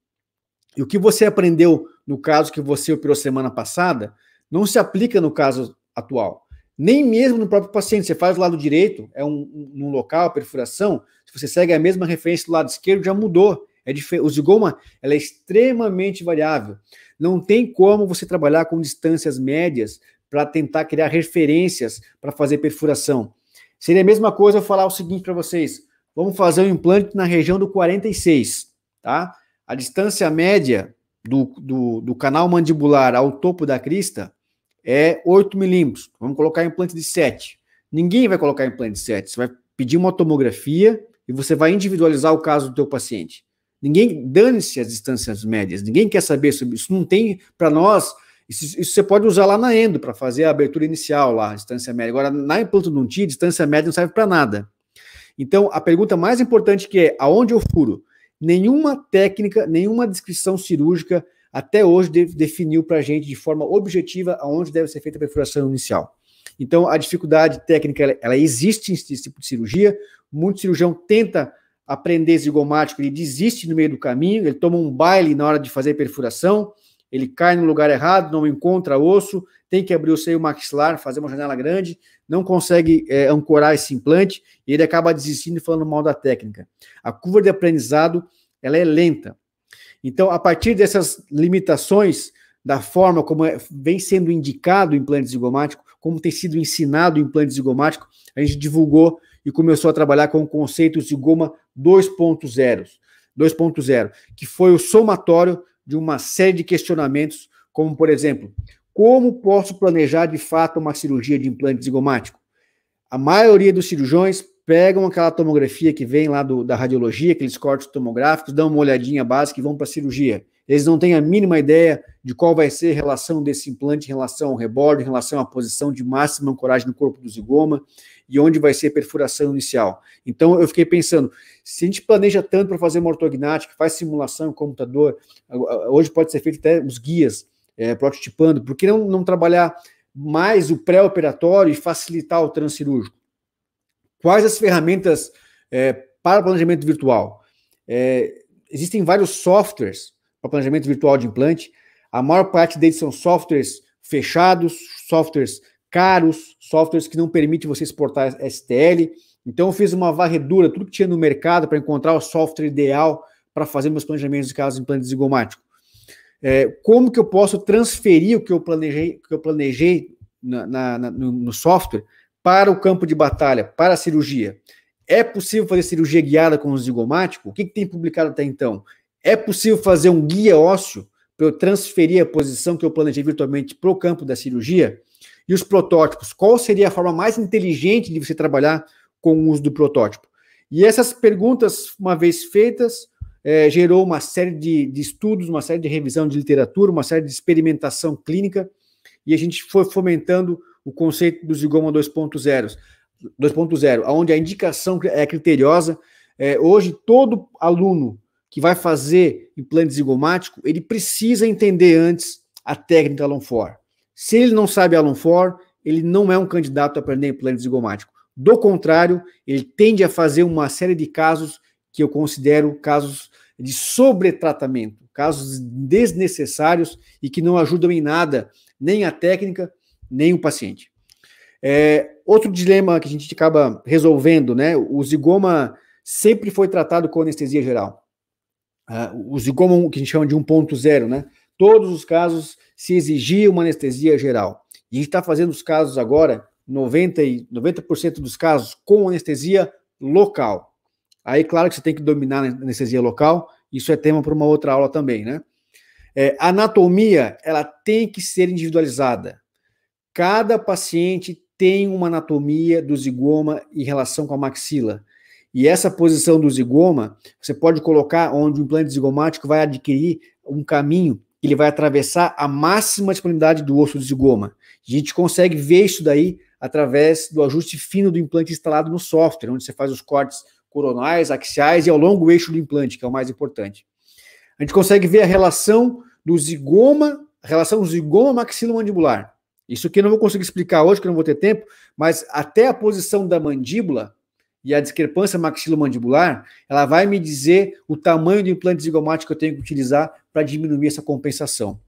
Speaker 2: E o que você aprendeu no caso que você operou semana passada não se aplica no caso atual. Nem mesmo no próprio paciente. Você faz o lado direito, é um, um, um local, a perfuração, você segue a mesma referência do lado esquerdo, já mudou. É diferente. O zigoma ela é extremamente variável. Não tem como você trabalhar com distâncias médias para tentar criar referências para fazer perfuração. Seria a mesma coisa eu falar o seguinte para vocês: vamos fazer um implante na região do 46, tá? A distância média do, do, do canal mandibular ao topo da crista é 8 milímetros. Vamos colocar implante de 7. Ninguém vai colocar implante de 7. Você vai pedir uma tomografia, e você vai individualizar o caso do teu paciente. Ninguém dane-se as distâncias médias, ninguém quer saber sobre isso. Não tem para nós. Isso, isso, você pode usar lá na endo para fazer a abertura inicial lá, a distância média. Agora, na implantodontia, distância média não serve para nada. Então, a pergunta mais importante que é: aonde eu furo? Nenhuma técnica, nenhuma descrição cirúrgica até hoje definiu para a gente de forma objetiva aonde deve ser feita a perfuração inicial. Então, a dificuldade técnica ela, ela existe nesse tipo de cirurgia. Muito cirurgião tenta aprender zigomático, ele desiste no meio do caminho, ele toma um baile na hora de fazer perfuração, ele cai no lugar errado, não encontra osso, tem que abrir o seio maxilar, fazer uma janela grande, não consegue é, ancorar esse implante e ele acaba desistindo e falando mal da técnica. A curva de aprendizado ela é lenta. Então, a partir dessas limitações, da forma como é, vem sendo indicado o implante zigomático, como tem sido ensinado o implante zigomático, a gente divulgou e começou a trabalhar com o conceito zigoma 2.0, 2.0, que foi o somatório de uma série de questionamentos, como por exemplo, como posso planejar de fato uma cirurgia de implante zigomático? A maioria dos cirurgiões pegam aquela tomografia que vem lá do, da radiologia, aqueles cortes tomográficos, dão uma olhadinha básica e vão para a cirurgia. Eles não têm a mínima ideia de qual vai ser a relação desse implante em relação ao rebordo, em relação à posição de máxima ancoragem no corpo do zigoma e onde vai ser a perfuração inicial. Então eu fiquei pensando, se a gente planeja tanto para fazer uma ortognática, faz simulação no computador, hoje pode ser feito até os guias é, prototipando, por que não, não trabalhar mais o pré-operatório e facilitar o transcirúrgico? Quais as ferramentas é, para planejamento virtual? É, existem vários softwares para planejamento virtual de implante. A maior parte deles são softwares fechados, softwares caros, softwares que não permitem você exportar STL. Então eu fiz uma varredura, tudo que tinha no mercado para encontrar o software ideal para fazer meus planejamentos de casos de implante zigomático. É, como que eu posso transferir o que eu planejei, que eu planejei na, na, na, no, no software para o campo de batalha, para a cirurgia? É possível fazer cirurgia guiada com o zigomático? O que, que tem publicado até então? É possível fazer um guia ósseo para eu transferir a posição que eu planejei virtualmente para o campo da cirurgia? E os protótipos? Qual seria a forma mais inteligente de você trabalhar com o uso do protótipo? E essas perguntas, uma vez feitas, é, gerou uma série de, de, estudos, uma série de revisão de literatura, uma série de experimentação clínica, e a gente foi fomentando o conceito do zigoma 2.0, 2.0, onde a indicação é criteriosa. É, hoje, todo aluno que vai fazer implante zigomático, ele precisa entender antes a técnica Alon For. Se ele não sabe Alon For, ele não é um candidato a aprender implante zigomático. Do contrário, ele tende a fazer uma série de casos que eu considero casos de sobretratamento, casos desnecessários e que não ajudam em nada nem a técnica, nem o paciente. É, outro dilema que a gente acaba resolvendo, né? O zigoma sempre foi tratado com anestesia geral uh, os IGOMON, que a gente chama de 1.0, né? Todos os casos se exigia uma anestesia geral. E a gente está fazendo os casos agora, 90%, 90 dos casos, com anestesia local. Aí, claro que você tem que dominar a anestesia local, isso é tema para uma outra aula também, né? É, anatomia, ela tem que ser individualizada. Cada paciente tem uma anatomia do zigoma em relação com a maxila. E essa posição do zigoma, você pode colocar onde o implante zigomático vai adquirir um caminho que ele vai atravessar a máxima disponibilidade do osso do zigoma. A gente consegue ver isso daí através do ajuste fino do implante instalado no software, onde você faz os cortes coronais, axiais e ao longo do eixo do implante, que é o mais importante. A gente consegue ver a relação do zigoma, a relação zigoma maxilomandibular. Isso aqui eu não vou conseguir explicar hoje, que eu não vou ter tempo, mas até a posição da mandíbula e a discrepância maxilomandibular, ela vai me dizer o tamanho do implante zigomático que eu tenho que utilizar para diminuir essa compensação.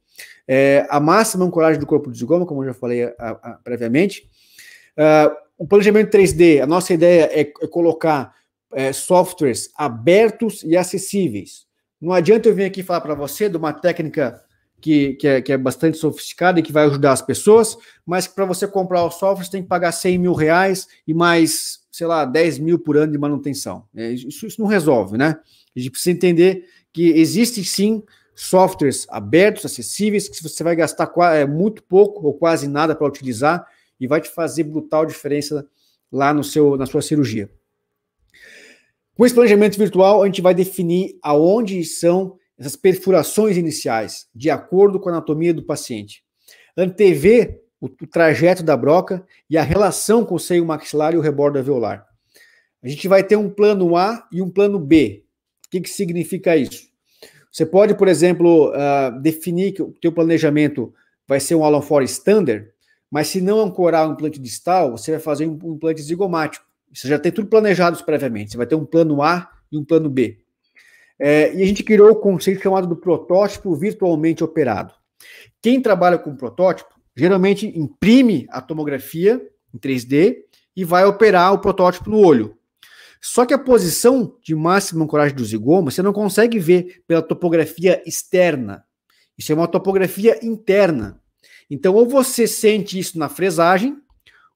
Speaker 2: É, a máxima ancoragem é do corpo do zigoma, como eu já falei a, ah, a, ah, previamente. Uh, ah, o planejamento 3D, a nossa ideia é, é colocar é, softwares abertos e acessíveis. Não adianta eu vir aqui falar para você de uma técnica que, que, é, que, é, bastante sofisticada e que vai ajudar as pessoas, mas que para você comprar o software você tem que pagar 100 mil reais e mais sei lá, 10 mil por ano de manutenção. É, isso, isso não resolve, né? A gente precisa entender que existem sim softwares abertos, acessíveis, que você vai gastar é, muito pouco ou quase nada para utilizar e vai te fazer brutal diferença lá no seu, na sua cirurgia. Com esse planejamento virtual, a gente vai definir aonde são essas perfurações iniciais, de acordo com a anatomia do paciente. Antever o, o trajeto da broca e a relação com o seio maxilar e o rebordo alveolar. A gente vai ter um plano A e um plano B. O que, que significa isso? Você pode, por exemplo, uh, definir que o teu planejamento vai ser um Alonfor standard, mas se não ancorar um implante distal, você vai fazer um, um implante zigomático. Você já tem tudo planejado previamente. Você vai ter um plano A e um plano B. É, e a gente criou o conceito chamado do protótipo virtualmente operado. Quem trabalha com protótipo geralmente imprime a tomografia em 3D e vai operar o protótipo no olho. Só que a posição de máxima ancoragem do zigoma você não consegue ver pela topografia externa. Isso é uma topografia interna. Então, ou você sente isso na fresagem,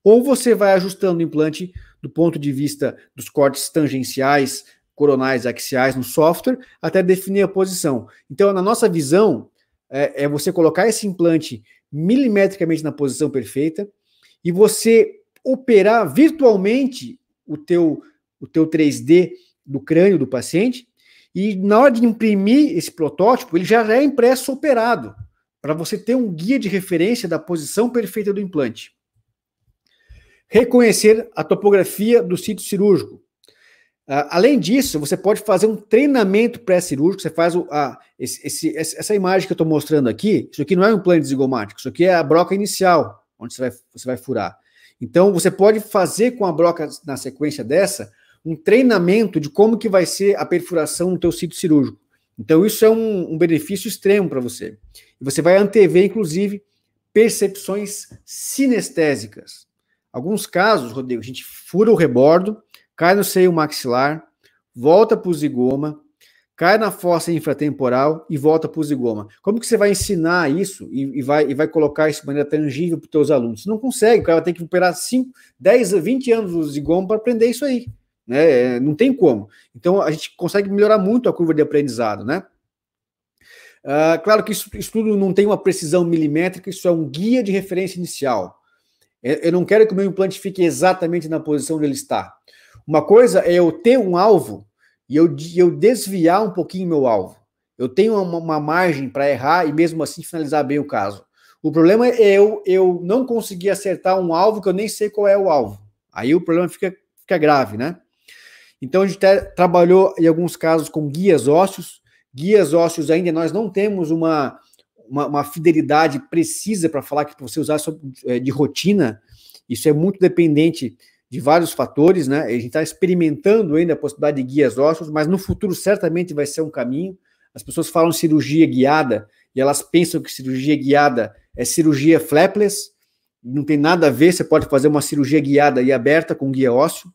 Speaker 2: ou você vai ajustando o implante do ponto de vista dos cortes tangenciais, coronais, axiais no software, até definir a posição. Então, na nossa visão, é, é você colocar esse implante milimetricamente na posição perfeita e você operar virtualmente o teu, o teu 3D do crânio do paciente e na hora de imprimir esse protótipo, ele já é impresso operado, para você ter um guia de referência da posição perfeita do implante. Reconhecer a topografia do sítio cirúrgico. Ah, além disso, você pode fazer um treinamento pré-cirúrgico, você faz o, a, esse, esse, essa imagem que eu estou mostrando aqui, isso aqui não é um plano zigomático, isso aqui é a broca inicial, onde você vai, você vai furar. Então, você pode fazer com a broca, na sequência dessa, um treinamento de como que vai ser a perfuração no teu sítio cirúrgico. Então, isso é um, um benefício extremo para você. você vai antever, inclusive, percepções sinestésicas. Alguns casos, Rodrigo, a gente fura o rebordo, cai no seio maxilar, volta para o zigoma, cai na fossa infratemporal e volta para o zigoma. Como que você vai ensinar isso e, e, vai, e vai colocar isso de maneira tangível para os seus alunos? Você não consegue, o cara tem que operar 5, 10, 20 anos do zigoma para aprender isso aí. Né? É, não tem como. Então, a gente consegue melhorar muito a curva de aprendizado, né? Uh, claro que isso, isso tudo não tem uma precisão milimétrica, isso é um guia de referência inicial. Eu, é, eu não quero que o meu implante fique exatamente na posição onde ele está. Uma coisa é eu ter um alvo e eu, eu desviar um pouquinho meu alvo. Eu tenho uma, uma margem para errar e mesmo assim finalizar bem o caso. O problema é eu, eu não conseguir acertar um alvo que eu nem sei qual é o alvo. Aí o problema fica, fica grave, né? Então a gente trabalhou em alguns casos com guias ósseos. Guias ósseos ainda nós não temos uma, uma, uma fidelidade precisa para falar que você usar é, de rotina. Isso é muito dependente de vários fatores, né? A gente está experimentando ainda a possibilidade de guias ósseos, mas no futuro certamente vai ser um caminho. As pessoas falam cirurgia guiada e elas pensam que cirurgia guiada é cirurgia flapless, não tem nada a ver, você pode fazer uma cirurgia guiada e aberta com guia ósseo.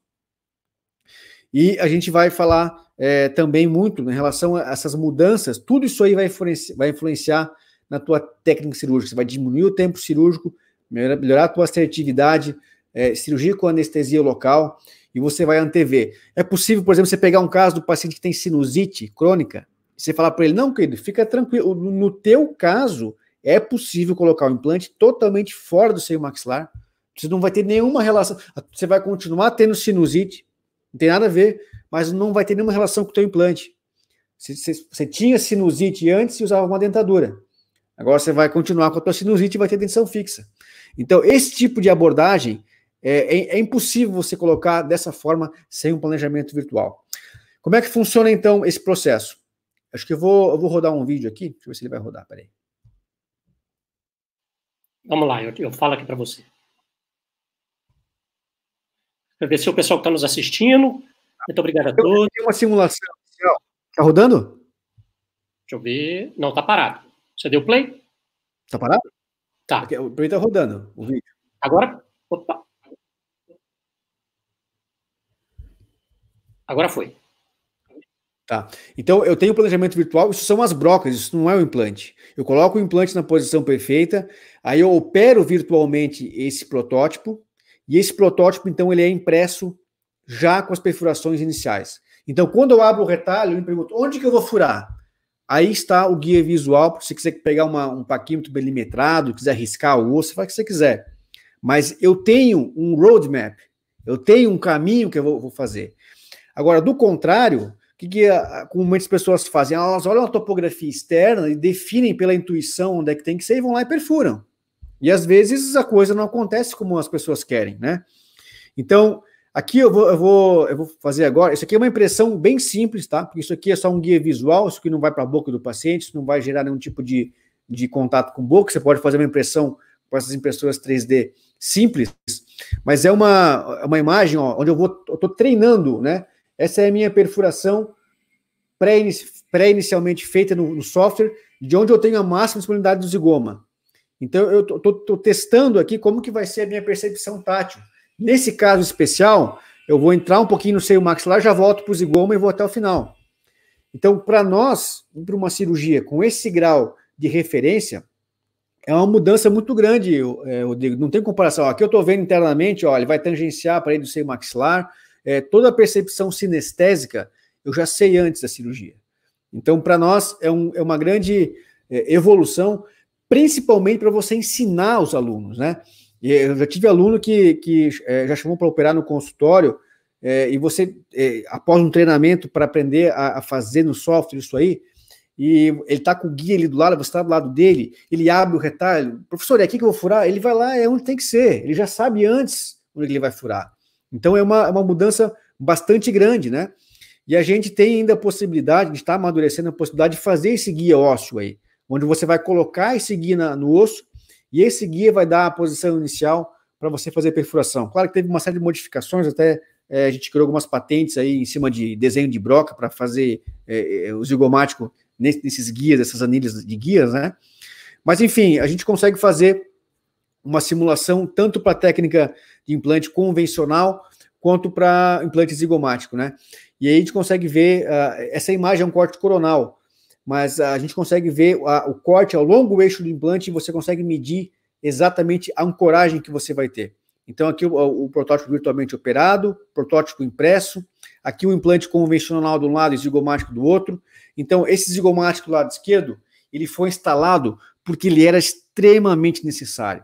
Speaker 2: E a gente vai falar é, também muito em relação a essas mudanças, tudo isso aí vai influenciar, vai influenciar na tua técnica cirúrgica, você vai diminuir o tempo cirúrgico, melhorar a tua assertividade, é, cirurgia com anestesia local, e você vai antever. É possível, por exemplo, você pegar um caso do paciente que tem sinusite crônica, e você falar para ele, não, querido, fica tranquilo, no teu caso, é possível colocar o implante totalmente fora do seio maxilar, você não vai ter nenhuma relação, você vai continuar tendo sinusite, não tem nada a ver, mas não vai ter nenhuma relação com o teu implante. Você, você, você tinha sinusite antes e usava uma dentadura. Agora você vai continuar com a tua sinusite e vai ter dentição fixa. Então, esse tipo de abordagem é, é, é, impossível você colocar dessa forma sem um planejamento virtual. Como é que funciona então esse processo? Acho que eu vou, eu vou rodar um vídeo aqui. Deixa eu ver se ele vai rodar.
Speaker 1: Peraí. Vamos lá, eu, eu falo aqui para você. ver se o pessoal que está nos assistindo. Muito obrigado a todos. Tem uma simulação.
Speaker 2: Está rodando?
Speaker 1: Deixa eu ver. Não, tá parado. Você deu play? Tá parado? Tá. O play tá rodando o vídeo. Agora, opa, Agora foi.
Speaker 2: Tá. Então eu tenho planejamento virtual, isso são as brocas, isso não é o implante. Eu coloco o implante na posição perfeita, aí eu opero virtualmente esse protótipo, e esse protótipo, então, ele é impresso já com as perfurações iniciais. Então, quando eu abro o retalho, eu me pergunto onde que eu vou furar? Aí está o guia visual, se você quiser pegar uma, um paquímetro belimetrado, quiser riscar o osso, faz o que você quiser. Mas eu tenho um roadmap, eu tenho um caminho que eu vou, vou fazer. Agora, do contrário, o que, que a, ah, ah, como muitas pessoas fazem? Elas olham a topografia externa e definem pela intuição onde é que tem que ser e vão lá e perfuram. E às vezes a coisa não acontece como as pessoas querem, né? Então, aqui eu vou, eu vou, eu vou fazer agora. Isso aqui é uma impressão bem simples, tá? Porque isso aqui é só um guia visual, isso aqui não vai para a boca do paciente, isso não vai gerar nenhum tipo de, de contato com boca. Você pode fazer uma impressão com essas impressoras 3D simples, mas é uma, é uma imagem ó, onde eu vou, eu estou treinando, né? Essa é a minha perfuração pré-inicialmente feita no, no, software, de onde eu tenho a máxima disponibilidade do zigoma. Então, eu estou testando aqui como que vai ser a minha percepção tátil. Nesse caso especial, eu vou entrar um pouquinho no seio maxilar, já volto para o zigoma e vou até o final. Então, para nós, para uma cirurgia com esse grau de referência, é uma mudança muito grande, eh, Rodrigo. Não tem comparação. Aqui eu estou vendo internamente, olha, ele vai tangenciar para ele do seio maxilar, é, toda a percepção sinestésica, eu já sei antes da cirurgia. Então, para nós, é, um, é, uma grande é, evolução, principalmente para você ensinar os alunos, né? eu já tive aluno que, que é, já chamou para operar no consultório, é, e você, é, após um treinamento para aprender a, a fazer no software isso aí, e ele está com o guia ali do lado, você está do lado dele, ele abre o retalho, professor, é aqui que eu vou furar? Ele vai lá, é onde tem que ser, ele já sabe antes onde ele vai furar. Então é uma, é uma mudança bastante grande, né? E a gente tem ainda a possibilidade, a gente está amadurecendo a possibilidade de fazer esse guia ósseo aí, onde você vai colocar esse guia na, no osso e esse guia vai dar a posição inicial para você fazer perfuração. Claro que teve uma série de modificações, até é, a gente criou algumas patentes aí em cima de desenho de broca para fazer é, é, o zigomático nesses guias, essas anilhas de guias, né? Mas enfim, a gente consegue fazer uma simulação tanto para a técnica de implante convencional quanto para implante zigomático, né? E aí a gente consegue ver, uh, essa imagem é um corte coronal, mas a gente consegue ver a, o corte ao longo do eixo do implante e você consegue medir exatamente a ancoragem que você vai ter. Então aqui o, o protótipo virtualmente operado, protótipo impresso, aqui o implante convencional de um lado e zigomático do outro. Então esse zigomático do lado esquerdo, ele foi instalado porque ele era extremamente necessário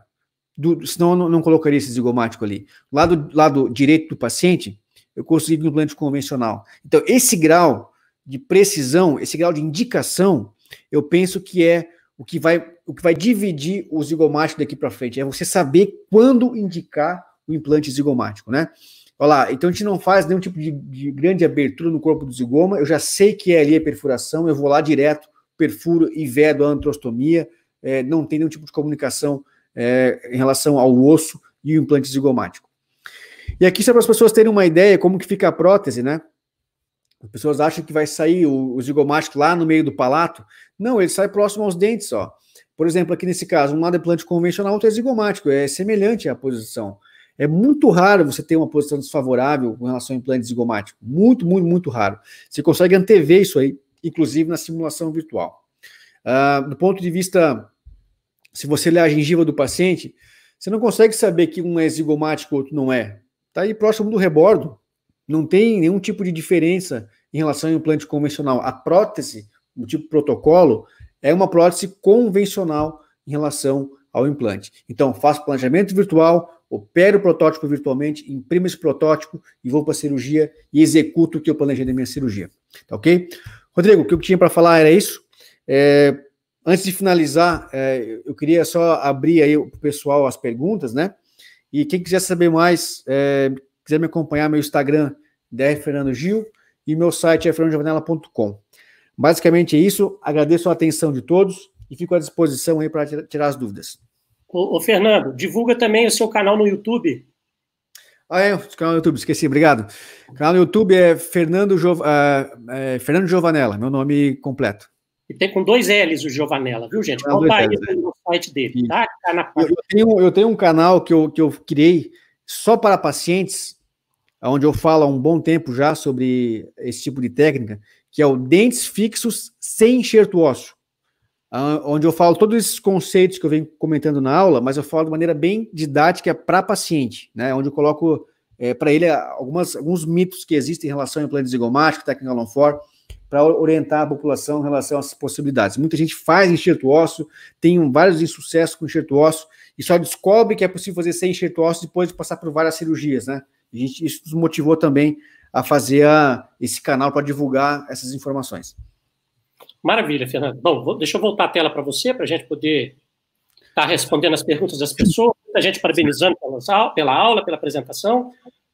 Speaker 2: do, senão eu não, não colocaria esse zigomático ali. Lado, lado direito do paciente, eu consigo um implante convencional. Então, esse grau de precisão, esse grau de indicação, eu penso que é o que vai, o que vai dividir o zigomático daqui para frente. É você saber quando indicar o implante zigomático, né? Olha lá, então a gente não faz nenhum tipo de, de, grande abertura no corpo do zigoma, eu já sei que é ali a perfuração, eu vou lá direto, perfuro e vedo a antrostomia, é, não tem nenhum tipo de comunicação é, em relação ao osso e o implante zigomático. E aqui só para as pessoas terem uma ideia como que fica a prótese, né? As pessoas acham que vai sair o, o zigomático lá no meio do palato. Não, ele sai próximo aos dentes, ó. Por exemplo, aqui nesse caso, um lado é plante convencional, outro é zigomático, é semelhante à posição. É muito raro você ter uma posição desfavorável com relação ao implante zigomático. Muito, muito, muito raro. Você consegue antever isso aí, inclusive na simulação virtual. Uh, do ponto de vista se você ler a gengiva do paciente, você não consegue saber que um é zigomático e outro não é. Está aí próximo do rebordo. Não tem nenhum tipo de diferença em relação ao implante convencional. A prótese, do tipo protocolo, é uma prótese convencional em relação ao implante. Então, faço planejamento virtual, opero o protótipo virtualmente, imprimo esse protótipo e vou para a cirurgia e executo o que eu planejei da minha cirurgia. Tá ok? Rodrigo, o que eu tinha para falar era isso. É, Antes de finalizar, é, eu queria só abrir aí para o pessoal as perguntas, né? E quem quiser saber mais, é, quiser me acompanhar, meu Instagram, DR Fernando Gil, e meu site é fernandojavanella.com. Basicamente é isso. Agradeço a atenção de todos e fico à disposição aí para tirar as dúvidas.
Speaker 1: Ô, ô, Fernando, divulga também o seu canal no YouTube.
Speaker 2: Ah, é, o canal no YouTube, esqueci, obrigado. O canal no YouTube é Fernando, jo, uh, é, é Fernando Giovanella, meu nome completo.
Speaker 1: E tem com dois L's o Giovanella, viu, gente? Comparar ah, é no site dele, tá? tá na...
Speaker 2: eu, tenho, eu tenho um canal que eu, que eu criei só para pacientes, onde eu falo há um bom tempo já sobre esse tipo de técnica, que é o Dentes Fixos Sem Enxerto Ósseo, ah, onde eu falo todos esses conceitos que eu venho comentando na aula, mas eu falo de maneira bem didática para paciente, né? Onde eu coloco é, eh, para ele algumas, alguns mitos que existem em relação ao implante zigomático, técnica Longfor, para orientar a população em relação às possibilidades. Muita gente faz enxerto ósseo, tem vários insucessos com enxerto ósseo, e só descobre que é possível fazer sem enxerto ósseo depois de passar por várias cirurgias, né? A gente, isso nos motivou também a fazer a, esse canal para divulgar essas informações.
Speaker 1: Maravilha, Fernando. Bom, vou, deixa eu voltar a tela para você, para a gente poder estar tá respondendo as perguntas das pessoas. Muita gente parabenizando pela, pela aula, pela apresentação.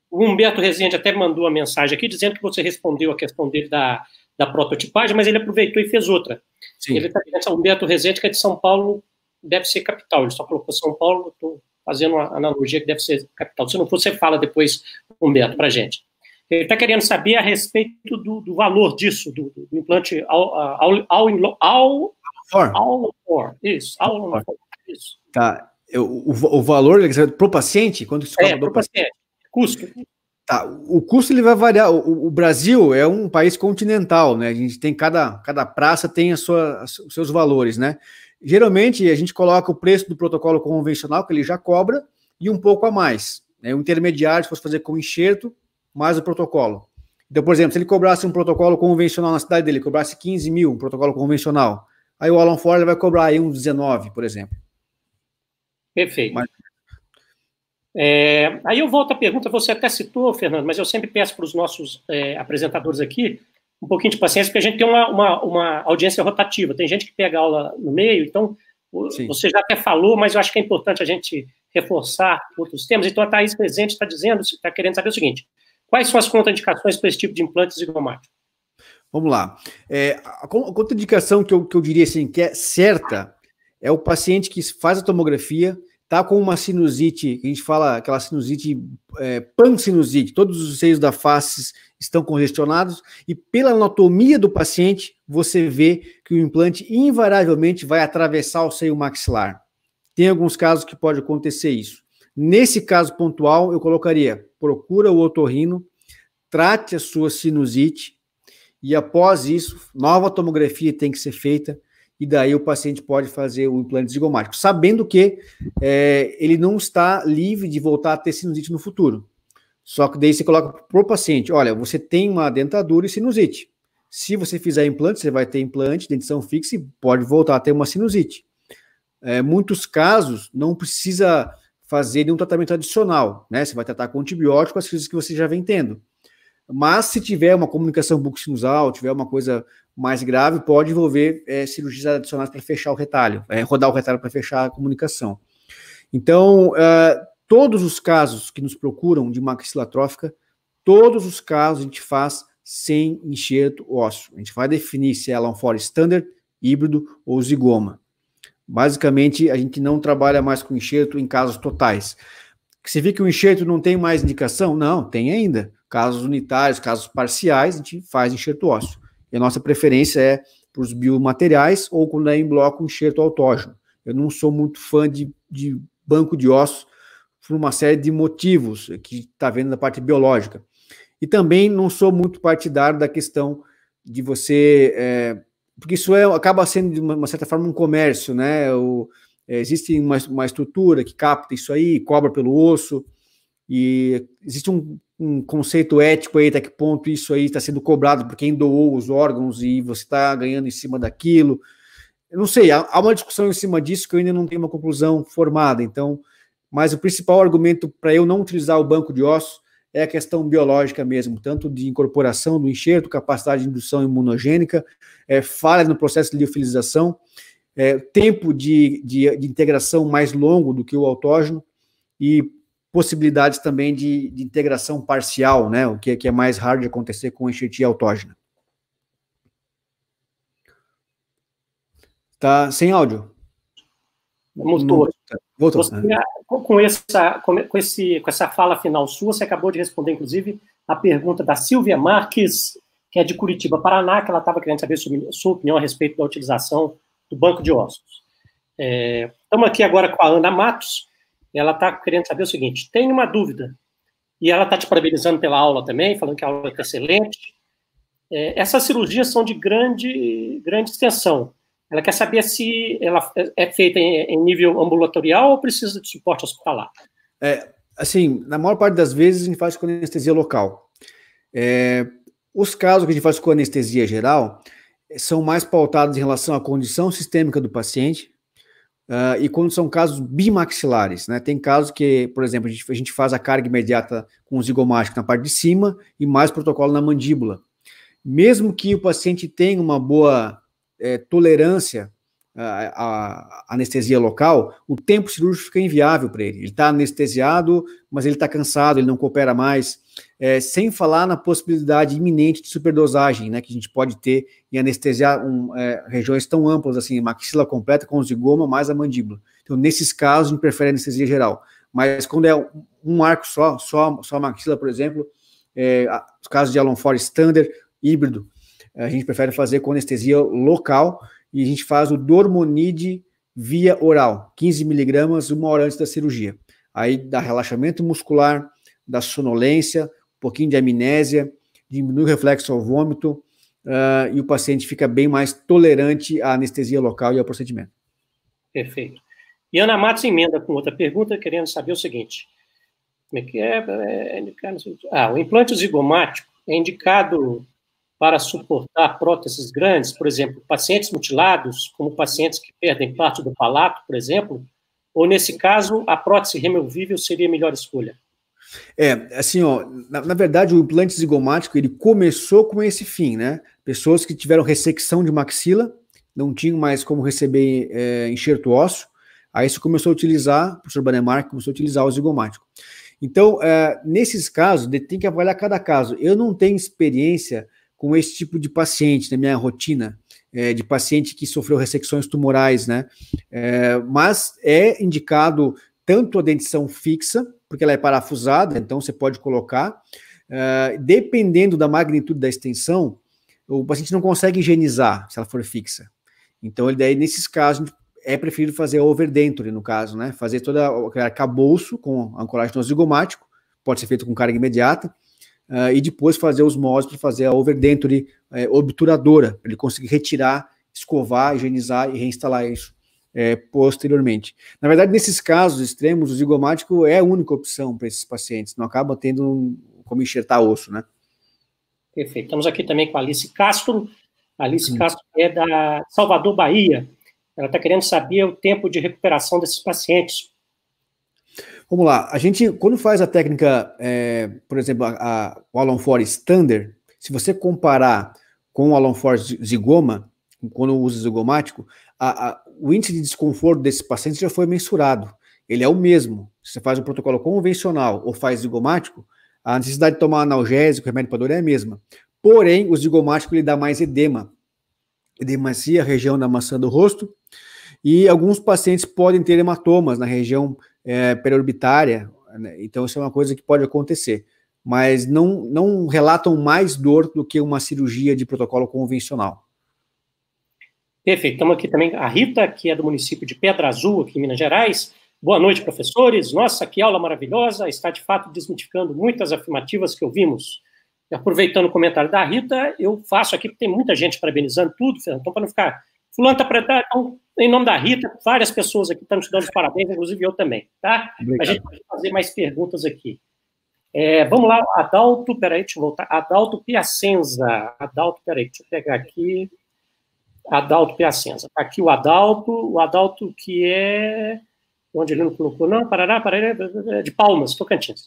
Speaker 1: O Humberto Rezende até mandou uma mensagem aqui dizendo que você respondeu a questão dele da da prototipagem, mas ele aproveitou e fez outra. Sim. Ele está o Humberto Rezende, que é de São Paulo, deve ser capital. Ele só colocou São Paulo, estou fazendo uma analogia que deve ser capital. Se não for, você fala depois, Humberto, para a gente. Ele está querendo saber a respeito do, do valor disso, do, do implante ao ao ao ao for. for. Isso, ao for. Isso.
Speaker 2: Tá. O, o, o valor para o paciente, quanto isso é, Para o paciente. Custo. Tá, o custo ele vai variar. O, o, Brasil é um país continental, né? A gente tem cada, cada praça tem a sua, os seus valores, né? Geralmente a gente coloca o preço do protocolo convencional que ele já cobra e um pouco a mais. Né? O intermediário, se fosse fazer com enxerto, mais o protocolo. Então, por exemplo, se ele cobrasse um protocolo convencional na cidade dele, cobrasse 15 mil, um protocolo convencional, aí o Alan Ford vai cobrar aí uns 19, por exemplo.
Speaker 1: Perfeito. Mas, é, aí eu volto à pergunta, você até citou, Fernando, mas eu sempre peço para os nossos é, apresentadores aqui um pouquinho de paciência, porque a gente tem uma, uma, uma audiência rotativa, tem gente que pega aula no meio, então Sim. você já até falou, mas eu acho que é importante a gente reforçar outros temas. Então a Thais Presente está dizendo, está querendo saber o seguinte: quais são as contraindicações para esse tipo de implante zigomático?
Speaker 2: Vamos lá. É, a contraindicação que eu, que eu diria assim, que é certa, é o paciente que faz a tomografia tá com uma sinusite, a gente fala aquela sinusite é, sinusite todos os seios da face estão congestionados e pela anatomia do paciente você vê que o implante invariavelmente vai atravessar o seio maxilar. Tem alguns casos que pode acontecer isso. Nesse caso pontual, eu colocaria: procura o otorrino, trate a sua sinusite e após isso, nova tomografia tem que ser feita e daí o paciente pode fazer o implante zigomático, sabendo que é, ele não está livre de voltar a ter sinusite no futuro. Só que daí você coloca para o paciente: olha, você tem uma dentadura e sinusite. Se você fizer implante, você vai ter implante, dentição fixa e pode voltar a ter uma sinusite. É, muitos casos não precisa fazer nenhum tratamento adicional, né? Você vai tratar com antibiótico as coisas que você já vem tendo. Mas se tiver uma comunicação sinusal tiver uma coisa mais grave pode envolver é, cirurgias adicionais para fechar o retalho, é, rodar o retalho para fechar a comunicação. Então, uh, todos os casos que nos procuram de maxila trófica, todos os casos a gente faz sem enxerto ósseo. A gente vai definir se ela é um fora standard, híbrido ou zigoma. Basicamente, a gente não trabalha mais com enxerto em casos totais. Você vê que o enxerto não tem mais indicação? Não, tem ainda. Casos unitários, casos parciais, a gente faz enxerto ósseo. E a nossa preferência é para os biomateriais ou quando é em bloco enxerto autógeno. Eu não sou muito fã de, de banco de ossos por uma série de motivos que está vendo na parte biológica. E também não sou muito partidário da questão de você. É, porque isso é, acaba sendo, de uma, certa forma, um comércio, né? O, é, existe uma, uma, estrutura que capta isso aí, cobra pelo osso, e existe um um conceito ético aí, até que ponto isso aí está sendo cobrado por quem doou os órgãos e você está ganhando em cima daquilo. Eu não sei, há uma discussão em cima disso que eu ainda não tenho uma conclusão formada. Então, mas o principal argumento para eu não utilizar o banco de ossos é a questão biológica mesmo, tanto de incorporação do enxerto, capacidade de indução imunogênica, é, falha no processo de liofilização, é, tempo de, de, de integração mais longo do que o autógeno e possibilidades também de, de integração parcial, né? O que é, que é mais raro de acontecer com enxertia autógena. Tá sem áudio? Voltou. Tá. Voltou. Você, né?
Speaker 1: com, essa, com, esse, com essa fala final sua, você acabou de responder, inclusive, a pergunta da Silvia Marques, que é de Curitiba, Paraná, que ela estava querendo saber sua opinião a respeito da utilização do banco de ossos. Estamos é, aqui agora com a Ana Matos, ela está querendo saber o seguinte: tem uma dúvida. E ela está te parabenizando pela aula também, falando que a aula está é excelente. É, essas cirurgias são de grande, grande extensão. Ela quer saber se ela é, é feita em, em nível ambulatorial ou precisa de suporte hospitalar.
Speaker 2: É, assim, na maior parte das vezes a gente faz com anestesia local. É, os casos que a gente faz com anestesia geral eh, são mais pautados em relação à condição sistêmica do paciente, Uh, e quando são casos bimaxilares, né? Tem casos que, por exemplo, a gente, a gente faz a carga imediata com o zigomático na parte de cima e mais protocolo na mandíbula. Mesmo que o paciente tenha uma boa é, tolerância ah, à, à, anestesia local, o tempo cirúrgico fica inviável para ele. Ele está anestesiado, mas ele está cansado, ele não coopera mais. É, sem falar na possibilidade iminente de superdosagem, né, que a gente pode ter e anestesiar um, é, regiões tão amplas assim, maxila completa com zigoma mais a mandíbula. Então, nesses casos, a gente prefere anestesia geral. Mas quando é um arco só, só, só maxila, por exemplo, é, os casos de Alon Ford standard, híbrido, é, a gente prefere fazer com anestesia local e a gente faz o dormonide via oral, 15 miligramas, uma hora antes da cirurgia. Aí dá relaxamento muscular, da sonolência, um pouquinho de amnésia, diminui o reflexo ao vômito uh, e o paciente fica bem mais tolerante à anestesia local e ao procedimento.
Speaker 1: Perfeito. E Ana Matos emenda com outra pergunta, querendo saber o seguinte: como é que é? é, é, é ah, o implante zigomático é indicado para suportar próteses grandes, por exemplo, pacientes mutilados, como pacientes que perdem parte do palato, por exemplo, ou nesse caso, a prótese removível seria a melhor escolha?
Speaker 2: É, assim, ó, na, na, verdade, o implante zigomático ele começou com esse fim, né? Pessoas que tiveram ressecção de maxila, não tinham mais como receber é, enxerto ósseo, aí se começou a utilizar, o professor Banemar, começou a utilizar o zigomático. Então, é, nesses casos, tem que avaliar cada caso. Eu não tenho experiência com esse tipo de paciente na minha rotina, é, de paciente que sofreu ressecções tumorais, né? É, mas é indicado tanto a dentição fixa, porque ela é parafusada, então você pode colocar. Uh, dependendo da magnitude da extensão, o paciente não consegue higienizar se ela for fixa. Então, ele daí, nesses casos, é preferido fazer overdenture, no caso, né? Fazer toda aquele arcabouço com ancoragem zigomático, pode ser feito com carga imediata, uh, e depois fazer os moldes para fazer a overdenture eh, obturadora, para ele conseguir retirar, escovar, higienizar e reinstalar isso é, posteriormente. Na verdade, nesses casos extremos, o zigomático é a única opção para esses pacientes, não acaba tendo um, como enxertar osso, né?
Speaker 1: Perfeito. Estamos aqui também com a Alice Castro. A Alice hum. Castro é da Salvador, Bahia. Ela está querendo saber o tempo de recuperação desses pacientes.
Speaker 2: Vamos lá. A gente, quando faz a técnica, é, por exemplo, a, a, o Alan Standard, se você comparar com o Alan Ford Zigoma, quando usa zigomático, a, a, o índice de desconforto desse paciente já foi mensurado. Ele é o mesmo. Se você faz um protocolo convencional ou faz zigomático, a necessidade de tomar analgésico, remédio para dor é a mesma. Porém, o zigomático ele dá mais edema. Edemacia, região da maçã do rosto. E alguns pacientes podem ter hematomas na região é, periorbitária. Né? Então, isso é uma coisa que pode acontecer. Mas não, não relatam mais dor do que uma cirurgia de protocolo convencional.
Speaker 1: Perfeito. Estamos aqui também a Rita, que é do município de Pedra Azul, aqui em Minas Gerais. Boa noite, professores. Nossa, que aula maravilhosa. Está, de fato, desmitificando muitas afirmativas que ouvimos. E aproveitando o comentário da Rita, eu faço aqui, porque tem muita gente parabenizando tudo, Fernando, então, para não ficar... Fulano está... Então, em nome da Rita, várias pessoas aqui estão te dando os parabéns, inclusive eu também, tá? Obrigado. A gente pode fazer mais perguntas aqui. É, vamos lá, Adalto, peraí, deixa eu voltar. Adalto Piacenza. Adalto, peraí, deixa eu pegar aqui. Adalto Piacenza. Tá aqui o Adalto, o Adalto que é. Onde ele não colocou, não, Parará, Parará, de Palmas, Tocantins.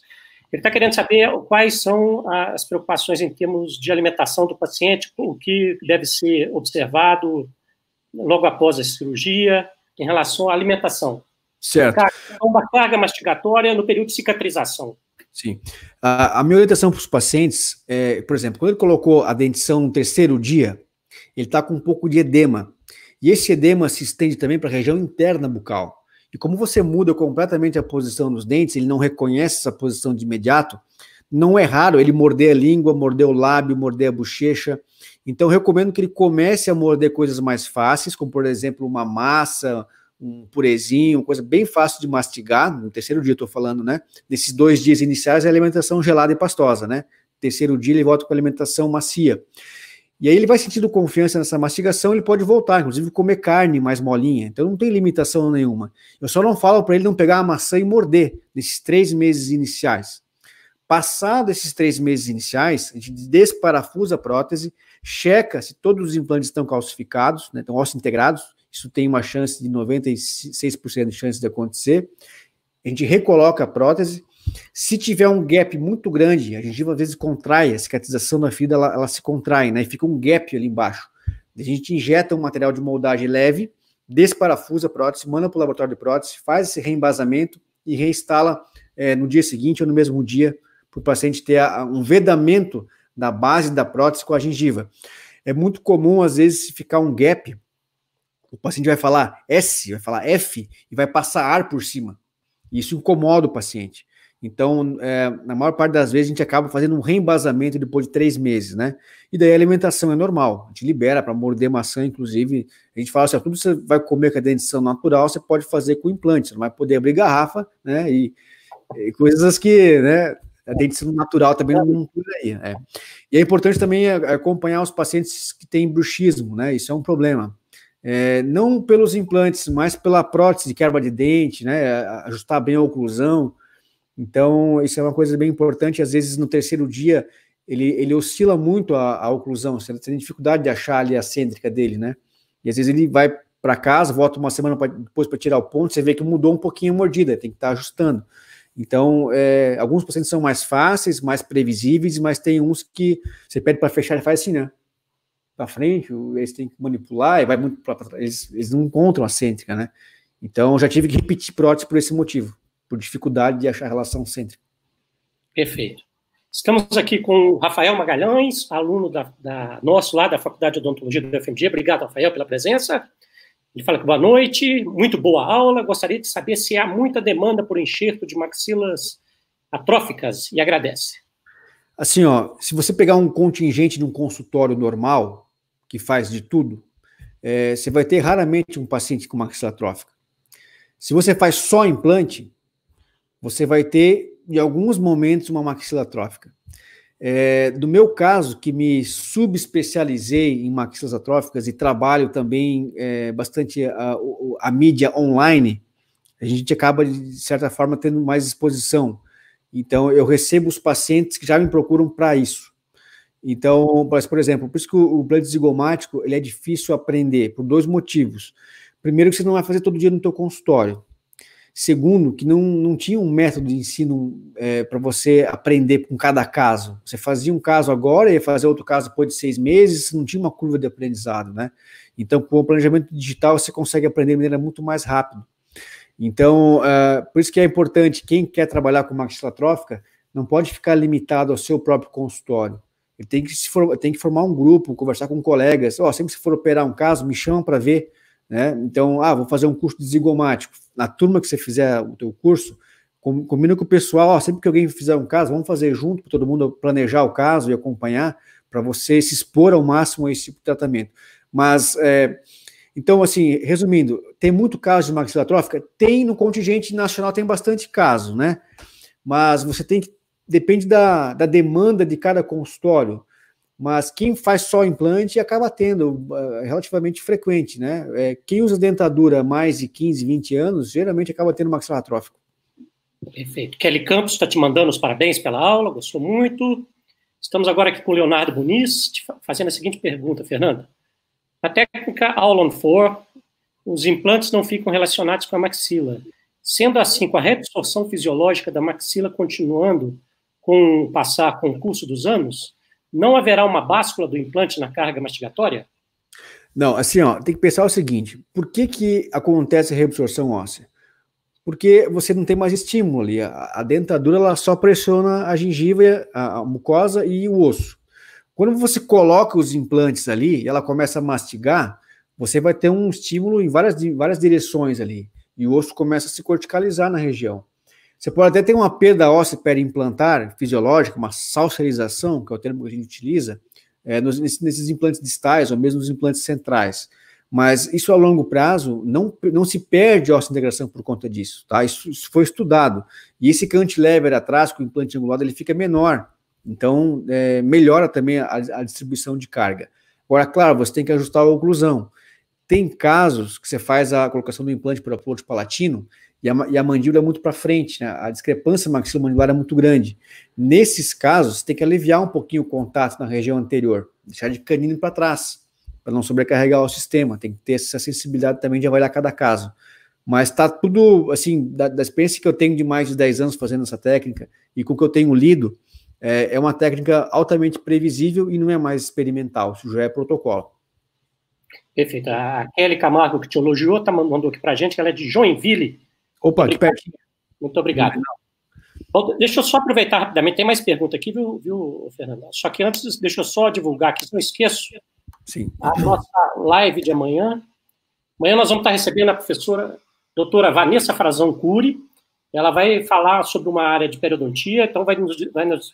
Speaker 1: Ele está querendo saber quais são as preocupações em termos de alimentação do paciente, o que deve ser observado logo após a cirurgia, em relação à alimentação. Certo. Uma carga mastigatória no período de cicatrização.
Speaker 2: Sim. A, a minha orientação para os pacientes é, por exemplo, quando ele colocou a dentição no terceiro dia, ele está com um pouco de edema. E esse edema se estende também para a região interna bucal. E como você muda completamente a posição dos dentes, ele não reconhece essa posição de imediato, não é raro ele morder a língua, morder o lábio, morder a bochecha. Então, recomendo que ele comece a morder coisas mais fáceis, como, por exemplo, uma massa, um purezinho, coisa bem fácil de mastigar. No terceiro dia, estou falando, né? Nesses dois dias iniciais, é alimentação gelada e pastosa, né? Terceiro dia, ele volta com a alimentação macia. E aí ele vai sentindo confiança nessa mastigação, ele pode voltar, inclusive comer carne mais molinha. Então não tem limitação nenhuma. Eu só não falo para ele não pegar a maçã e morder nesses três meses iniciais. Passado esses três meses iniciais, a gente desparafusa a prótese, checa se todos os implantes estão calcificados, né, estão ossos integrados. Isso tem uma chance de 96% de chance de acontecer. A gente recoloca a prótese se tiver um gap muito grande, a gengiva às vezes contrai, a cicatrização da ferida ela, ela se contrai, né? E fica um gap ali embaixo. A gente injeta um material de moldagem leve, desparafusa a prótese, manda para o laboratório de prótese, faz esse reembasamento e reinstala é, no dia seguinte ou no mesmo dia para o paciente ter a, um vedamento da base da prótese com a gengiva. É muito comum, às vezes, ficar um gap, o paciente vai falar S, vai falar F e vai passar ar por cima. Isso incomoda o paciente. Então, é, na maior parte das vezes, a gente acaba fazendo um reembasamento depois de três meses, né? E daí a alimentação é normal, a gente libera para morder maçã, inclusive. A gente fala assim: tudo que você vai comer com a é dentição natural, você pode fazer com implante, você não vai poder abrir garrafa, né? E, e coisas que, né? A dentição natural também não cura aí. É. E é importante também acompanhar os pacientes que têm bruxismo, né? Isso é um problema. É, não pelos implantes, mas pela prótese de quebra de dente, né? Ajustar bem a oclusão então, isso é uma coisa bem importante. Às vezes, no terceiro dia, ele, ele oscila muito a, a oclusão, você tem dificuldade de achar ali a cêntrica dele, né? E às vezes ele vai para casa, volta uma semana pra, depois para tirar o ponto, você vê que mudou um pouquinho a mordida, tem que estar tá ajustando. Então, é, alguns pacientes são mais fáceis, mais previsíveis, mas tem uns que você pede para fechar e faz assim, né? Para frente, eles têm que manipular e vai muito para trás, eles, eles não encontram a cêntrica, né? Então, já tive que repetir prótese por esse motivo por dificuldade de achar relação cêntrica.
Speaker 1: Perfeito. Estamos aqui com o Rafael Magalhães, aluno da, da, nosso lá da Faculdade de Odontologia do UFMG. Obrigado, Rafael, pela presença. Ele fala que boa noite, muito boa aula. Gostaria de saber se há muita demanda por enxerto de maxilas atróficas e agradece.
Speaker 2: Assim, ó, se você pegar um contingente de um consultório normal, que faz de tudo, é, você vai ter raramente um paciente com maxila atrófica. Se você faz só implante, você vai ter, em alguns momentos, uma maxila atrófica. É, do meu caso, que me subespecializei em maxilas atróficas e trabalho também é, bastante a, a, mídia online, a gente acaba, de certa forma, tendo mais exposição. Então, eu recebo os pacientes que já me procuram para isso. Então, mas, por exemplo, por isso que o, o blood zigomático ele é difícil aprender, por dois motivos. Primeiro, que você não vai fazer todo dia no teu consultório. Segundo, que não, não tinha um método de ensino é, para você aprender com cada caso. Você fazia um caso agora e fazer outro caso depois de seis meses, não tinha uma curva de aprendizado, né? Então, com o planejamento digital, você consegue aprender de maneira muito mais rápida. Então, uh, por isso que é importante, quem quer trabalhar com maxila trófica, não pode ficar limitado ao seu próprio consultório. Ele tem que, se for, tem que formar um grupo, conversar com colegas. Ó, oh, sempre que se for operar um caso, me chama para ver né? Então, ah, vou fazer um curso de zigomático. Na turma que você fizer o teu curso, combina com o pessoal, ó, sempre que alguém fizer um caso, vamos fazer junto para todo mundo planejar o caso e acompanhar, para você se expor ao máximo a esse tipo de tratamento. Mas, é, então, assim, resumindo, tem muito caso de maxila trófica? Tem no contingente nacional, tem bastante caso, né? Mas você tem que, depende da, da demanda de cada consultório mas quem faz só implante acaba tendo ah, relativamente frequente, né? É, quem usa dentadura mais de 15, 20 anos, geralmente acaba tendo maxilar atrófico.
Speaker 1: Perfeito. Kelly Campos está te mandando os parabéns pela aula, gostou muito. Estamos agora aqui com o Leonardo Muniz, fazendo a seguinte pergunta, Fernanda. Na técnica All on Four, os implantes não ficam relacionados com a maxila. Sendo assim, com a reabsorção fisiológica da maxila continuando com o passar com o curso dos anos, não haverá uma báscula do implante na carga mastigatória?
Speaker 2: Não, assim, ó, tem que pensar o seguinte: por que, que acontece a reabsorção óssea? Porque você não tem mais estímulo ali. A, a dentadura ela só pressiona a gengiva, a, a, mucosa e o osso. Quando você coloca os implantes ali e ela começa a mastigar, você vai ter um estímulo em várias, várias direções ali. E o osso começa a se corticalizar na região. Você pode até ter uma perda óssea implantar, fisiológica, uma salserização, que é o termo que a gente utiliza, é, nos, nesses implantes distais ou mesmo nos implantes centrais. Mas isso a longo prazo não, não se perde óssea integração por conta disso, tá? Isso, isso, foi estudado. E esse cantilever atrás, com o implante angulado, ele fica menor. Então, é, melhora também a, a distribuição de carga. Agora, claro, você tem que ajustar a oclusão. Tem casos que você faz a colocação do implante por aporte palatino, e a, e a mandíbula é muito para frente, né? a discrepância maxilomandibular é muito grande. Nesses casos, tem que aliviar um pouquinho o contato na região anterior, deixar de canino para trás, para não sobrecarregar o sistema. Tem que ter essa sensibilidade também de avaliar cada caso. Mas está tudo, assim, da, da, experiência que eu tenho de mais de 10 anos fazendo essa técnica e com o que eu tenho lido, é, é uma técnica altamente previsível e não é mais experimental, isso já é
Speaker 1: protocolo. Perfeito. A Kelly Camargo, que te elogiou, tá, mandou aqui para gente que ela é de Joinville, Opa, muito obrigado. Muito obrigado. Bom, deixa eu só aproveitar rapidamente, tem mais pergunta aqui, viu, viu, Fernando? Só que antes, deixa eu só divulgar aqui, não esqueço. Sim. A nossa live de amanhã. Amanhã nós vamos estar recebendo a professora, doutora Vanessa Frazão Cury. Ela vai falar sobre uma área de periodontia, então vai, nos, vai, nos,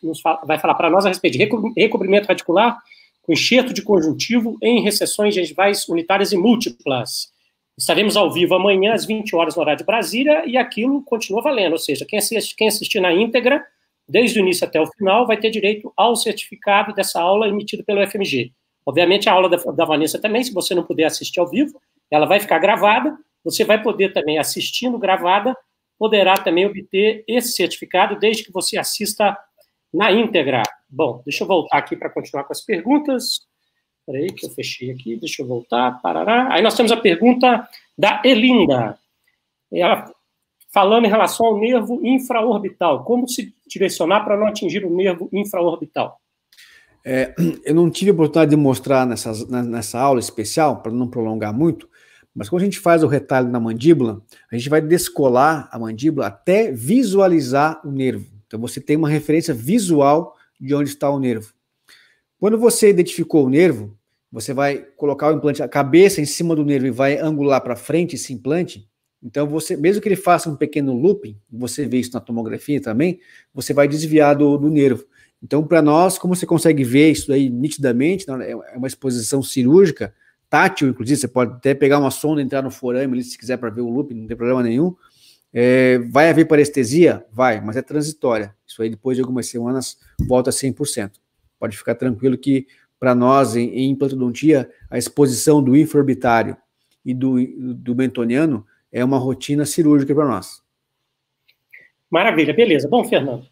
Speaker 1: vai falar para nós a respeito de recobrimento radicular com enxerto de conjuntivo em recessões gengivais unitárias e múltiplas. Estaremos ao vivo amanhã às 20 horas no horário de Brasília e aquilo continua valendo, ou seja, quem assistir, quem assistir na íntegra, desde o início até o final, vai ter direito ao certificado dessa aula emitido pelo FMG. Obviamente, a aula da, da Vanessa também, se você não puder assistir ao vivo, ela vai ficar gravada, você vai poder também, assistindo gravada, poderá também obter esse certificado, desde que você assista na íntegra. Bom, deixa eu voltar aqui para continuar com as perguntas. Peraí, que eu fechei aqui, deixa eu voltar. Parará. Aí nós temos a pergunta da Elinda. Ela falando em relação ao nervo infraorbital. Como se direcionar para não atingir o nervo infraorbital?
Speaker 2: É, eu não tive a oportunidade de mostrar nessa nessa aula especial, para não prolongar muito, mas quando a gente faz o retalho na mandíbula, a gente vai descolar a mandíbula até visualizar o nervo. Então você tem uma referência visual de onde está o nervo. Quando você identificou o nervo, você vai colocar o implante, a cabeça em cima do nervo e vai angular para frente esse implante, então você, mesmo que ele faça um pequeno looping, você vê isso na tomografia também, você vai desviar do, do nervo. Então, para nós, como você consegue ver isso aí nitidamente, né, é, é uma exposição cirúrgica, tátil, inclusive, você pode até pegar uma sonda, entrar no forame ali, se quiser para ver o looping, não tem problema nenhum. É, vai haver parestesia? Vai, mas é transitória. Isso aí, depois de algumas semanas, volta a 100%. Pode ficar tranquilo que para nós em, em, implantodontia a exposição do infraorbitário e do, do bentoniano é uma rotina cirúrgica para nós.
Speaker 1: Maravilha, beleza. Bom, Fernando,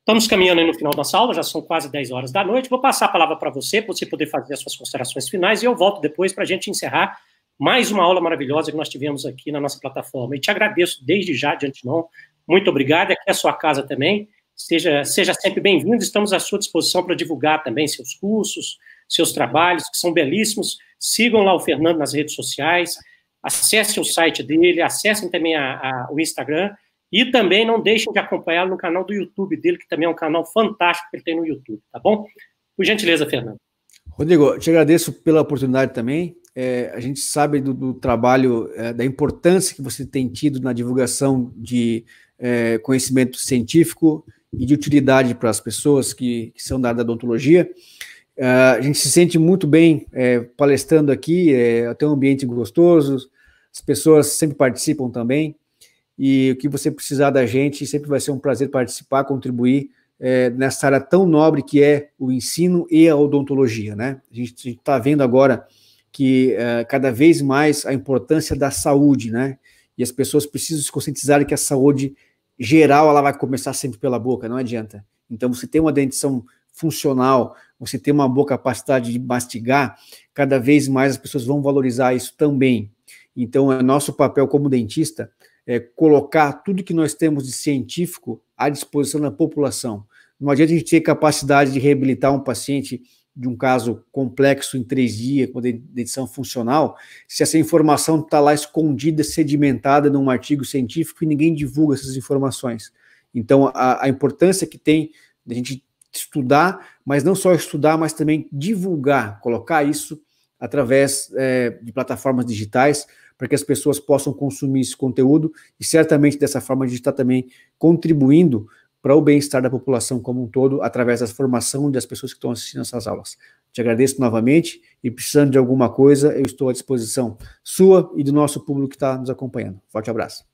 Speaker 1: estamos caminhando aí no final da nossa aula, já são quase 10 horas da noite. Vou passar a palavra para você, para você poder fazer as suas considerações finais e eu volto depois para a gente encerrar mais uma aula maravilhosa que nós tivemos aqui na nossa plataforma. E te agradeço desde já, de antemão. Muito obrigado. Aqui é a sua casa também. Seja, seja sempre bem-vindo, estamos à sua disposição para divulgar também seus cursos, seus trabalhos, que são belíssimos. Sigam lá o Fernando nas redes sociais, acessem o site dele, acessem também a, a, o Instagram e também não deixem de acompanhá-lo no canal do YouTube dele, que também é um canal fantástico que ele tem no YouTube, tá bom? Por gentileza, Fernando.
Speaker 2: Rodrigo, te agradeço pela oportunidade também. É, a gente sabe do, do trabalho, é, da importância que você tem tido na divulgação de é, conhecimento científico e de utilidade para as pessoas que, que são da área da odontologia. Uh, a gente se sente muito bem é, palestrando aqui, é, tem um ambiente gostoso, as pessoas sempre participam também. E o que você precisar da gente, sempre vai ser um prazer participar, contribuir é, nessa área tão nobre que é o ensino e a odontologia, né? A gente está vendo agora que é, cada vez mais a importância da saúde, né? E as pessoas precisam se conscientizar que a saúde geral ela vai começar sempre pela boca, não adianta. Então, você tem uma dentição funcional, você tem uma boa capacidade de mastigar, cada vez mais as pessoas vão valorizar isso também. Então, é nosso papel como dentista é colocar tudo que nós temos de científico à disposição da população. Não adianta a gente ter capacidade de reabilitar um paciente de um caso complexo em três dias, com edição funcional, se essa informação está lá escondida, sedimentada num artigo científico e ninguém divulga essas informações. Então, a, a importância que tem a gente estudar, mas não só estudar, mas também divulgar, colocar isso através é, de plataformas digitais, para que as pessoas possam consumir esse conteúdo e certamente dessa forma a gente está também contribuindo para o bem-estar da população como um todo, através da formação das pessoas que estão assistindo essas aulas. Te agradeço novamente e precisando de alguma coisa, eu estou à disposição sua e do nosso público que está nos acompanhando. Forte abraço.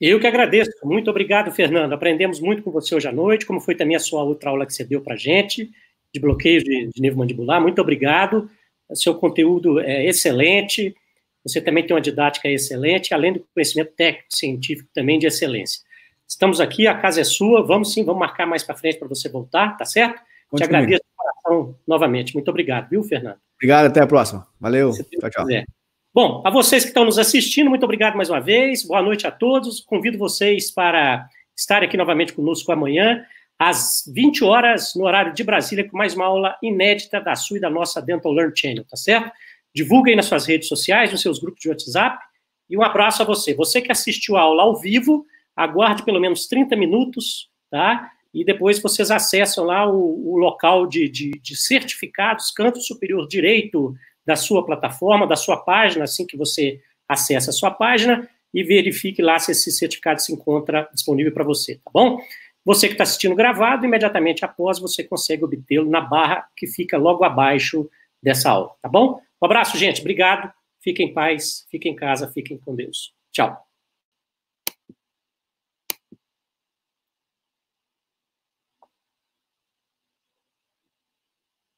Speaker 1: Eu que agradeço. Muito obrigado, Fernando. Aprendemos muito com você hoje à noite, como foi também a sua outra aula que você deu para a gente, de bloqueio de, de nervo mandibular. Muito obrigado. O seu conteúdo é excelente. Você também tem uma didática excelente, além do conhecimento técnico científico também de excelência. Estamos aqui, a casa é sua. Vamos sim, vamos marcar mais para frente para você voltar, tá certo? Continue. Te agradeço coração novamente. Muito obrigado, viu, Fernando?
Speaker 2: Obrigado, até a próxima. Valeu. Tchau, tchau. Quiser.
Speaker 1: Bom, a vocês que estão nos assistindo, muito obrigado mais uma vez. Boa noite a todos. Convido vocês para estarem aqui novamente conosco amanhã, às 20 horas, no horário de Brasília, com mais uma aula inédita da sua e da nossa Dental Learn Channel, tá certo? Divulguem nas suas redes sociais, nos seus grupos de WhatsApp. E um abraço a você. Você que assistiu a aula ao vivo, aguarde pelo menos 30 minutos, tá? E depois vocês acessam lá o, o local de, de, de, certificados, canto superior direito da sua plataforma, da sua página, assim que você acessa a sua página, e verifique lá se esse certificado se encontra disponível para você, tá bom? Você que está assistindo gravado, imediatamente após, você consegue obtê-lo na barra que fica logo abaixo dessa aula, tá bom? Um abraço, gente. Obrigado. Fiquem em paz, fiquem em casa, fiquem com Deus. Tchau.